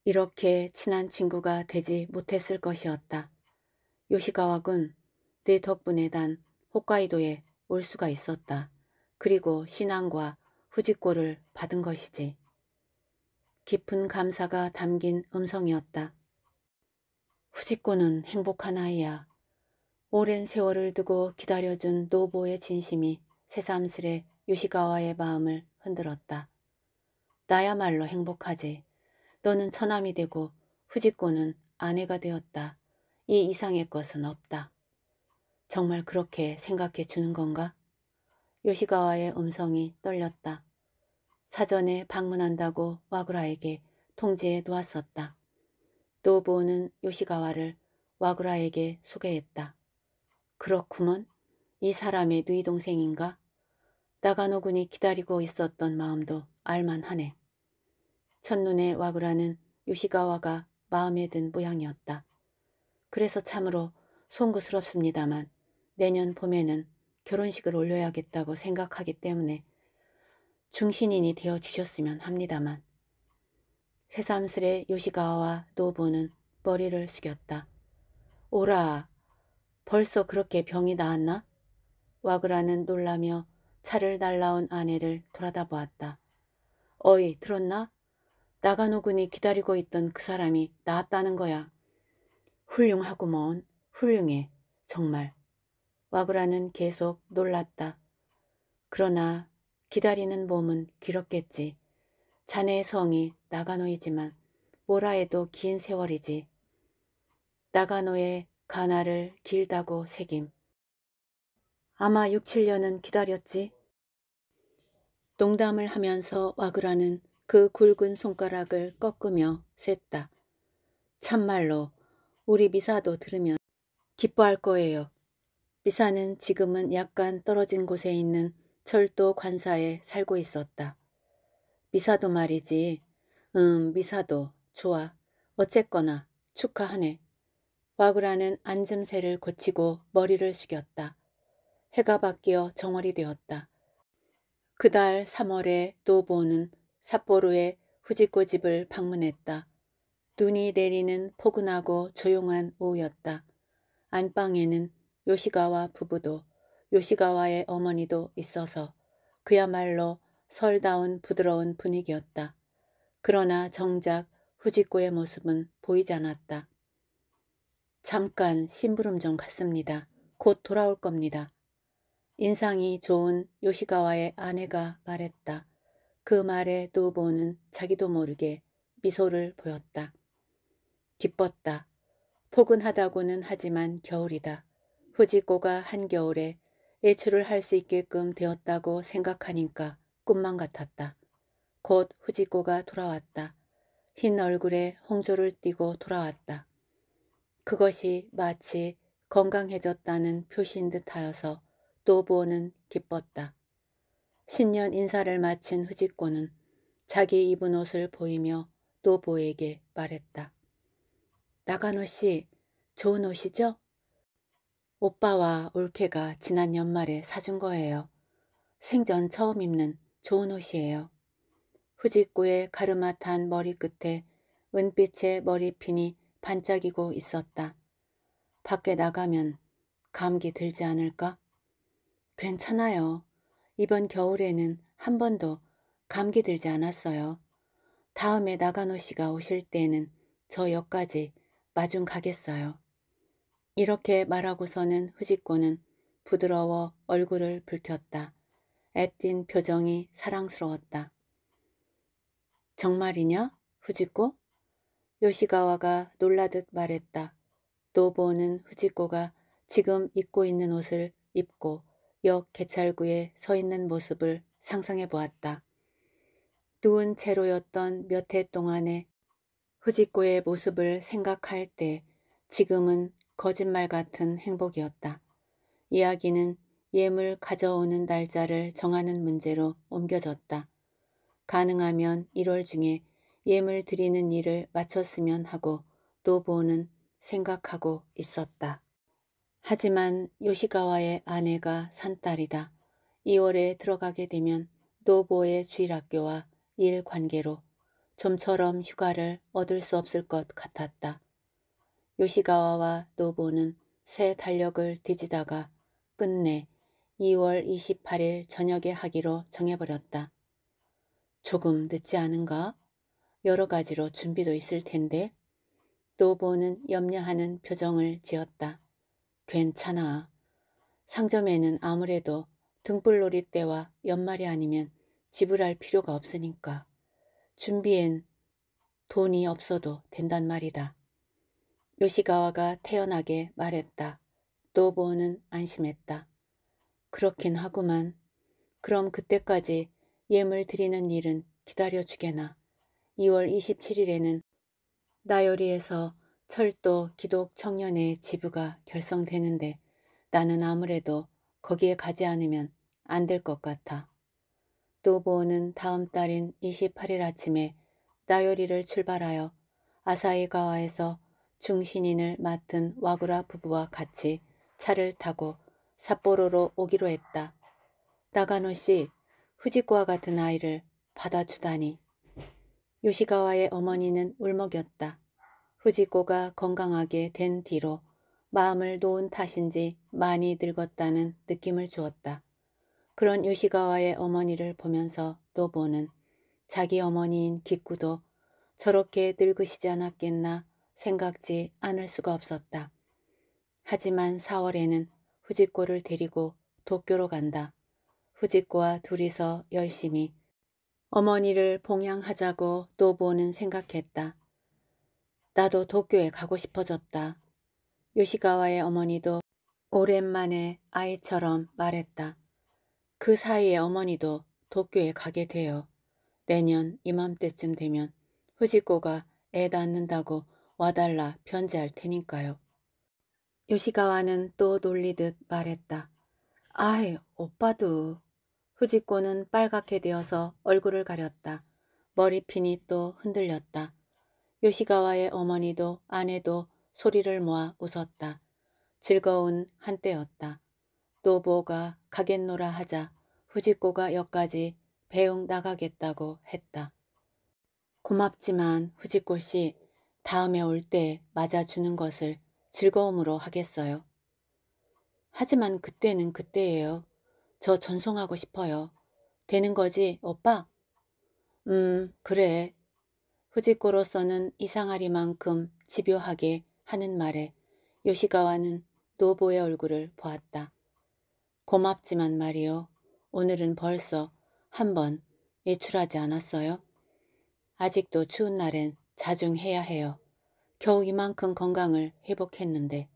이렇게 친한 친구가 되지 못했을 것이었다. 요시가와군 네 덕분에 단 홋카이도에 올 수가 있었다. 그리고 신앙과 후지코를 받은 것이지. 깊은 감사가 담긴 음성이었다. 후지코는 행복한 아이야. 오랜 세월을 두고 기다려준 노보의 진심이 새삼스레 요시가와의 마음을 흔들었다. 나야말로 행복하지. 너는 처남이 되고 후지코는 아내가 되었다. 이 이상의 것은 없다. 정말 그렇게 생각해 주는 건가? 요시가와의 음성이 떨렸다. 사전에 방문한다고 와그라에게 통지해 놓았었다. 노보는 요시가와를 와그라에게 소개했다. 그렇구먼. 이사람의 누이 동생인가? 나가노군이 기다리고 있었던 마음도 알만하네. 첫눈에 와그라는 요시가와가 마음에 든 모양이었다. 그래서 참으로 송구스럽습니다만 내년 봄에는 결혼식을 올려야겠다고 생각하기 때문에 중신인이 되어 주셨으면 합니다만 새삼스레 요시가와 노부는 머리를 숙였다. 오라 벌써 그렇게 병이 나았나? 와그라는 놀라며 차를 날라온 아내를 돌아다 보았다. 어이 들었나? 나가노군이 기다리고 있던 그 사람이 나왔다는 거야. 훌륭하구먼 훌륭해. 정말. 와그라는 계속 놀랐다. 그러나 기다리는 몸은 길었겠지. 자네의 성이 나가노이지만 뭐라 해도 긴 세월이지. 나가노의 가나를 길다고 새김. 아마 6, 7년은 기다렸지. 농담을 하면서 와그라는 그 굵은 손가락을 꺾으며 샜다. 참말로 우리 미사도 들으면 기뻐할 거예요. 미사는 지금은 약간 떨어진 곳에 있는 철도 관사에 살고 있었다. 미사도 말이지. 음, 미사도. 좋아. 어쨌거나 축하하네. 와그라는 앉음새를 고치고 머리를 숙였다. 해가 바뀌어 정월이 되었다. 그달 3월에 노보는 삿포로의 후지코 집을 방문했다. 눈이 내리는 포근하고 조용한 오후였다. 안방에는 요시가와 부부도 요시가와의 어머니도 있어서 그야말로 설다운 부드러운 분위기였다. 그러나 정작 후지코의 모습은 보이지 않았다. 잠깐 심부름 좀 갔습니다. 곧 돌아올 겁니다. 인상이 좋은 요시가와의 아내가 말했다. 그 말에 두보는 자기도 모르게 미소를 보였다. 기뻤다. 포근하다고는 하지만 겨울이다. 후지꼬가 한겨울에 애출을할 수 있게끔 되었다고 생각하니까 꿈만 같았다. 곧후지꼬가 돌아왔다. 흰 얼굴에 홍조를 띠고 돌아왔다. 그것이 마치 건강해졌다는 표시인 듯하여서 노보는 기뻤다. 신년 인사를 마친 후지코는 자기 입은 옷을 보이며 노보에게 말했다. 나가노 씨, 좋은 옷이죠? 오빠와 올케가 지난 연말에 사준 거예요. 생전 처음 입는 좋은 옷이에요. 후지코의 가르마탄 머리끝에 은빛의 머리핀이 반짝이고 있었다. 밖에 나가면 감기 들지 않을까? 괜찮아요. 이번 겨울에는 한 번도 감기 들지 않았어요. 다음에 나가노 씨가 오실 때는 저 역까지 마중 가겠어요. 이렇게 말하고서는 후지코는 부드러워 얼굴을 붉혔다. 애띤 표정이 사랑스러웠다. 정말이냐? 후지코? 요시가와가 놀라듯 말했다. 노보는 후지코가 지금 입고 있는 옷을 입고 역 개찰구에 서 있는 모습을 상상해 보았다. 누운 채로였던 몇 해동안에 후지코의 모습을 생각할 때 지금은 거짓말 같은 행복이었다. 이야기는 예물 가져오는 날짜를 정하는 문제로 옮겨졌다. 가능하면 1월 중에 예물 드리는 일을 마쳤으면 하고 노보는 생각하고 있었다. 하지만 요시가와의 아내가 산딸이다. 2월에 들어가게 되면 노보의 주일학교와 일 관계로 좀처럼 휴가를 얻을 수 없을 것 같았다. 요시가와와 노보는 새 달력을 뒤지다가 끝내 2월 28일 저녁에 하기로 정해버렸다. 조금 늦지 않은가? 여러 가지로 준비도 있을 텐데 노보는 염려하는 표정을 지었다. 괜찮아. 상점에는 아무래도 등불놀이 때와 연말이 아니면 지불할 필요가 없으니까 준비엔 돈이 없어도 된단 말이다. 요시가와가 태연하게 말했다. 노보는 안심했다. 그렇긴 하구만. 그럼 그때까지 예물 드리는 일은 기다려주게나. 2월 27일에는 나열이에서 철도 기독 청년의 지부가 결성되는데 나는 아무래도 거기에 가지 않으면 안 될 것 같아. 노보는 다음 달인 28일 아침에 나요리를 출발하여 아사이가와에서 중신인을 맡은 와구라 부부와 같이 차를 타고 삿포로로 오기로 했다. 나가노 씨, 후지코와 같은 아이를 받아주다니. 요시가와의 어머니는 울먹였다. 후지코가 건강하게 된 뒤로 마음을 놓은 탓인지 많이 늙었다는 느낌을 주었다. 그런 요시가와의 어머니를 보면서 노보는 자기 어머니인 기꾸도 저렇게 늙으시지 않았겠나 생각지 않을 수가 없었다. 하지만 4월에는 후지코를 데리고 도쿄로 간다. 후지코와 둘이서 열심히 어머니를 봉양하자고 노보는 생각했다. 나도 도쿄에 가고 싶어졌다. 요시가와의 어머니도 오랜만에 아이처럼 말했다. 그 사이에 어머니도 도쿄에 가게 되어 내년 이맘때쯤 되면 후지코가 애 낳는다고 와달라 편지할 테니까요. 요시가와는 또 놀리듯 말했다. 아이 오빠도. 후지코는 빨갛게 되어서 얼굴을 가렸다. 머리핀이 또 흔들렸다. 요시가와의 어머니도 아내도 소리를 모아 웃었다. 즐거운 한때였다. 노보가 가겠노라 하자 후지코가 역까지 배웅 나가겠다고 했다. 고맙지만 후지코 씨 다음에 올 때 맞아주는 것을 즐거움으로 하겠어요. 하지만 그때는 그때예요. 저 전송하고 싶어요. 되는 거지, 오빠? 음, 그래. 후지코로서는 이상하리만큼 집요하게 하는 말에 요시가와는 노보의 얼굴을 보았다. 고맙지만 말이요. 오늘은 벌써 한번 예출하지 않았어요? 아직도 추운 날엔 자중해야 해요. 겨우 이만큼 건강을 회복했는데.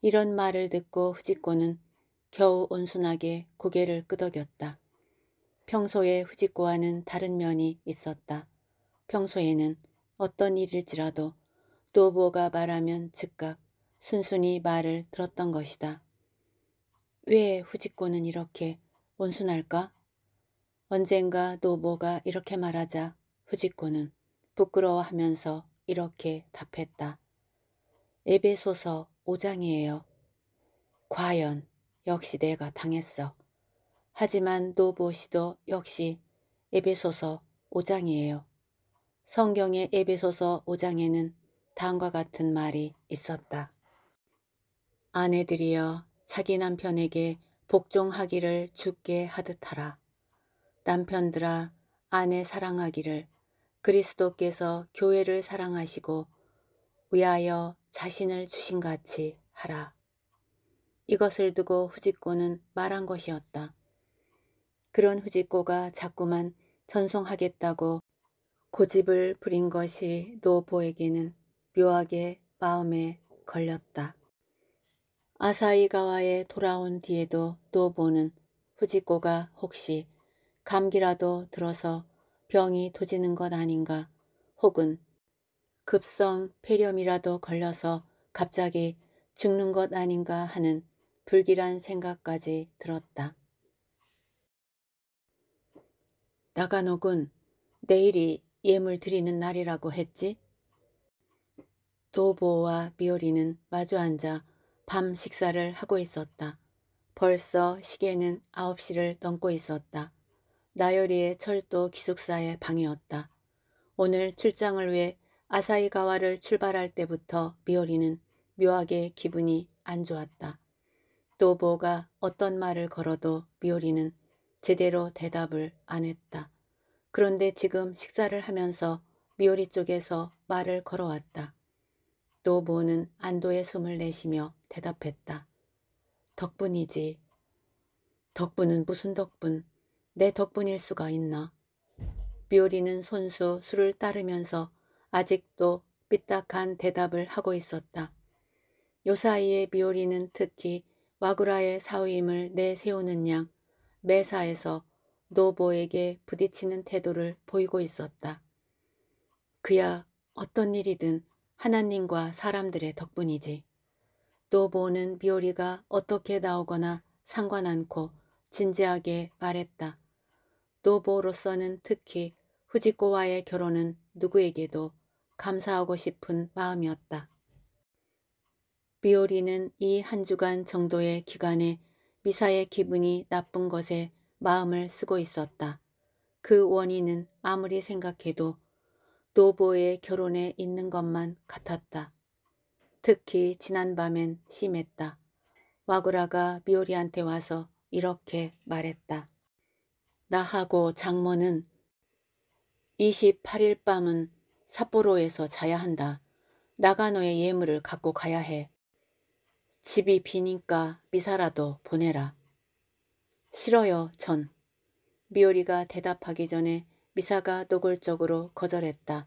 이런 말을 듣고 후지코는 겨우 온순하게 고개를 끄덕였다. 평소에 후지코와는 다른 면이 있었다. 평소에는 어떤 일일지라도 노보가 말하면 즉각 순순히 말을 들었던 것이다. 왜 후지코는 이렇게 온순할까? 언젠가 노보가 이렇게 말하자 후지코는 부끄러워하면서 이렇게 답했다. 에베소서 5장이에요. 과연 역시 내가 당했어. 하지만 노보씨도 역시 에베소서 5장이에요. 성경의 에베소서 5장에는 다음과 같은 말이 있었다. 아내들이여 자기 남편에게 복종하기를 죽게 하듯하라. 남편들아 아내 사랑하기를 그리스도께서 교회를 사랑하시고 위하여 자신을 주신 같이 하라. 이것을 두고 후지코는 말한 것이었다. 그런 후지코가 자꾸만 전송하겠다고 고집을 부린 것이 노보에게는 묘하게 마음에 걸렸다. 아사이가와에 돌아온 뒤에도 노보는 후지코가 혹시 감기라도 들어서 병이 도지는 것 아닌가 혹은 급성 폐렴이라도 걸려서 갑자기 죽는 것 아닌가 하는 불길한 생각까지 들었다. 나가노군 내일이 예물 드리는 날이라고 했지? 도보와 미오리는 마주 앉아 밤 식사를 하고 있었다. 벌써 시계는 9시를 넘고 있었다. 나요리의 철도 기숙사의 방이었다. 오늘 출장을 위해 아사이가와를 출발할 때부터 미오리는 묘하게 기분이 안 좋았다. 도보가 어떤 말을 걸어도 미오리는 제대로 대답을 안 했다. 그런데 지금 식사를 하면서 미오리 쪽에서 말을 걸어왔다. 노보는 안도의 숨을 내쉬며 대답했다. 덕분이지. 덕분은 무슨 덕분? 내 덕분일 수가 있나? 미오리는 손수 술을 따르면서 아직도 삐딱한 대답을 하고 있었다. 요사이에 미오리는 특히 와구라의 사위임을 내세우는 양 매사에서 노보에게 부딪히는 태도를 보이고 있었다. 그야 어떤 일이든 하나님과 사람들의 덕분이지. 노보는 비오리가 어떻게 나오거나 상관 않고 진지하게 말했다. 노보로서는 특히 후지코와의 결혼은 누구에게도 감사하고 싶은 마음이었다. 비오리는 이 한 주간 정도의 기간에 미사의 기분이 나쁜 것에 마음을 쓰고 있었다. 그 원인은 아무리 생각해도 노보의 결혼에 있는 것만 같았다. 특히 지난밤엔 심했다. 와구라가 미오리한테 와서 이렇게 말했다. 나하고 장모는 28일 밤은 삿포로에서 자야 한다. 나가노의 예물을 갖고 가야 해. 집이 비니까 미사라도 보내라. 싫어요, 전. 미오리가 대답하기 전에 미사가 노골적으로 거절했다.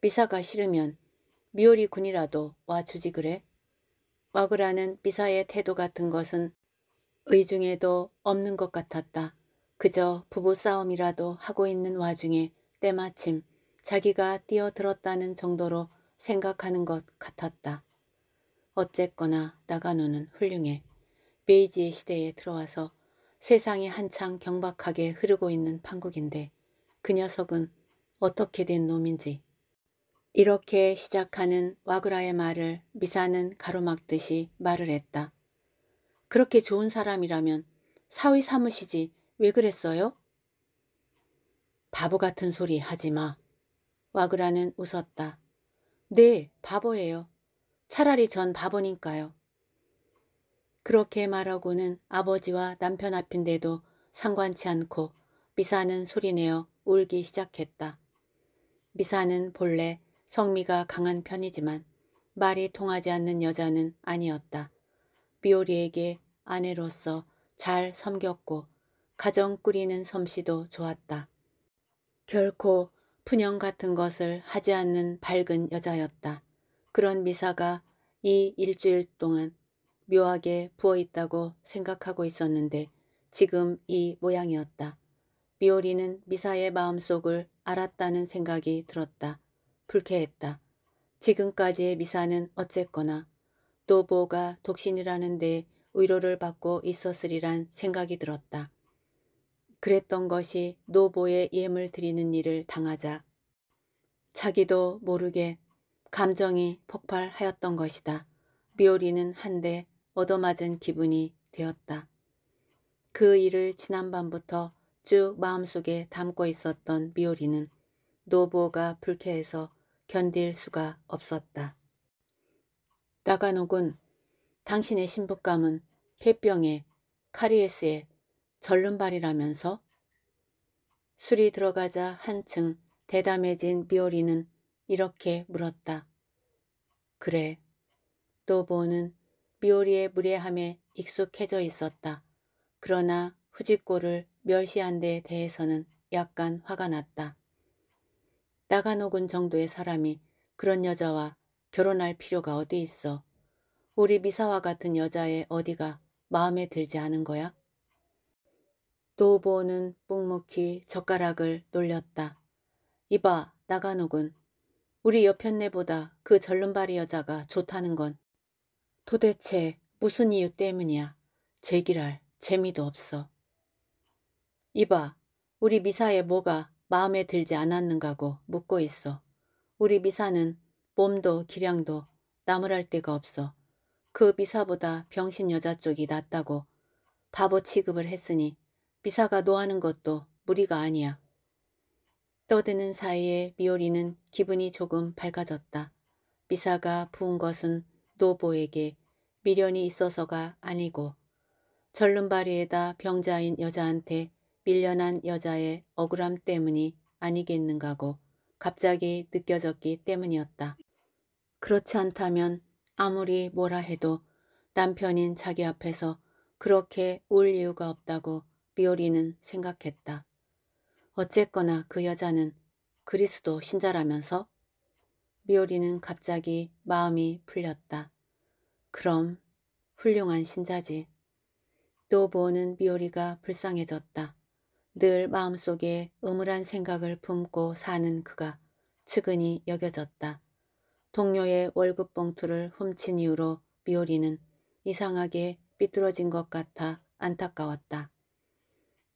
미사가 싫으면 미오리 군이라도 와주지 그래? 와그라는 미사의 태도 같은 것은 의중에도 없는 것 같았다. 그저 부부싸움이라도 하고 있는 와중에 때마침 자기가 뛰어들었다는 정도로 생각하는 것 같았다. 어쨌거나 나가노는 훌륭해. 베이지의 시대에 들어와서 세상이 한창 경박하게 흐르고 있는 판국인데 그 녀석은 어떻게 된 놈인지 이렇게 시작하는 와그라의 말을 미사는 가로막듯이 말을 했다. 그렇게 좋은 사람이라면 사위 사무시지왜 그랬어요? 바보 같은 소리 하지 마. 와그라는 웃었다. 네, 바보예요. 차라리 전 바보니까요. 그렇게 말하고는 아버지와 남편 앞인데도 상관치 않고 미사는 소리내어 울기 시작했다. 미사는 본래 성미가 강한 편이지만 말이 통하지 않는 여자는 아니었다. 미오리에게 아내로서 잘 섬겼고 가정 꾸리는 섬씨도 좋았다. 결코 푸념 같은 것을 하지 않는 밝은 여자였다. 그런 미사가 이 일주일 동안 묘하게 부어있다고 생각하고 있었는데 지금 이 모양이었다. 미오리는 미사의 마음속을 알았다는 생각이 들었다. 불쾌했다. 지금까지의 미사는 어쨌거나 노보가 독신이라는 데 의로를 받고 있었으리란 생각이 들었다. 그랬던 것이 노보의 예물 드리는 일을 당하자 자기도 모르게 감정이 폭발하였던 것이다. 미오리는 한데 얻어맞은 기분이 되었다. 그 일을 지난밤부터 쭉 마음속에 담고 있었던 미오리는 노보가 불쾌해서 견딜 수가 없었다. 나가노군 당신의 신부감은 폐병에 카리에스에 절름발이라면서 술이 들어가자 한층 대담해진 미오리는 이렇게 물었다. 그래, 노보는 비오리의 무례함에 익숙해져 있었다. 그러나 후지코를 멸시한 데에 대해서는 약간 화가 났다. 나가노군 정도의 사람이 그런 여자와 결혼할 필요가 어디 있어. 우리 미사와 같은 여자의 어디가 마음에 들지 않은 거야? 노보는 묵묵히 젓가락을 놀렸다. 이봐, 나가노군. 우리 여편네보다 그 절름발이 여자가 좋다는 건 도대체 무슨 이유 때문이야. 제기랄 재미도 없어. 이봐, 우리 미사에 뭐가 마음에 들지 않았는가고 묻고 있어. 우리 미사는 몸도 기량도 나무랄 데가 없어. 그 미사보다 병신 여자 쪽이 낫다고 바보 취급을 했으니 미사가 노하는 것도 무리가 아니야. 떠드는 사이에 미오리는 기분이 조금 밝아졌다. 미사가 부은 것은 노보에게 미련이 있어서가 아니고 절름발이에다 병자인 여자한테 밀려난 여자의 억울함 때문이 아니겠는가고 갑자기 느껴졌기 때문이었다. 그렇지 않다면 아무리 뭐라 해도 남편인 자기 앞에서 그렇게 울 이유가 없다고 미오리는 생각했다. 어쨌거나 그 여자는 그리스도 신자라면서 미오리는 갑자기 마음이 풀렸다. 그럼 훌륭한 신자지. 노보는 미오리가 불쌍해졌다. 늘 마음속에 음울한 생각을 품고 사는 그가 측은히 여겨졌다. 동료의 월급 봉투를 훔친 이후로 미오리는 이상하게 삐뚤어진 것 같아 안타까웠다.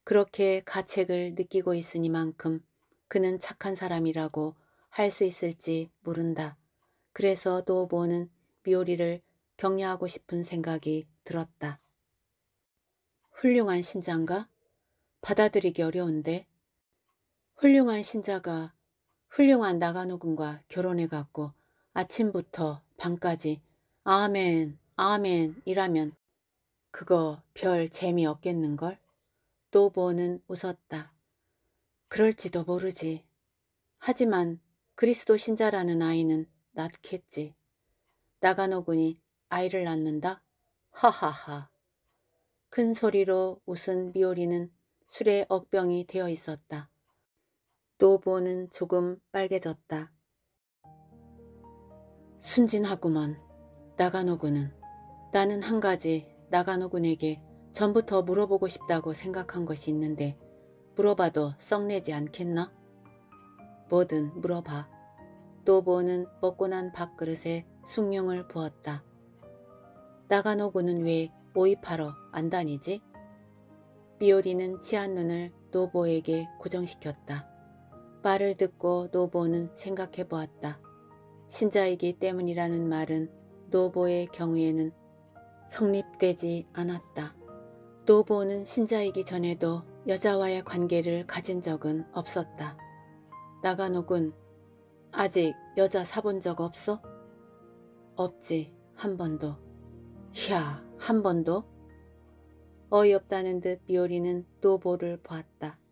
그렇게 가책을 느끼고 있으니만큼 그는 착한 사람이라고 할수 있을지 모른다. 그래서 노보는 미오리를 격려하고 싶은 생각이 들었다. 훌륭한 신자인가? 받아들이기 어려운데. 훌륭한 신자가 훌륭한 나가노군과 결혼해갖고 아침부터 밤까지 아멘, 아멘 이라면 그거 별 재미없겠는걸? 노보는 웃었다. 그럴지도 모르지. 하지만 그리스도 신자라는 아이는 낳겠지. 나가노군이 아이를 낳는다? 하하하. 큰 소리로 웃은 미오리는 술에 억병이 되어 있었다. 노보는 조금 빨개졌다. 순진하구먼. 나가노군은. 나는 한 가지 나가노군에게 전부터 물어보고 싶다고 생각한 것이 있는데 물어봐도 썩내지 않겠나? 뭐든 물어봐. 또보는 먹고 난 밥그릇에 숭늉을 부었다. 나가노고는 왜 오입하러 안 다니지? 비오리는 치한 눈을 노보에게 고정시켰다. 말을 듣고 노보는 생각해 보았다. 신자이기 때문이라는 말은 노보의 경우에는 성립되지 않았다. 노보는 신자이기 전에도 여자와의 관계를 가진 적은 없었다. 나가노군. 아직 여자 사본 적 없어? 없지, 한 번도. 야한 번도? 어이없다는 듯 미오리는 노보를 보았다.